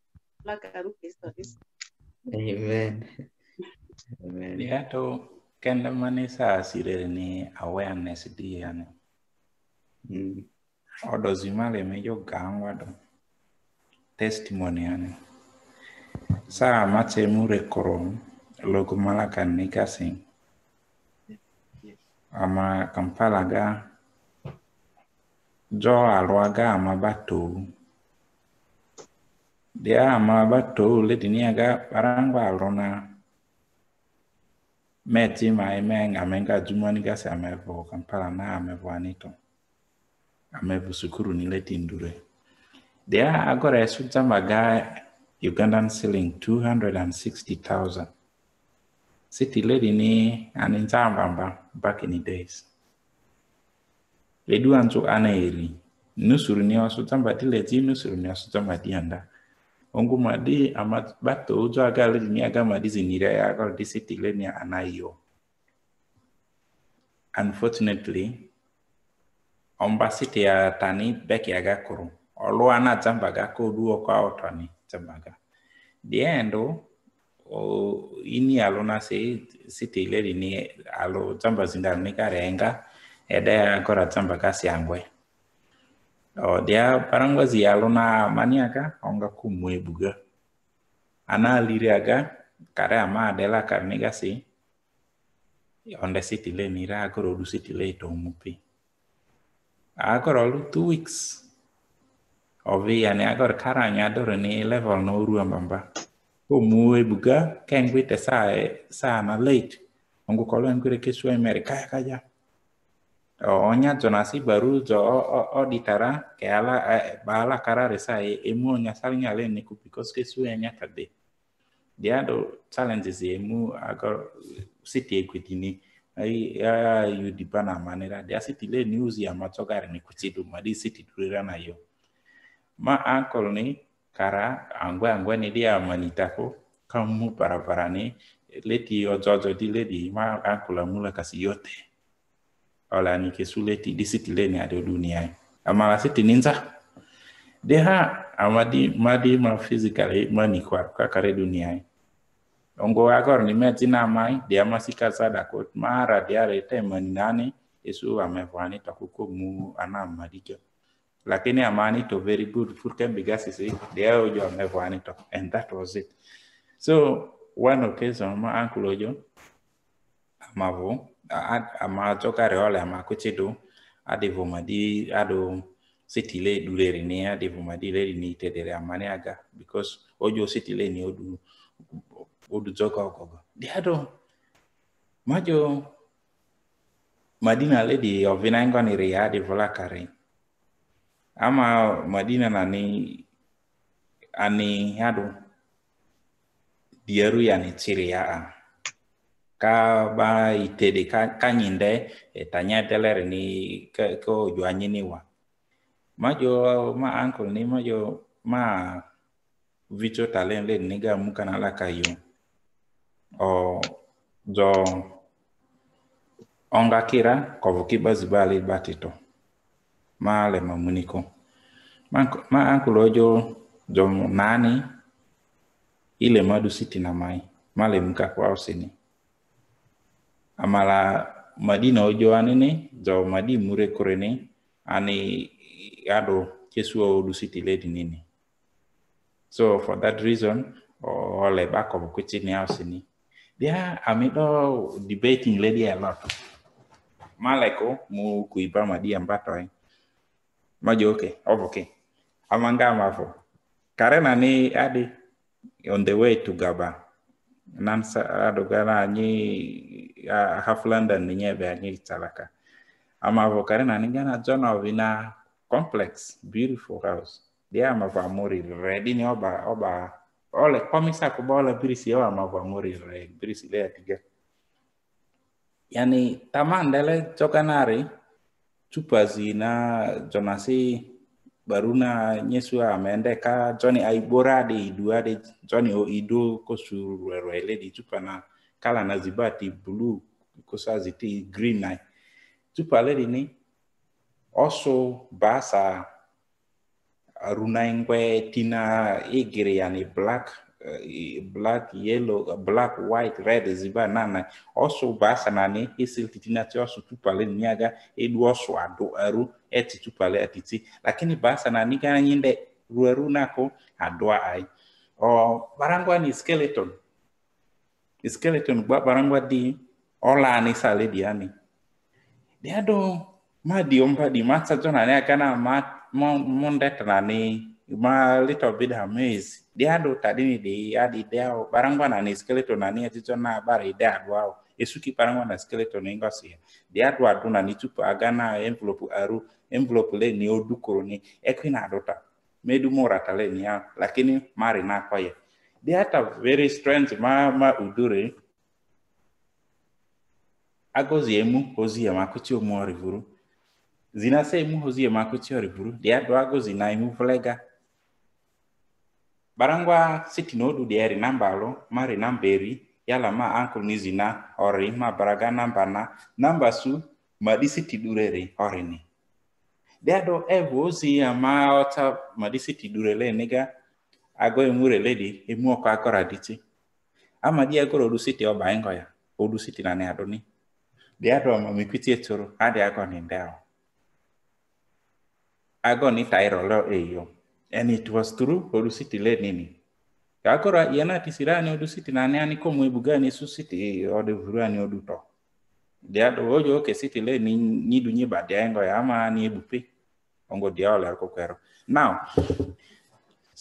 la karu dis amen amen ya to kenda mane sa sire ni awareness di yani mm odo zimale mejo gangwa do testimony yani sa mache mure koron logo malaka nikasi ama kampala ga Joel alwaga amabatou dia dini aga barangwa alona meti mai me ngamenga jumani gasi amevo kampala na amevo anito amevo sukuru ni letindure dia agora esuja maga ugandan ceiling two hundred and sixty thousand siti dini ledini aninjambamba back in the days reduwa nso anayeri nusuru ni wasutambati leti nusuru ni wasutambati anda ongu madi ama bato ujo aga leji ni aga madi zinira ya aga siti le ni ana anayo unfortunately omba siti ya tani beki aga kuru olu ana tambaga ko duo kwa otani tambaga the end o ini alona se siti ile ni alo tamba zinda ni karenga eda akora tsamba kasi yangwe dia parangwa ziyalo na mani aga onga buga. ana aliri aga kare ama adela karne gasi onde sitile nira akora odu sitile itomupi akora olu two weeks ovi ane agor karanya doro ni level no ruwa Kumwe buga kengwite saa sa ama late ongu kolo enkwire kesua imeri ya kaya oo nya jonasi baru jo o o di tara keala e eh, bala kara resa e emu nya sal nya le niku pikos ke su nya kade dia do challenges e emu agor city equity ni ai ya yu di bana manera dia city le news ya matogar ni kuchidu madi city durira na yo ma uncle ni kara angwa angwa ni dia manita ko kamu para para ni leti yo jojo di le di ma uncle mula kasi yote olanike sule ti di siti le ni ado ama la siti ninza nza de ha amadi madi ma physically ma ni kwa kakare duniai ongo agor ni meti na mai de ama sika sada ko mara de are tema ni nani yesu amefani takuko mu ana madikyo lakini amani to very good for furke bigasi si de ojo amefani to and that was it so one occasion my uncle ojo amavo ama tsoka reole ama kutsidu ade vomadi ado siti le dulere ne ade vomadi le ni tedere amane aga because ojo siti le ni odu odu tsoka okogo de ado majo madina le di ovina ngoni ri ade vola kare ama madina nani ani ado diaru yani tiri ya a ka ba itede ka, etanya e teler ni ko jwanyi ni wa majo ma uncle ni majo ma vicho talen le ni ga mukana la kayo o jo onga kira vuki bazibali batito ma le ma, ma uncle ojo jo nani ile madu siti na mai male mka kwa usini amala madi na ojo ne zao madi mure ne ani ado kesua odusiti ledi nini so for that reason the back of ni house ni there amido debating lady a lot maleko mu kuiba madi ambato majo okay oboke amanga mafo karena ni adi on the way to gaba nansa ado ni half london ni nyɛ bɛɛ nyɛ talaka ama vɔ kare na ni gana john of ina complex beautiful house dia ama vɔ amori ready ni oba oba ole komisa kuba ole birisi yo ama vɔ amori ready birisi le atiga yani tamandele chokanari chupa zina jonasi baruna nyesu ameende ka Johnny aibora de idua de Johnny o ido kosu rwerwele di chupa na kala na blue kosa zite green na tupu alere ni ọsụ basa runai ngwe tina egere yani black eh, black yellow black white red ziba nana ọsụ basa nani ni isil e titina ti ọsụ tupu alere ni aga elu ọsụ adu aru eti tupu alere titi lakini basa nani ni ga anyị ndị rueru nako adua ai ọ barangwa ni skeleton skeleton gba barangwa di ola ni sale di ani de ado ma di omba di ma sa jona ne kana ma monde tana ni ma little bit amaze de ado tadini de adi de ao barangwa na ni skeleton na ni ajito na bare de ado ao esuki barangwa na skeleton ingo si de ado ado na ni tupa aga na envelope aru envelope le ni odukoro ni ekwina adota medu mora tale ni ya lakini mari na kwa ye they had a very strange mama udure agozie mu hozie makuchi omori buru zina se mu hozie makuchi ori buru de adwa gozi na imu flega barangwa city nodu de ari nambalo mari namberi yala ma uncle ni zina ori ma baraga namba na namba su madi city durere ori ni de adwa evozi ya ma ota madi city durele niga agụghị m urele dị emu ọkụ akọrọ adịte amadi ya goro olusiti ọba ịgọ ya olusiti na nadụni dị adụ ọmụmụ ikwiti etoro adị agọni ndị ahụ agọni tairọlọ eyo en it was tru olusiti le nini ka akọrọ ya na atisiri anyị olusiti na anị anị kom ebuga anyị su siti ọ dịvuru anyị odutọ dị adụ oji oke siti le nyidunye ba dị ịgọ ya amaghị anyị ebupe ọgụ dị ọlịa akwụkwọ ero now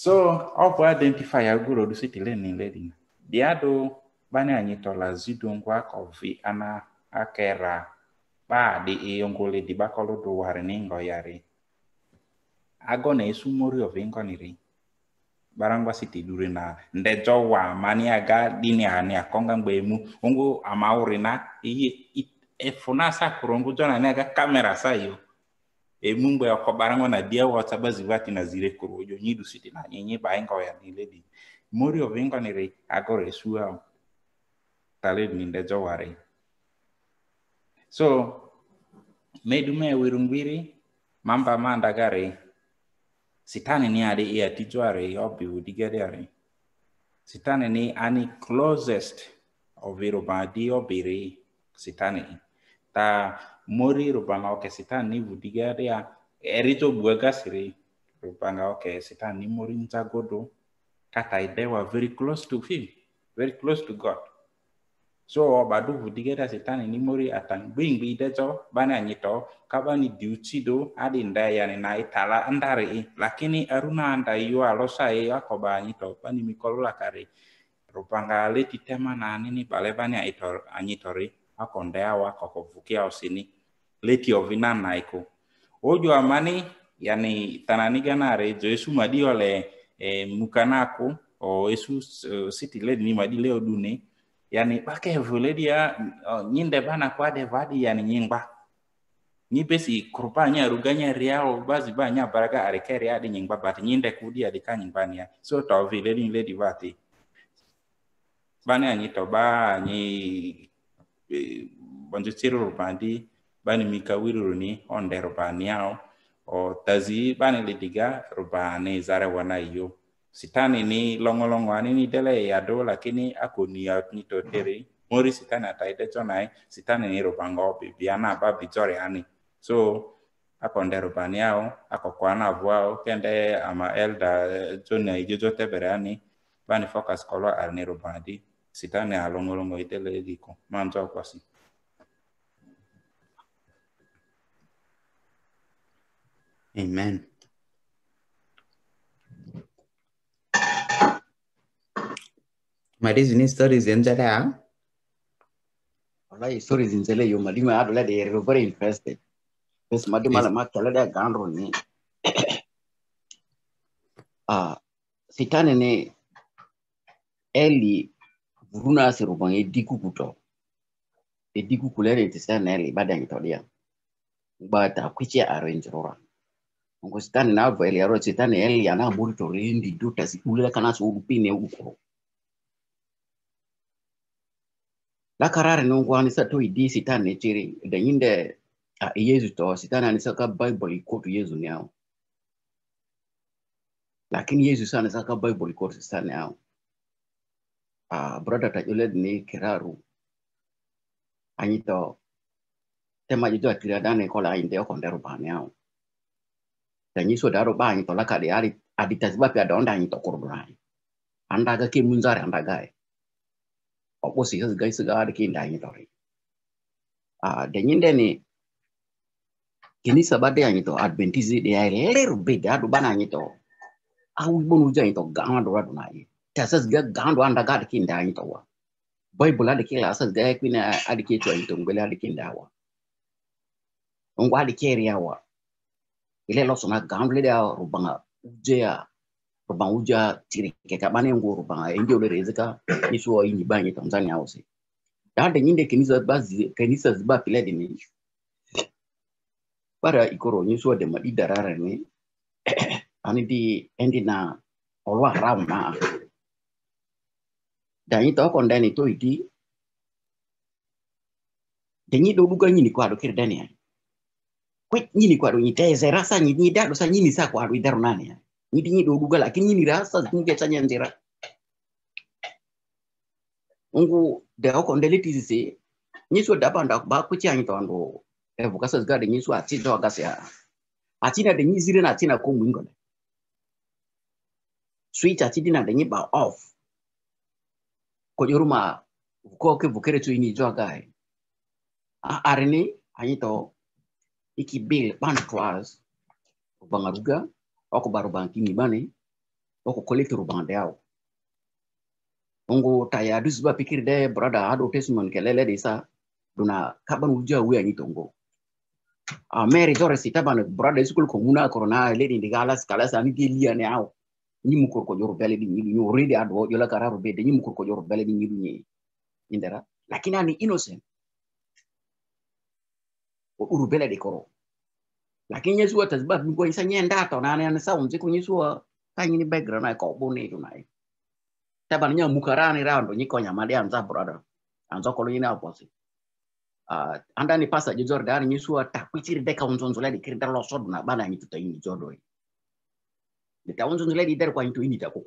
so ọ bụ identifier gụrụ siti learning learning diado bani anyị tọla zido ngwa kovi ana akera paadi iyongole dibakolo duwari ningo yari ago na e esumori of ingoniri barangwa site dure na ndejo wa mani aga dini ani akonga ngbemu ungu amauri na iyi efunasa kurungu jona ni aga kamera sayo emumbo ya kobarango na dia wata bazivati na zire kurojo nyidu siti na nyenye baenga ya di mori ovenga nire agore suwa tale minde jaware so medume wirungwiri mamba mandagare sitani ni ade e ya tijware obi udigedere sitani ni ani closest oviro badi obiri sitani ta mori rupanga oke sitani to bua gasiri rupanga oke sitani mori godo kata they were very close to him very close to god so badu ria sitani ni mori atang bing to bana nyito kabani do adi ya ni nai tala andari lakini aruna anda yu alosa e akoba nyito bani mikolola kari rupanga leti tema na nini balebani anyitori akondeawa ya kokovukia osini leti naiko ojo amani yani tanani tananiganare madi madiole e, mukanako o esu uh, e, siti ledi ni madi leo dune yani bake vuledi ya uh, nyinde bana kwa de vadi yani nyingba ni besi kurpa nya ruganya riao bazi ba nya baraga arekere adi nyingba bati nyinde kudi adi ka nyingbani ya so to viledi ledi vati bana nyi to ba nyi e, banjo tiro rubandi bani mika wiru ni onde rubani niao o tazi bani lidiga rubani zare wana iyo sitani ni longo longo ani ni dele ya do lakini aku ni ya ni to mori sitani ataide chonai sitani ni ngopi biana ba bijore ani so ako nde rubani yao ako kwa kwana vuao kende ama elda jona ijojo tebere ani bani focus kolo alni rubani sitani alongolongo idele diko manzo kwasi Amen. Mari story zinzele ha? Wallahi story zinzele yu madi malima adole de infested. interested. madi madima la kela de ganro ni. Ah, sitane ne eli vuruna sirubang ediku kuto. Ediku kulere tisana eli badang itodia. But akwichi arrange rora ngo sitani nabva eliaro sitani eli ana muri torindi duta si sikulira kana siurupine uko lakarare nongo anisa to idi sitani chiri danyinde a ah, yesu to sitani anisa ka bible ikotu yesu ni ao lakini yesu sana ka bible ikotu sitani ao a ah, brother tajuled ni kiraru anyito tema jitu atira dane kola inde yoko nderu bani ao tanyiso daro ba to laka kade ari adita sebab ada onda nyi to brai anda ga ki munzare anda ga e opo si gas gais ga ari ki nda to tori a ah, de nyinde ni kini sabade nyi to adventizi de ai leru be da do bana nyi to awi bonu ja nyi to ga ma do ra do na tasas ga ga do anda ga ki nda nyi to wa bula de ki asas ga ki na adike to nyi to ngele adike nda wa ngwa adike riya wa ile lo sona gamble da rubanga ujeya rubanga uja tiri ke ka bane ngo rubanga indio le rezeka isu ini banye Tanzania ose dande nyinde kenisa bazi kenisa ziba pile de ni para ikoro nyuso de madi darara ni ani di endi na olwa haram na dan ito kondani to idi denyi do duga nyini kwa do kir dani kwet nyini kwa ronyi teze rasa nyi nyi dado sa nyini sa kwa ruidar nani ya nyi nyi do guga lakini nyini rasa nyi ke chanya ndira ungu deo kondeli tizi tizise nyi so daba nda ba ku chanya to ndo e buka sa zgade nyi so ati do gasi ya atina de nyi zire na atina ko mwingo ne switch ati dina de nyi ba off ko yoruma ko ke tu ini jo gai a arni anyi to iki bil ban twas banga ruga oko baro banki ni bane oko kolekte ro bande aw ongo taya dus pikir de brada ado tesman kelele de sa duna kaban uja wi ani tongo a ah, meri jore sita ban brada ko muna corona le lady de skala sa ni gelia ne aw ni mu ko jor bele di ni yo rede ado yo la kararo be de ni mu ko jor bele di ni indera lakini ani innocent o bela de koro lakini nyesu wa tasbat ngo isa nyenda to na na sa unzi kunyi suwa tanyi ni background ai ko bone to nai taban nya mukarani round nyi ko nyama de anza brother anza ko nyina aposi uh, anda ni pasa je jordan nyi suwa takwitir de ka unzonzo la de kirda lo sod na bana nyi tuta ini jodo de ta unzonzo la de der kwa nyi to ini ta ko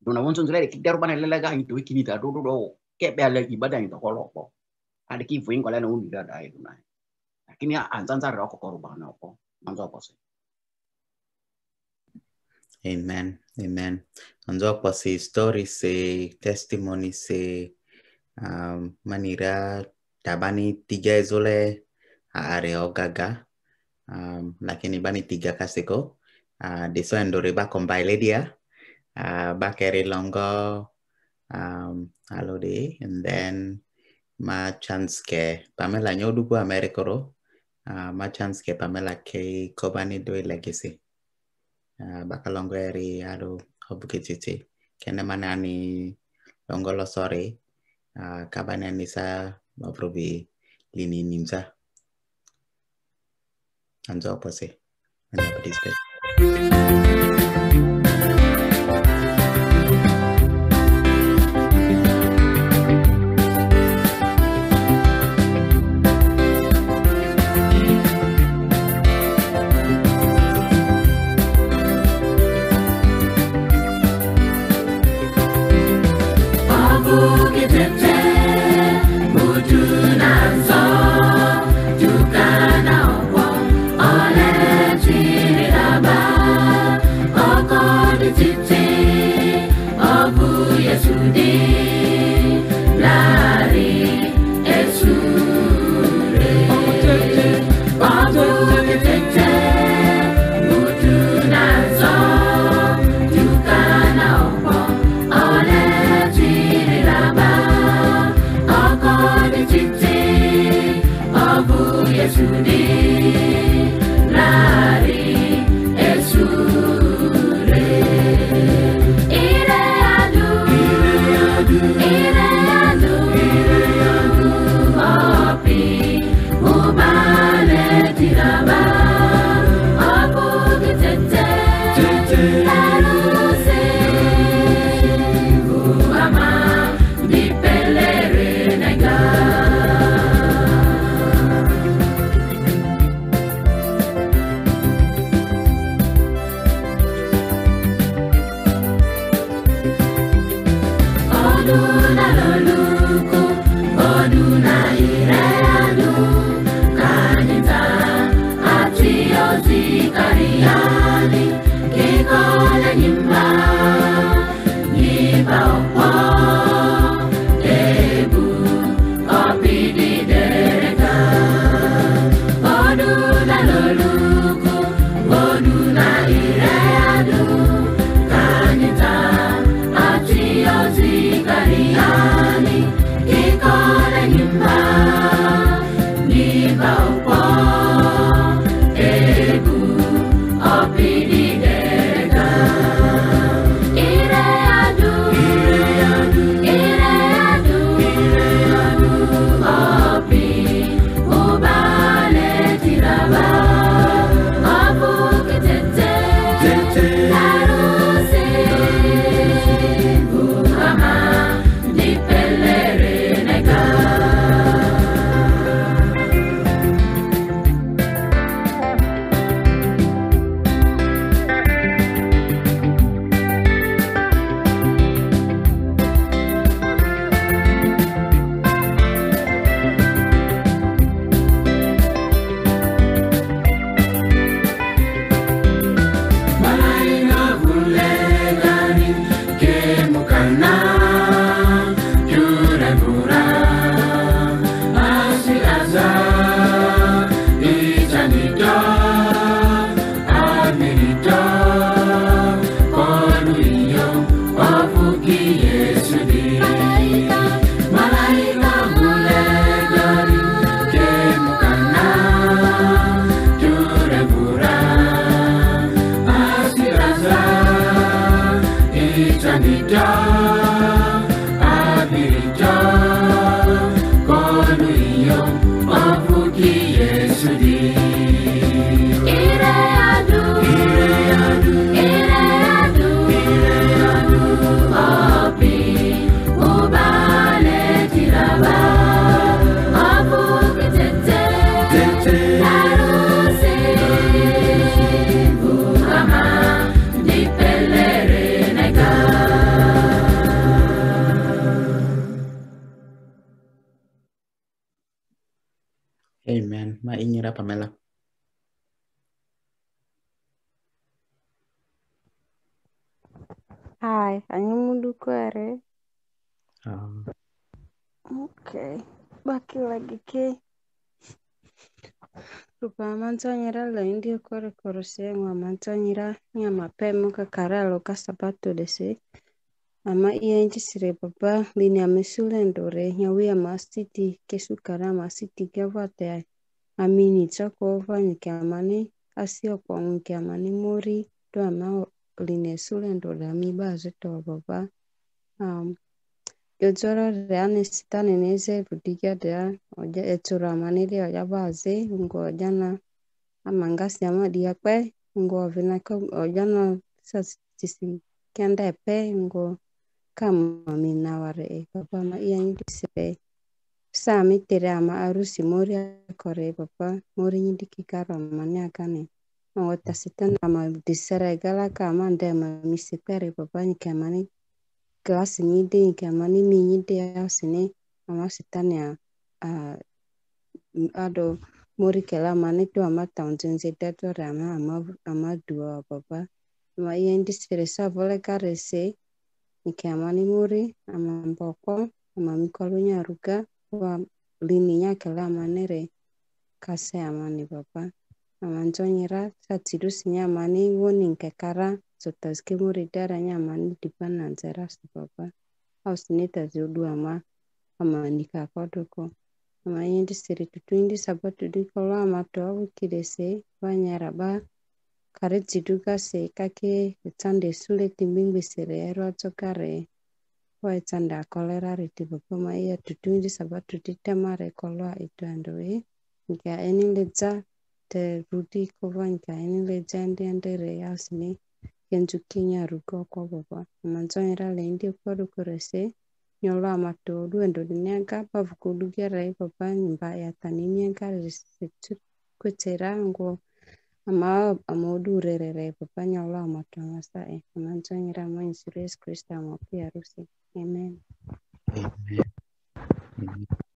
dona unzonzo la de kirda bana la la ga nyi to ikini ta do do do ke be ala ibada nyi to ko lo fuing kalian lana umbi dada ayo naye lakini ya, anzanza roko korubana oko manzo kwa sisi amen amen anzo kwa se story se testimony se um, manira tabani tiga izole are gaga, um, lakini bani tiga kaseko uh, deso endore ba kombaile dia uh, ba keri longo um, alode and then ma chance ke pamela america amerikoro uh, ah, ma chance ke pamela ke kobani do legacy uh, ah, bakalongo eri ado cici, kene manani longolo sore uh, ah, kabani anisa mabrobi lini nimsa anzo opose and have orusengo amatsanyira ingamapema kakarara sabato olhesye ama sire papa biniamisule ndore nyawiha amasithi kesukara amasithi kebwatheghe aminiithakova nyikiamani asioko nyikiamani mori twama sule ndore ami amibazi papa um, etsoro reane sitane neze budiga dea oja etsoro amanile oja bazi ngo ojana amangasi amadiakpɛ ngo ovina ko ojana sasisikenda pe ngo kama ware e papa ma iyanyi disipe sa mi tere ama arusi mori akore papa mori nyindi kikaro mani akane ngo tasitan ama disere galaka ama ndema misipere papa nyikemani klasi nyide mani mi ya sini ama sitania a ado uh, morikɛla ma ne to ama tauntsinsetatore ama ama dua papa, ma ia indispensable carece ka que ama amani muri ama mpoko ama mikolonya ruga wa lininya kela mane re kase ama ni papá ama nzonyera mane woni ni kara, kekara sotaske muri daranya ama ni dipananzera papa, papá ausnita zudu ama ama nikakodoko amayindi seretu tuindi sabatu di kolo amato awu se banyara ba kare tsiduka se kake etsande sule timbingbe sere ero atsokare wa etsande akolera reti bapoma iya tutuindi sabatu di temare kolo itu andoe nka leza te rudi kova nka enileza ndi andere yasini kenzu kinya rugo kwa baba amanzo era lendi kwa rukorese nyolwa matoolu endolinyanga pavukulu kiarai papa nyumba yataninyanga kwetera ngo amao amodurerere papa nyolwa amatomasa e amanzonyera mo yesu kristo amopi arusi amen, amen.